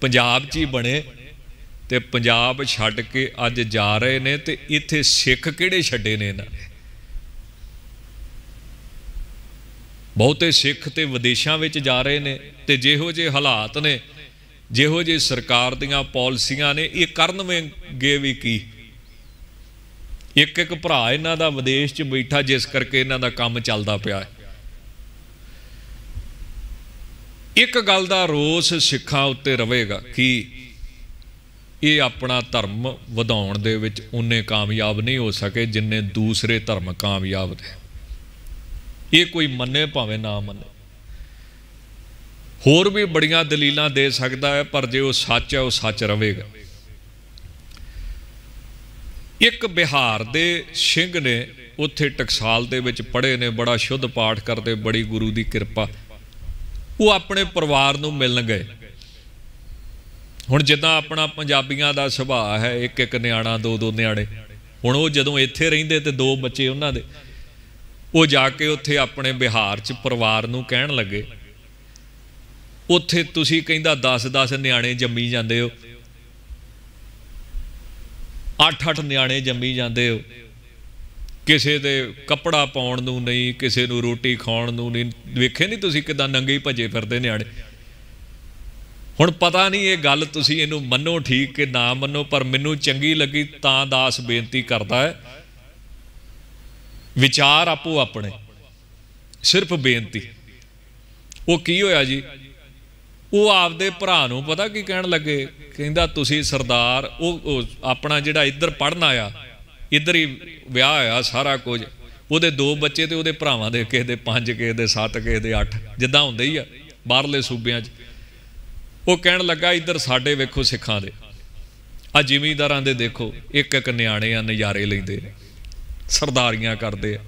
ਪੰਜਾਬ 'ਚ ਹੀ ਬਣੇ ਤੇ ਪੰਜਾਬ ਛੱਡ ਕੇ ਅੱਜ ਜਾ ਰਹੇ ਨੇ ਤੇ ਇੱਥੇ ਸਿੱਖ ਕਿਹੜੇ ਛੱਡੇ ਨੇ ਇਹਨਾਂ ਬਹੁਤੇ ਸਿੱਖ ਤੇ ਵਿਦੇਸ਼ਾਂ ਵਿੱਚ ਜਾ ਰਹੇ ਨੇ ਤੇ ਜਿਹੋ ਜੇ ਹਾਲਾਤ ਨੇ ਜਿਹੋ ਜੇ ਸਰਕਾਰ ਦੀਆਂ ਪਾਲਿਸੀਆਂ ਨੇ ਇਹ ਕਰਨਵੇਂਗੇ ਵੀ ਕੀ ਇੱਕ ਇੱਕ ਭਰਾ ਇਹਨਾਂ ਦਾ ਵਿਦੇਸ਼ 'ਚ ਬੈਠਾ ਜਿਸ ਕਰਕੇ ਇਹਨਾਂ ਦਾ ਕੰਮ ਚੱਲਦਾ ਪਿਆ ਹੈ ਇੱਕ ਗੱਲ ਦਾ ਰੋਸ ਸਿੱਖਾਂ ਉੱਤੇ ਰਹੇਗਾ ਕਿ ਇਹ ਆਪਣਾ ਧਰਮ ਵਧਾਉਣ ਦੇ ਵਿੱਚ ਉਹਨੇ ਕਾਮਯਾਬ ਨਹੀਂ ਹੋ ਸਕੇ ਜਿੰਨੇ ਦੂਸਰੇ ਧਰਮ ਕਾਮਯਾਬ ਨੇ ਇਹ ਕੋਈ ਮੰਨੇ ਭਾਵੇਂ ਨਾ ਮੰਨੇ ਹੋਰ ਵੀ ਬੜੀਆਂ ਦਲੀਲਾਂ ਦੇ ਸਕਦਾ ਹੈ ਪਰ ਜੇ ਉਹ ਸੱਚ ਹੈ ਉਹ ਸੱਚ ਰਹੇਗਾ ਇੱਕ ਬਿਹਾਰ ਦੇ ਸਿੰਘ ਨੇ ਉੱਥੇ ਟਕਸਾਲ ਦੇ ਵਿੱਚ ਪੜ੍ਹੇ ਨੇ ਬੜਾ ਸ਼ੁੱਧ ਪਾਠ ਕਰਦੇ ਬੜੀ ਗੁਰੂ ਦੀ ਕਿਰਪਾ ਉਹ ਆਪਣੇ ਪਰਿਵਾਰ ਨੂੰ ਮਿਲਣ ਗਏ ਹੁਣ ਜਿੱਦਾਂ ਆਪਣਾ ਪੰਜਾਬੀਆਂ ਦਾ ਸੁਭਾਅ ਹੈ ਇੱਕ ਇੱਕ ਨਿਆਣਾ ਦੋ ਦੋ ਨਿਆਣੇ ਹੁਣ ਉਹ ਜਦੋਂ ਇੱਥੇ ਰਹਿੰਦੇ ਤੇ ਦੋ ਬੱਚੇ ਉਹਨਾਂ ਦੇ ਉਹ ਜਾ ਕੇ ਉੱਥੇ ਆਪਣੇ ਬਿਹਾਰ 'ਚ ਪਰਿਵਾਰ ਨੂੰ ਕਹਿਣ ਲੱਗੇ ਉੱਥੇ ਤੁਸੀਂ ਕਹਿੰਦਾ 10-10 ਨਿਆਣੇ ਜੰਮੀ ਜਾਂਦੇ ਹੋ 8-8 ਨਿਆਣੇ ਜੰਮੀ ਜਾਂਦੇ ਹੋ ਕਿਸੇ ਦੇ ਕੱਪੜਾ ਪਾਉਣ ਨੂੰ ਨਹੀਂ ਕਿਸੇ ਨੂੰ ਰੋਟੀ ਖਾਣ ਨੂੰ ਨਹੀਂ ਵੇਖੇ ਨਹੀਂ ਤੁਸੀਂ ਕਿਦਾਂ ਨੰਗੇ ਹੀ ਭਜੇ ਫਿਰਦੇ ਨਿਆੜੇ ਹੁਣ ਪਤਾ ਨਹੀਂ ਇਹ ਗੱਲ ਤੁਸੀਂ ਇਹਨੂੰ ਮੰਨੋ ਠੀਕ ਕਿ ਨਾ ਮੰਨੋ ਪਰ ਮੈਨੂੰ ਚੰਗੀ ਲੱਗੀ ਤਾਂ ਦਾਸ ਬੇਨਤੀ ਕਰਦਾ ਹੈ ਵਿਚਾਰ ਆਪੋ ਆਪਣੇ ਸਿਰਫ ਬੇਨਤੀ ਉਹ ਕੀ ਹੋਇਆ ਜੀ ਉਹ ਆਪਦੇ ਭਰਾ ਨੂੰ ਪਤਾ ਕੀ ਕਹਿਣ ਲੱਗੇ ਕਹਿੰਦਾ ਤੁਸੀਂ ਸਰਦਾਰ ਉਹ ਆਪਣਾ ਜਿਹੜਾ ਇੱਧਰ ਪੜਨ ਆਇਆ ਇੱਧਰ ਹੀ ਵਿਆਹ ਹੋਇਆ ਸਾਰਾ ਕੁਝ ਉਹਦੇ ਦੋ ਬੱਚੇ ਤੇ ਉਹਦੇ ਭਰਾਵਾਂ ਦੇ ਕਿਸੇ ਦੇ ਪੰਜ ਕਿਸੇ ਦੇ ਸੱਤ ਕਿਸੇ ਦੇ ਅੱਠ ਜਿੱਦਾਂ ਹੁੰਦੇ ਹੀ ਆ ਬਾਹਰਲੇ ਸੂਬਿਆਂ 'ਚ ਉਹ ਕਹਿਣ ਲੱਗਾ ਇੱਧਰ ਸਾਡੇ ਵੇਖੋ ਸਿੱਖਾਂ ਦੇ ਆ ਜ਼ਿਮੀਂਦਾਰਾਂ ਦੇ ਦੇਖੋ ਇੱਕ ਇੱਕ ਨਿਆਣੇ ਆ ਨਜ਼ਾਰੇ ਲੈਂਦੇ ਸਰਦਾਰੀਆਂ ਕਰਦੇ ਆ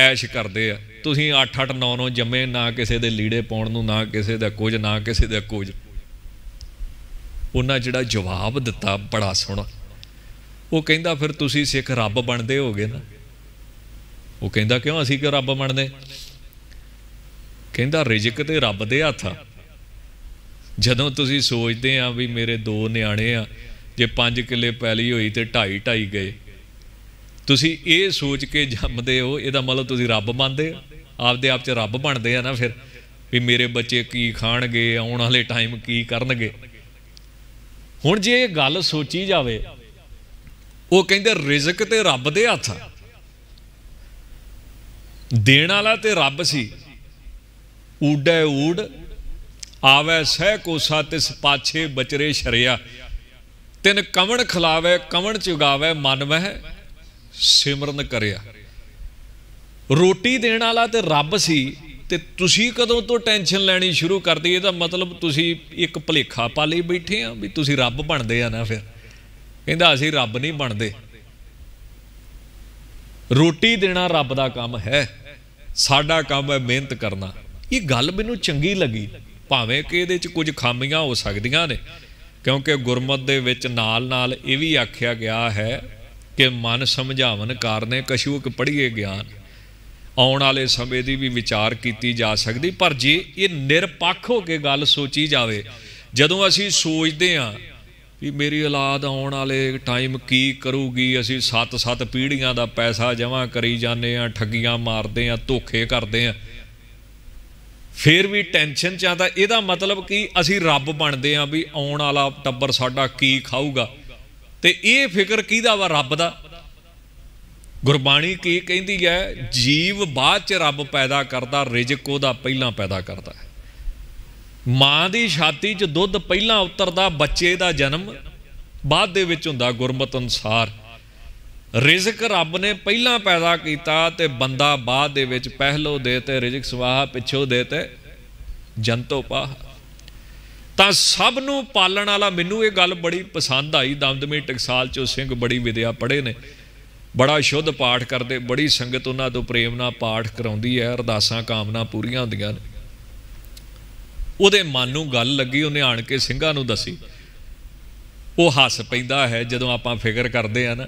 ਐਸ਼ ਕਰਦੇ ਆ ਤੁਸੀਂ 8-8 9-9 ਜੰਮੇ ਨਾ ਕਿਸੇ ਦੇ ਲੀੜੇ ਪਾਉਣ ਨੂੰ ਨਾ ਕਿਸੇ ਦਾ ਕੁਝ ਨਾ ਕਿਸੇ ਦਾ ਕੁਝ ਉਹਨਾਂ ਜਿਹੜਾ ਜਵਾਬ ਦਿੱਤਾ ਬੜਾ ਸੋਹਣਾ ਉਹ ਕਹਿੰਦਾ ਫਿਰ ਤੁਸੀਂ ਸਿੱਖ ਰੱਬ ਬਣਦੇ ਹੋਗੇ ਨਾ ਉਹ ਕਹਿੰਦਾ ਕਿਉਂ ਅਸੀਂ ਕਿਉਂ ਰੱਬ ਬਣਦੇ ਕਹਿੰਦਾ ਰਿਜ਼ਕ ਤੇ ਰੱਬ ਦੇ ਹੱਥ ਆ ਜਦੋਂ ਤੁਸੀਂ ਸੋਚਦੇ ਆ ਵੀ ਮੇਰੇ ਦੋ ਨਿਆਣੇ ਆ ਜੇ 5 ਕਿੱਲੇ ਪੈਲੀ ਹੋਈ ਤੇ 2.5 2.5 ਗਏ ਤੁਸੀਂ ਇਹ ਸੋਚ ਕੇ ਜੰਮਦੇ ਹੋ ਇਹਦਾ ਮਤਲਬ ਤੁਸੀਂ ਰੱਬ ਮੰਨਦੇ ਆਪਦੇ ਆਪ 'ਚ ਰੱਬ ਬਣਦੇ ਆ ਨਾ ਫਿਰ ਵੀ ਮੇਰੇ ਬੱਚੇ ਕੀ ਖਾਣਗੇ ਆਉਣ ਵਾਲੇ ਟਾਈਮ ਕੀ ਕਰਨਗੇ ਹੁਣ ਜੇ ਇਹ ਗੱਲ ਸੋਚੀ ਜਾਵੇ ਉਹ ਕਹਿੰਦੇ ਰਿਜ਼ਕ ਤੇ ਰੱਬ ਦੇ ਹੱਥ ਆ ਦੇਣ ਵਾਲਾ ਤੇ ਰੱਬ ਸੀ ਊਡੈ ਊਡ ਆਵੇ ਸਹਿ ਕੋਸਾ ਤਿਸ ਪਾਛੇ ਬਚਰੇ ਸ਼ਰਿਆ ਤਿੰਨ ਕਵਣ ਖਲਾਵੇ ਕਵਣ ਚੁਗਾਵੇ ਮਨ ਮਹਿ ਸਿਮਰਨ ਕਰਿਆ ਰੋਟੀ ਦੇਣ ਵਾਲਾ ਤੇ ਰੱਬ ਸੀ ਤੇ ਤੁਸੀਂ ਕਦੋਂ ਤੋਂ ਟੈਨਸ਼ਨ ਲੈਣੀ ਸ਼ੁਰੂ ਕਰਦੀ ਇਹਦਾ ਮਤਲਬ ਤੁਸੀਂ ਇੱਕ ਭਲੇਖਾ ਪਾ ਲਈ ਬੈਠੇ ਆ ਵੀ ਤੁਸੀਂ ਰੱਬ ਬਣਦੇ ਆ ਨਾ ਫਿਰ ਕਹਿੰਦਾ ਅਸੀਂ ਰੱਬ ਨਹੀਂ ਬਣਦੇ ਰੋਟੀ ਦੇਣਾ ਰੱਬ ਦਾ ਕੰਮ ਹੈ ਸਾਡਾ ਕੰਮ ਹੈ ਮਿਹਨਤ ਕਰਨਾ ਇਹ ਗੱਲ ਮੈਨੂੰ ਚੰਗੀ ਲੱਗੀ ਭਾਵੇਂ ਕਿ ਇਹਦੇ 'ਚ ਕੁਝ ਖਾਮੀਆਂ ਹੋ ਸਕਦੀਆਂ ਨੇ ਕਿਉਂਕਿ ਗੁਰਮਤ ਦੇ ਵਿੱਚ ਨਾਲ-ਨਾਲ ਇਹ ਵੀ ਆਖਿਆ ਗਿਆ ਹੈ ਕਿ ਮਨ ਸਮਝਾਵਨ ਕਰਨੇ ਕਸ਼ੂਕ ਪੜੀਏ ਗਿਆਨ ਆਉਣ ਵਾਲੇ ਸਮੇਂ ਦੀ ਵੀ ਵਿਚਾਰ ਕੀਤੀ ਜਾ ਸਕਦੀ ਪਰ ਜੇ ਇਹ ਨਿਰਪੱਖ ਹੋ ਕੇ ਗੱਲ ਸੋਚੀ ਜਾਵੇ ਜਦੋਂ ਅਸੀਂ ਸੋਚਦੇ ਹਾਂ ਵੀ ਮੇਰੀ ਔਲਾਦ ਆਉਣ ਵਾਲੇ ਟਾਈਮ ਕੀ ਕਰੂਗੀ ਅਸੀਂ ਸੱਤ-ਸੱਤ ਪੀੜ੍ਹੀਆਂ ਦਾ ਪੈਸਾ ਜਮ੍ਹਾਂ ਕਰੀ ਜਾਂਦੇ ਆ ਠੱਗੀਆਂ ਮਾਰਦੇ ਆ ਧੋਖੇ ਕਰਦੇ ਆ ਫੇਰ ਵੀ ਟੈਨਸ਼ਨ ਚ ਆਦਾ ਇਹਦਾ ਮਤਲਬ ਕੀ ਅਸੀਂ ਰੱਬ ਬਣਦੇ ਆ ਵੀ ਆਉਣ ਵਾਲਾ ਟੱਬਰ ਸਾਡਾ ਕੀ ਖਾਊਗਾ ਤੇ ਇਹ ਫਿਕਰ ਕਿਹਦਾ ਵਾ ਰੱਬ ਦਾ ਗੁਰਬਾਣੀ ਕੀ ਕਹਿੰਦੀ ਹੈ ਜੀਵ ਬਾਅਦ ਚ ਰੱਬ ਪੈਦਾ ਕਰਦਾ ਰਿਜ਼ਕ ਉਹਦਾ ਪਹਿਲਾਂ ਪੈਦਾ ਕਰਦਾ ਮਾਂ ਦੀ ਛਾਤੀ 'ਚ ਦੁੱਧ ਪਹਿਲਾਂ ਉਤਰਦਾ ਬੱਚੇ ਦਾ ਜਨਮ ਬਾਅਦ ਦੇ ਵਿੱਚ ਹੁੰਦਾ ਗੁਰਮਤ ਅਨਸਾਰ ਰਿਜ਼ਕ ਰੱਬ ਨੇ ਪਹਿਲਾਂ ਪੈਦਾ ਕੀਤਾ ਤੇ ਬੰਦਾ ਬਾਅਦ ਦੇ ਵਿੱਚ ਪਹਿਲੋ ਦੇ ਤੇ ਰਿਜ਼ਕ ਸਵਾਹ ਪਿੱਛੋ ਦੇ ਤੇ ਜੰਤੋ ਪਾਹ ਤਾਂ ਸਭ ਨੂੰ ਪਾਲਣ ਵਾਲਾ ਮੈਨੂੰ ਇਹ ਗੱਲ ਬੜੀ ਪਸੰਦ ਆਈ ਦਮਦਮੀ ਟਕਸਾਲ ਚੋਂ ਸਿੰਘ ਬੜੀ ਵਿਦਿਆ ਪੜ੍ਹੇ ਨੇ ਬੜਾ ਸ਼ੁੱਧ ਪਾਠ ਕਰਦੇ ਬੜੀ ਸੰਗਤ ਉਹਨਾਂ ਤੋਂ ਪ੍ਰੇਮ ਨਾਲ ਪਾਠ ਕਰਾਉਂਦੀ ਹੈ ਅਰਦਾਸਾਂ ਕਾਮਨਾ ਪੂਰੀਆਂ ਹੁੰਦੀਆਂ ਨੇ ਉਹਦੇ ਮਨ ਨੂੰ ਗੱਲ ਲੱਗੀ ਉਹਨੇ ਆਣ ਕੇ ਸਿੰਘਾਂ ਨੂੰ ਦੱਸੀ ਉਹ ਹੱਸ ਪੈਂਦਾ ਹੈ ਜਦੋਂ ਆਪਾਂ ਫਿਕਰ ਕਰਦੇ ਆ ਨਾ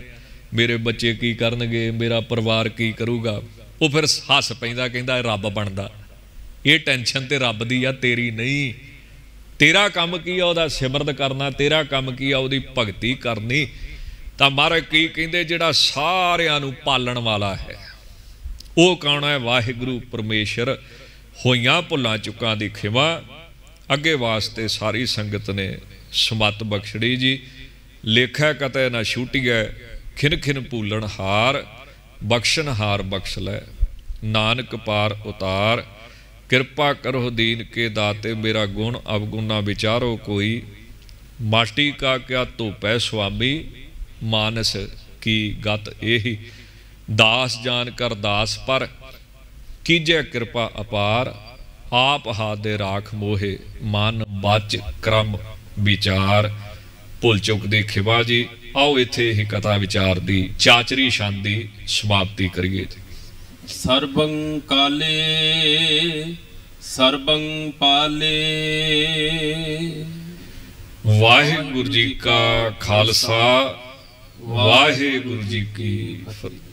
ਮੇਰੇ ਬੱਚੇ ਕੀ ਕਰਨਗੇ ਮੇਰਾ ਪਰਿਵਾਰ ਕੀ ਕਰੂਗਾ ਉਹ ਫਿਰ ਹੱਸ ਪੈਂਦਾ ਕਹਿੰਦਾ ਰੱਬ ਬਣਦਾ ਇਹ ਟੈਨਸ਼ਨ ਤੇ ਰੱਬ ਦੀ ਆ ਤੇਰੀ ਨਹੀਂ ਤੇਰਾ ਕੰਮ ਕੀ ਆ ਉਹਦਾ ਸਿਮਰਨ ਕਰਨਾ ਤੇਰਾ ਕੰਮ ਕੀ ਆ ਉਹਦੀ ਭਗਤੀ ਕਰਨੀ ਤਾਂ ਮਹਾਰਾਜ ਕੀ ਕਹਿੰਦੇ ਜਿਹੜਾ ਸਾਰਿਆਂ ਨੂੰ ਪਾਲਣ ਵਾਲਾ ਹੈ ਉਹ ਕੌਣ ਹੈ ਵਾਹਿਗੁਰੂ ਪਰਮੇਸ਼ਰ ਹੋਈਆਂ ਭੁੱਲਾਂ ਚੁੱਕਾਂ ਦੀ ਖਿਮਾ ਅੱਗੇ ਵਾਸਤੇ ਸਾਰੀ ਸੰਗਤ ਨੇ ਸਮਤ ਬਖਸ਼ੜੀ ਜੀ ਲੇਖਾ ਕਤੈ ਨਾ ਛੂਟੀਐ ਖਿਨ ਖਿਨ ਭੂਲਣ ਹਾਰ ਬਖਸ਼ਣ ਹਾਰ ਬਖਸ਼ ਲੈ ਨਾਨਕ ਪਾਰ ਉਤਾਰ ਕਿਰਪਾ ਕਰੋ ਦੀਨ ਕੇ ਦਾਤੇ ਮੇਰਾ ਗੁਣ ਅਵਗੁਣਾ ਵਿਚਾਰੋ ਕੋਈ ਮਾਟੀ ਕਾ ਕਿਆ ਧੋਪੈ ਸੁਆਮੀ ਮਾਨਸ ਕੀ ਗਤ ਇਹੀ ਦਾਸ ਜਾਣ ਕਰ ਦਾਸ ਪਰ ਕੀਜੈ ਕਿਰਪਾ ਅਪਾਰ ਆਪ ਹਾਦੇ ਰਾਖ ਮੋਹੇ ਮਨ ਬਚ ਕਰਮ ਵਿਚਾਰ ਭੁੱਲ ਚੁੱਕ ਦੇ ਖਿਵਾ ਜੀ ਆਓ ਇੱਥੇ ਇਹ ਕਥਾ ਵਿਚਾਰ ਦੀ ਚਾਚਰੀ ਸ਼ਾਂਦੀ ਸਮਾਪਤੀ ਕਰੀਏ ਸਰਬੰ ਕਾਲੇ ਸਰਬੰ ਪਾਲੇ ਵਾਹਿਗੁਰੂ ਜੀ ਕਾ ਖਾਲਸਾ ਵਾਹਿਗੁਰੂ ਜੀ ਕੀ ਫਤਿਹ